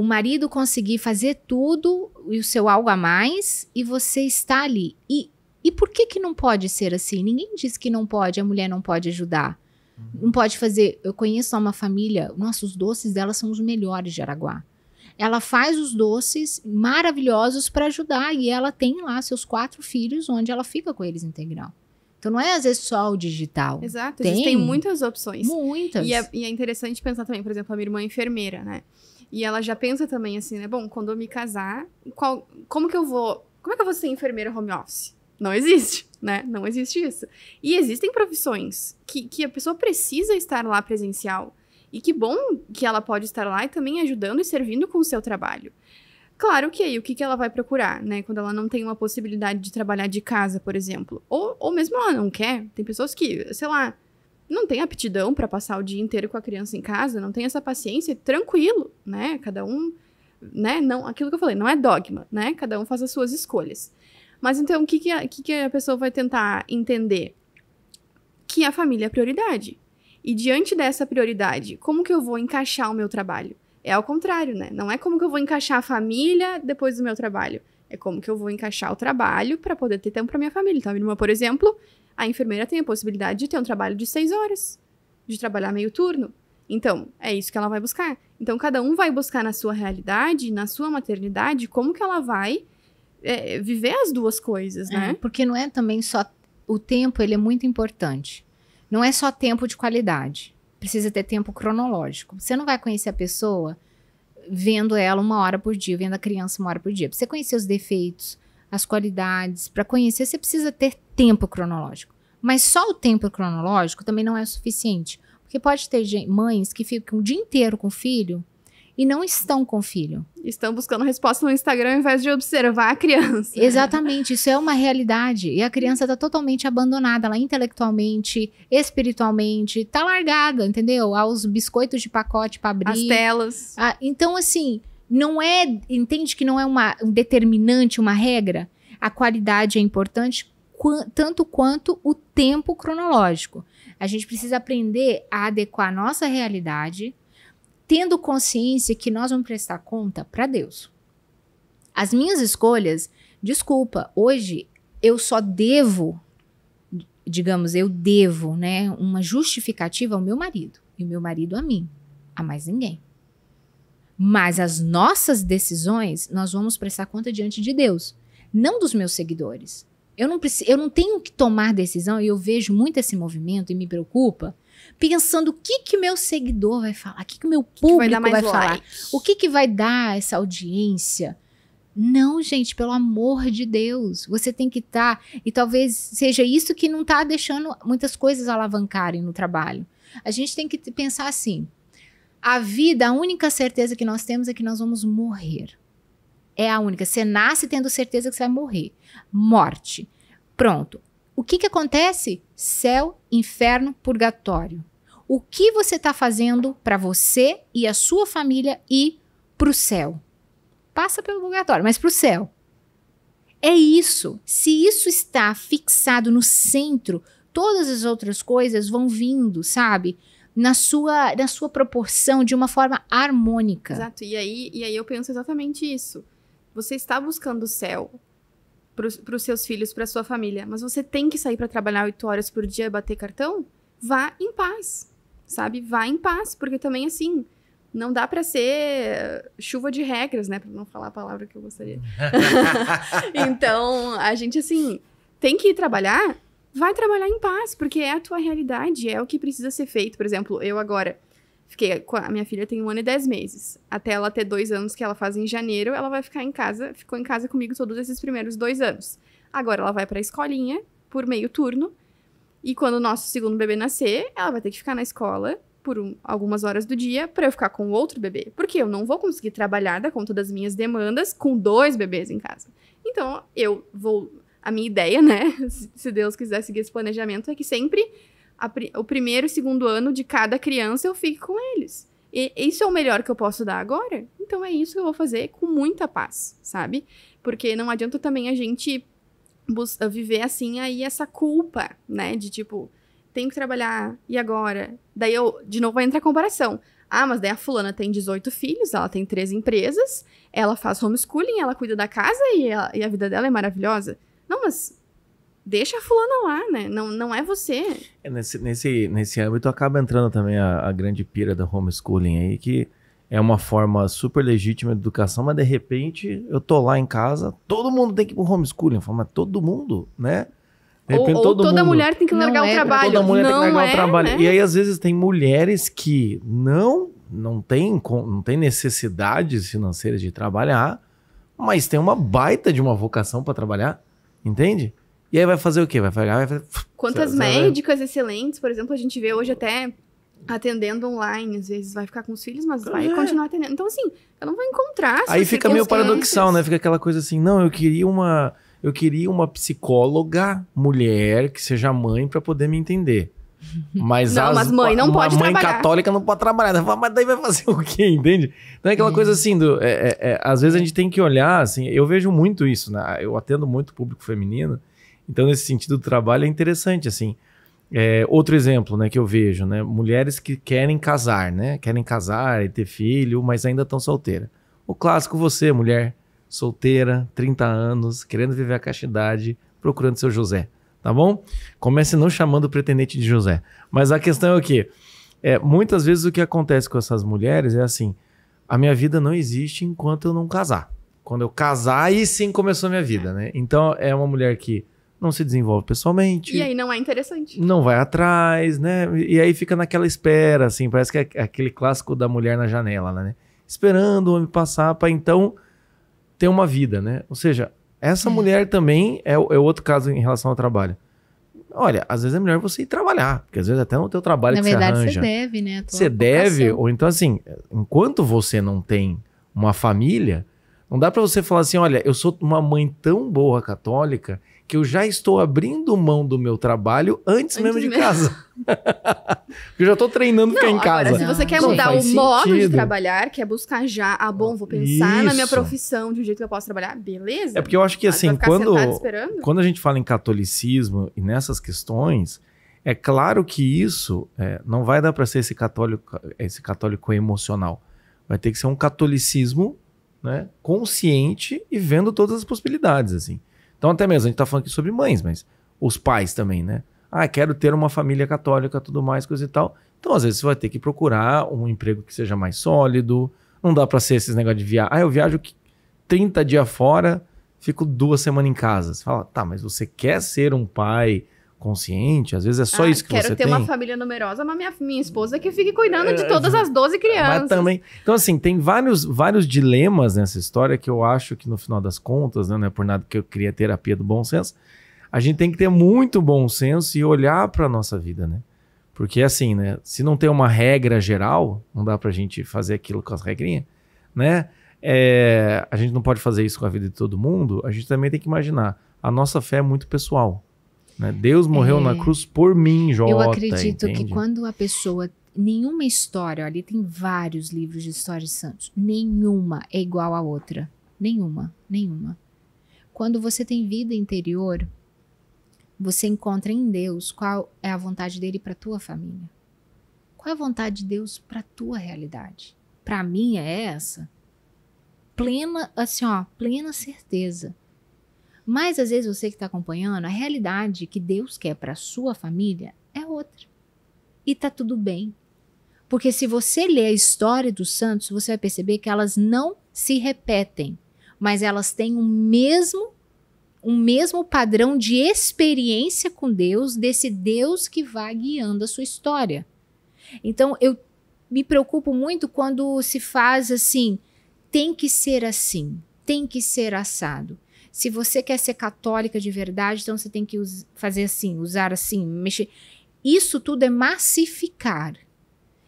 o marido conseguir fazer tudo e o seu algo a mais e você está ali. E, e por que que não pode ser assim? Ninguém diz que não pode, a mulher não pode ajudar. Uhum. Não pode fazer. Eu conheço uma família, nossos doces dela são os melhores de Araguá. Ela faz os doces maravilhosos para ajudar e ela tem lá seus quatro filhos, onde ela fica com eles integral. Então não é às vezes só o digital. Exato, tem, muitas opções. Muitas. E é, e é, interessante pensar também, por exemplo, a minha irmã é enfermeira, né? E ela já pensa também assim, né? Bom, quando eu me casar, qual, como que eu vou. Como é que eu vou ser enfermeira home office? Não existe, né? Não existe isso. E existem profissões que, que a pessoa precisa estar lá presencial. E que bom que ela pode estar lá e também ajudando e servindo com o seu trabalho. Claro que aí, o que, que ela vai procurar, né? Quando ela não tem uma possibilidade de trabalhar de casa, por exemplo. Ou, ou mesmo ela não quer. Tem pessoas que, sei lá, não tem aptidão para passar o dia inteiro com a criança em casa, não tem essa paciência, tranquilo, né? Cada um, né? Não, aquilo que eu falei, não é dogma, né? Cada um faz as suas escolhas. Mas então, o que, que, a, que, que a pessoa vai tentar entender? Que a família é a prioridade. E diante dessa prioridade, como que eu vou encaixar o meu trabalho? É ao contrário, né? Não é como que eu vou encaixar a família depois do meu trabalho. É como que eu vou encaixar o trabalho para poder ter tempo para minha família. Então, a minha irmã, por exemplo, a enfermeira tem a possibilidade de ter um trabalho de seis horas, de trabalhar meio turno. Então, é isso que ela vai buscar. Então, cada um vai buscar na sua realidade, na sua maternidade, como que ela vai é, viver as duas coisas, é, né? É, porque não é também só. O tempo, ele é muito importante. Não é só tempo de qualidade. Precisa ter tempo cronológico. Você não vai conhecer a pessoa vendo ela uma hora por dia, vendo a criança uma hora por dia. você conhecer os defeitos, as qualidades, para conhecer, você precisa ter tempo cronológico. Mas só o tempo cronológico também não é suficiente. Porque pode ter mães que ficam o dia inteiro com o filho e não estão com o filho. Estão buscando resposta no Instagram ao invés de observar a criança. Exatamente, isso é uma realidade. E a criança está totalmente abandonada lá intelectualmente, espiritualmente, está largada, entendeu? Aos biscoitos de pacote para abrir. As telas. Ah, então, assim, não é, entende que não é uma, um determinante, uma regra? A qualidade é importante qu tanto quanto o tempo cronológico. A gente precisa aprender a adequar a nossa realidade, tendo consciência que nós vamos prestar conta para Deus. As minhas escolhas, desculpa, hoje eu só devo, digamos, eu devo, né, uma justificativa ao meu marido e o meu marido a mim, a mais ninguém. Mas as nossas decisões nós vamos prestar conta diante de Deus, não dos meus seguidores. Eu não, preciso, eu não tenho que tomar decisão, e eu vejo muito esse movimento e me preocupa, pensando o que que meu seguidor vai falar, o que, que meu público que vai, vai falar, o que, que vai dar essa audiência. Não, gente, pelo amor de Deus, você tem que estar. Tá, e talvez seja isso que não está deixando muitas coisas alavancarem no trabalho. A gente tem que pensar assim: a vida, a única certeza que nós temos é que nós vamos morrer. É a única. Você nasce tendo certeza que você vai morrer. Morte. Pronto. O que, que acontece? Céu, inferno, purgatório. O que você está fazendo para você e a sua família ir para o céu? Passa pelo purgatório, mas para o céu. É isso. Se isso está fixado no centro, todas as outras coisas vão vindo, sabe? na sua, na sua proporção de uma forma harmônica. Exato. E aí, e aí eu penso exatamente isso. Você está buscando o céu para os seus filhos, para sua família, mas você tem que sair para trabalhar oito horas por dia e bater cartão? Vá em paz, sabe? Vá em paz, porque também assim, não dá para ser chuva de regras, né? Para não falar a palavra que eu gostaria. então, a gente assim, tem que ir trabalhar vai trabalhar em paz, porque é a tua realidade, é o que precisa ser feito. Por exemplo, eu agora fiquei com a minha filha tem um ano e dez meses. Até ela ter dois anos, que ela faz em janeiro, ela vai ficar em casa, ficou em casa comigo todos esses primeiros dois anos. Agora ela vai para a escolinha por meio turno. E quando o nosso segundo bebê nascer, ela vai ter que ficar na escola por um, algumas horas do dia para eu ficar com o outro bebê. Porque eu não vou conseguir trabalhar da conta das minhas demandas com dois bebês em casa. Então, eu vou a minha ideia, né? Se Deus quiser seguir esse planejamento, é que sempre a, o primeiro e segundo ano de cada criança eu fique com eles. E isso é o melhor que eu posso dar agora? Então é isso que eu vou fazer com muita paz, sabe? Porque não adianta também a gente viver assim aí essa culpa, né? De tipo, tenho que trabalhar, e agora? Daí eu, de novo, entra a comparação. Ah, mas daí a fulana tem 18 filhos, ela tem três empresas, ela faz homeschooling, ela cuida da casa e, ela, e a vida dela é maravilhosa. Não, mas deixa a fulana lá, né? Não, não é você. É, nesse, nesse, nesse âmbito acaba entrando também a, a grande pira da homeschooling aí, que é uma forma super legítima de educação, mas de repente eu tô lá em casa, todo mundo tem que ir pro homeschooling. falo, mas todo mundo, né? De repente, ou, ou toda mundo, mulher tem que largar é, o trabalho. Toda mulher não tem que largar é, o trabalho. Né? E aí, às vezes, tem mulheres que não, não têm não tem necessidades financeiras de trabalhar, mas tem uma baita de uma vocação para trabalhar. Entende? E aí vai fazer o quê? Vai pagar, vai fazer... Quantas médicas excelentes, por exemplo, a gente vê hoje até atendendo online, às vezes vai ficar com os filhos, mas vai é. continuar atendendo. Então, assim, eu não vou encontrar. Aí fica meio paradoxal, né? Fica aquela coisa assim, não, eu queria uma. Eu queria uma psicóloga mulher que seja mãe para poder me entender. Mas não, as, mas mãe não pode mãe trabalhar. católica não pode trabalhar. Né? Fala, mas daí vai fazer o quê, entende? Então é aquela coisa assim, do, é, é, é, às vezes a gente tem que olhar, assim, eu vejo muito isso, né? Eu atendo muito público feminino, então nesse sentido do trabalho é interessante, assim. É, outro exemplo, né, que eu vejo, né? Mulheres que querem casar, né? Querem casar e ter filho, mas ainda estão solteiras. O clássico você, mulher solteira, 30 anos, querendo viver a castidade, procurando seu José tá bom? Comece não chamando o pretendente de José. Mas a questão é o quê? É, muitas vezes o que acontece com essas mulheres é assim: a minha vida não existe enquanto eu não casar. Quando eu casar, aí sim começou a minha vida, é. né? Então é uma mulher que não se desenvolve pessoalmente. E aí não é interessante. Não vai atrás, né? E aí fica naquela espera, assim, parece que é aquele clássico da mulher na janela, né? Esperando o homem passar para então ter uma vida, né? Ou seja, essa é. mulher também é, é outro caso em relação ao trabalho. Olha, às vezes é melhor você ir trabalhar, porque às vezes é até no teu trabalho Na que verdade, você arranja. Na né, verdade, você deve, né? Você deve, ou então assim, enquanto você não tem uma família, não dá para você falar assim, olha, eu sou uma mãe tão boa católica que eu já estou abrindo mão do meu trabalho antes, antes mesmo de mesmo. casa. eu já estou treinando não, ficar em agora, se você ah, quer não, mudar o modo sentido. de trabalhar, quer buscar já, ah, bom, vou pensar Isso. na minha profissão de um jeito que eu posso trabalhar, beleza. É porque eu acho que assim, quando, quando a gente fala em catolicismo e nessas questões, é claro que isso é, não vai dar para ser esse católico, esse católico emocional. Vai ter que ser um catolicismo né, consciente e vendo todas as possibilidades. assim. Então, até mesmo, a gente está falando aqui sobre mães, mas os pais também, né? Ah, quero ter uma família católica, tudo mais, coisa e tal. Então, às vezes, você vai ter que procurar um emprego que seja mais sólido. Não dá para ser esses negócios de viajar. Ah, eu viajo 30 dias fora, fico duas semanas em casa. Você fala, tá, mas você quer ser um pai consciente, às vezes é só ah, isso que você tem. Quero ter uma família numerosa, mas minha, minha esposa que fique cuidando de é, todas as 12 crianças. Mas também. Então, assim, tem vários, vários dilemas nessa história que eu acho que, no final das contas, né, não é por nada que eu queria terapia do bom senso. A gente tem que ter muito bom senso e olhar para nossa vida, né? Porque, assim, né? Se não tem uma regra geral, não dá pra gente fazer aquilo com as regrinhas, né? É, a gente não pode fazer isso com a vida de todo mundo, a gente também tem que imaginar. A nossa fé é muito pessoal. Né? Deus morreu é... na cruz por mim, Jota. Eu acredito entende? que quando a pessoa nenhuma história, ali tem vários livros de histórias de santos, nenhuma é igual à outra. Nenhuma, nenhuma. Quando você tem vida interior, você encontra em Deus qual é a vontade dele para tua família. Qual é a vontade de Deus para tua realidade? Para mim é essa. Plena, assim, ó, plena certeza mas às vezes você que está acompanhando, a realidade que Deus quer para sua família é outra. E tá tudo bem. Porque se você ler a história dos santos, você vai perceber que elas não se repetem, mas elas têm o um mesmo um mesmo padrão de experiência com Deus, desse Deus que vai guiando a sua história. Então eu me preocupo muito quando se faz assim, tem que ser assim, tem que ser assado. Se você quer ser católica de verdade, então você tem que fazer assim, usar assim, mexer. Isso tudo é massificar.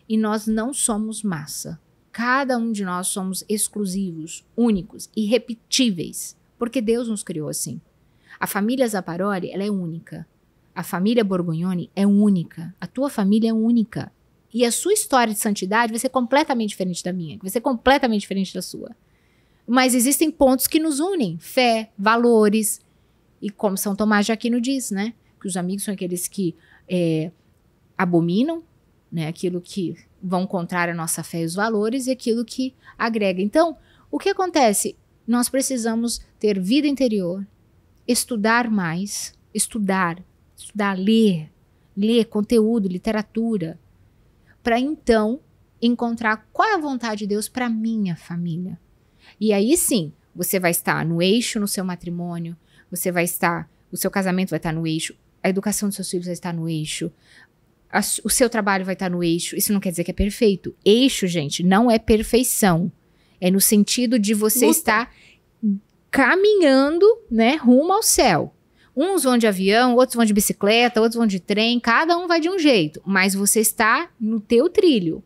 E nós não somos massa. Cada um de nós somos exclusivos, únicos, irrepetíveis, porque Deus nos criou assim. A família Zaparoli, ela é única. A família Borgognoni é única. A tua família é única. E a sua história de santidade vai ser completamente diferente da minha, vai ser completamente diferente da sua. Mas existem pontos que nos unem: fé, valores. E como São Tomás de Aquino diz, né? Que os amigos são aqueles que é, abominam né, aquilo que vão contrário a nossa fé e os valores e aquilo que agrega. Então, o que acontece? Nós precisamos ter vida interior, estudar mais, estudar, estudar, ler, ler conteúdo, literatura, para então encontrar qual é a vontade de Deus para minha família, e aí sim, você vai estar no eixo no seu matrimônio, você vai estar, o seu casamento vai estar no eixo, a educação dos seus filhos vai estar no eixo, a, o seu trabalho vai estar no eixo. Isso não quer dizer que é perfeito. Eixo, gente, não é perfeição. É no sentido de você Luta. estar caminhando, né, rumo ao céu. Uns vão de avião, outros vão de bicicleta, outros vão de trem, cada um vai de um jeito, mas você está no teu trilho.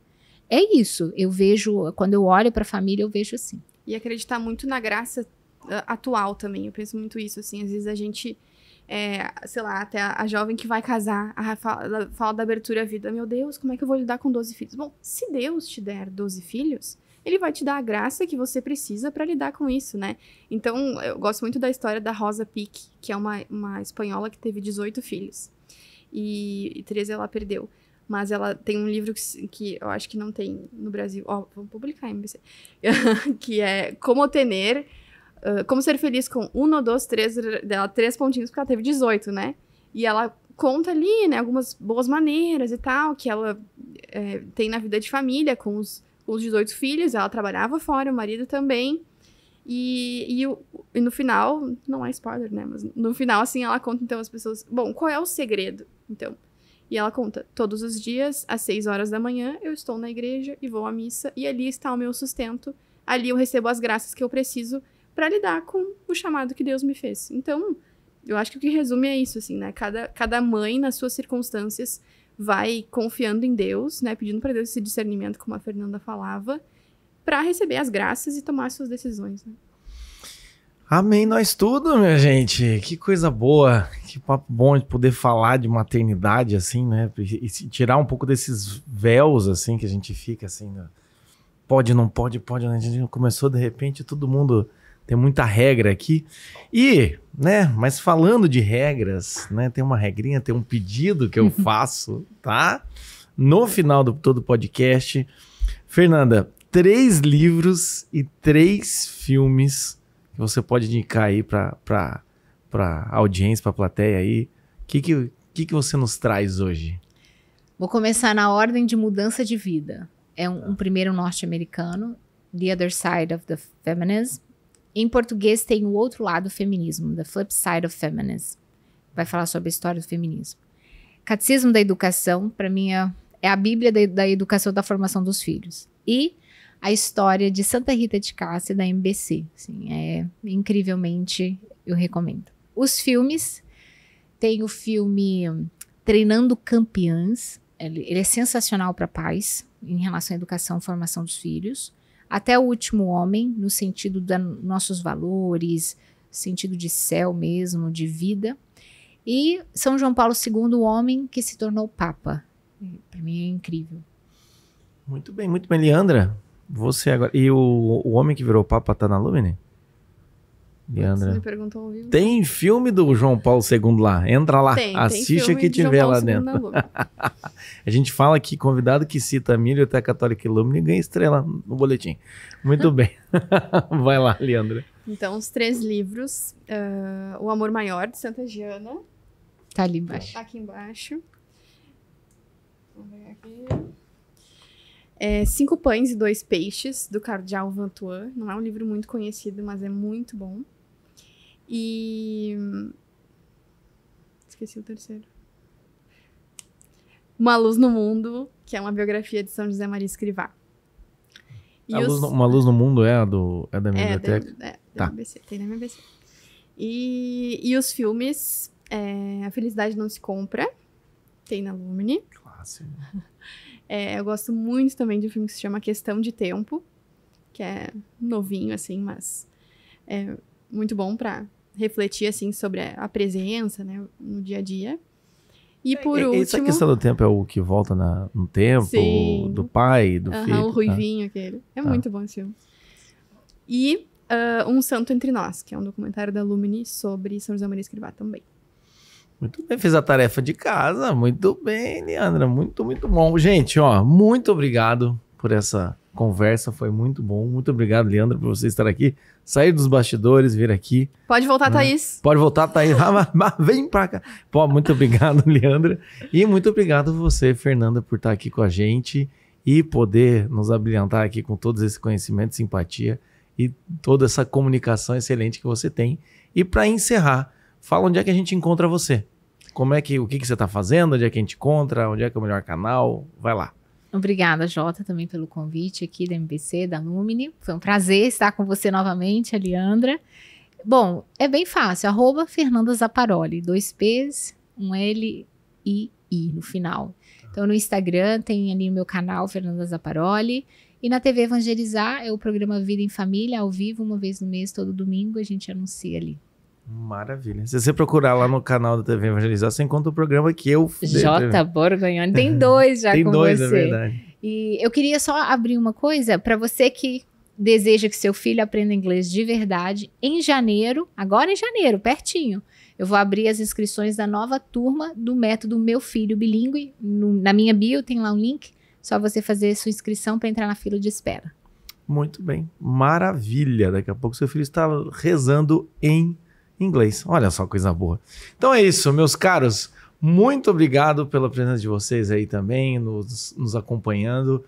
É isso. Eu vejo, quando eu olho para a família, eu vejo assim e acreditar muito na graça ah, atual também. Eu penso muito isso, assim. Às vezes a gente, é, sei lá, até a, a, jovem que vai casar, a, fala, fala da abertura à vida. Meu Deus, como é que eu vou lidar com 12 filhos? Bom, se Deus te der 12 filhos, ele vai te dar a graça que você precisa para lidar com isso, né? Então, eu gosto muito da história da Rosa Pique, que é uma, uma espanhola que teve 18 filhos. E, e 13 ela perdeu. Mas ela tem um livro que, que eu acho que não tem no Brasil. Ó, oh, vamos publicar, MBC. que é Como Tener, uh, Como Ser Feliz com um, dois, três, dela três pontinhos, porque ela teve 18, né? E ela conta ali, né, algumas boas maneiras e tal, que ela é, tem na vida de família, com os, com os 18 filhos, ela trabalhava fora, o marido também. E, e, e, no final, não é spoiler, né? Mas no final, assim, ela conta então as pessoas. Bom, qual é o segredo? Então, e ela conta: todos os dias, às 6 horas da manhã, eu estou na igreja e vou à missa, e ali está o meu sustento. Ali eu recebo as graças que eu preciso para lidar com o chamado que Deus me fez. Então, eu acho que o que resume é isso, assim, né? Cada, cada mãe, nas suas circunstâncias, vai confiando em Deus, né? Pedindo para Deus esse discernimento, como a Fernanda falava, para receber as graças e tomar suas decisões, né? Amém, nós tudo, minha gente. Que coisa boa, que papo bom de poder falar de maternidade, assim, né? E, tirar um pouco desses véus, assim, que a gente fica, assim, né? pode, não pode, pode, né? A gente começou de repente, todo mundo tem muita regra aqui. E, né, mas falando de regras, né, tem uma regrinha, tem um pedido que eu faço, tá? No final do todo podcast. Fernanda, três livros e três filmes que você pode indicar aí para a audiência, para a plateia aí? O que, que, que, que você nos traz hoje? Vou começar na ordem de mudança de vida. É um, um primeiro norte-americano, The Other Side of the Feminism. Em português tem o outro lado do feminismo, The Flip Side of Feminism. Vai falar sobre a história do feminismo. Catecismo da Educação, para mim, é, é, a Bíblia da, da educação da formação dos filhos. E a história de Santa Rita de Cássia da MBC. Assim, é incrivelmente, eu recomendo. Os filmes, tem o filme Treinando Campeãs, ele, ele é sensacional para pais em relação à educação e formação dos filhos. Até o último homem, no sentido dos nossos valores, sentido de céu mesmo, de vida. E São João Paulo II, o homem que se tornou Papa. Para mim é incrível. Muito bem, muito bem. Leandra, você agora. E o, o Homem que Virou Papa tá na Lumine? Leandra. Você me perguntou ao vivo. Tem filme do João Paulo II lá. Entra lá. Tem, assiste o que tiver lá dentro. a gente fala que convidado que cita a Milioteca Católica Lumine ganha estrela no boletim. Muito bem. Vai lá, Leandra. Então, os três livros. Uh, o Amor Maior, de Santa Giana. Tá ali embaixo. Tá aqui embaixo. Vamos ver aqui. É Cinco Pães e Dois Peixes, do Cardeal Vantuan. Não é um livro muito conhecido, mas é muito bom. E. Esqueci o terceiro. Uma Luz no Mundo, que é uma biografia de São José Maria Escrivá. Os... No, uma Luz no Mundo é a do, é da minha é, biblioteca? Da, é, da tá. MBC, tem na MBC. E, e os filmes, é, A Felicidade Não Se Compra, tem na Lumine. Clássico. É, eu gosto muito também de um filme que se chama Questão de Tempo, que é novinho, assim, mas é muito bom para refletir, assim, sobre a presença, né, no dia a dia. E por é, último... Essa questão do tempo é o que volta na, no tempo, Sim. do pai, do uhum, filho. o né? Ruivinho aquele. É ah. muito bom esse filme. E uh, Um Santo Entre Nós, que é um documentário da Lumine sobre São José Maria Escrivá também. Muito bem, fez a tarefa de casa. Muito bem, Leandra. Muito, muito bom. Gente, ó, muito obrigado por essa conversa. Foi muito bom. Muito obrigado, Leandra, por você estar aqui. Sair dos bastidores, vir aqui. Pode voltar, né? Thaís. Pode voltar, Thaís. Ah, vem pra cá. Pô, muito obrigado, Leandra. E muito obrigado você, Fernanda, por estar aqui com a gente e poder nos abrilhantar aqui com todo esse conhecimento, simpatia e toda essa comunicação excelente que você tem. E para encerrar, Fala onde é que a gente encontra você. Como é que, o que, que você está fazendo, onde é que a gente encontra, onde é que é o melhor canal, vai lá. Obrigada, Jota, também pelo convite aqui da MBC, da Lumine. Foi um prazer estar com você novamente, Aliandra. Bom, é bem fácil, arroba Fernanda Zaparoli, dois P's, um L e I no final. Então, no Instagram tem ali o meu canal, Fernanda Zaparoli. E na TV Evangelizar é o programa Vida em Família, ao vivo, uma vez no mês, todo domingo, a gente anuncia ali. Maravilha. Se você procurar lá no canal da TV Evangelizar, você encontra o programa que eu... J. Borgognoni. Tem dois já Tem com dois, você. Tem dois, é verdade. E eu queria só abrir uma coisa para você que deseja que seu filho aprenda inglês de verdade. Em janeiro, agora em janeiro, pertinho, eu vou abrir as inscrições da nova turma do método Meu Filho Bilingue. No, na minha bio tem lá um link. Só você fazer sua inscrição para entrar na fila de espera. Muito bem. Maravilha. Daqui a pouco seu filho está rezando em inglês. Olha só coisa boa. Então é isso, meus caros. Muito obrigado pela presença de vocês aí também, nos, nos acompanhando.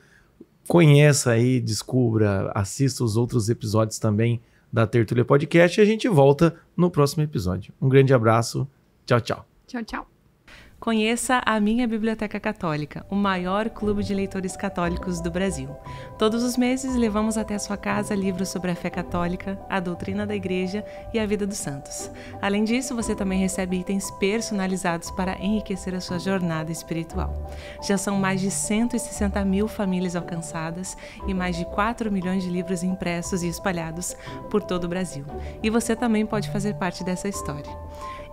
Conheça aí, descubra, assista os outros episódios também da tertulia Podcast e a gente volta no próximo episódio. Um grande abraço. Tchau, tchau. Tchau, tchau. Conheça a Minha Biblioteca Católica, o maior clube de leitores católicos do Brasil. Todos os meses levamos até a sua casa livros sobre a fé católica, a doutrina da Igreja e a vida dos santos. Além disso, você também recebe itens personalizados para enriquecer a sua jornada espiritual. Já são mais de 160 mil famílias alcançadas e mais de 4 milhões de livros impressos e espalhados por todo o Brasil. E você também pode fazer parte dessa história.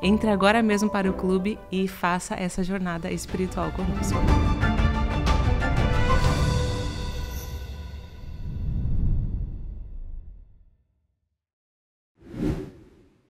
Entre agora mesmo para o clube e faça essa jornada espiritual conosco.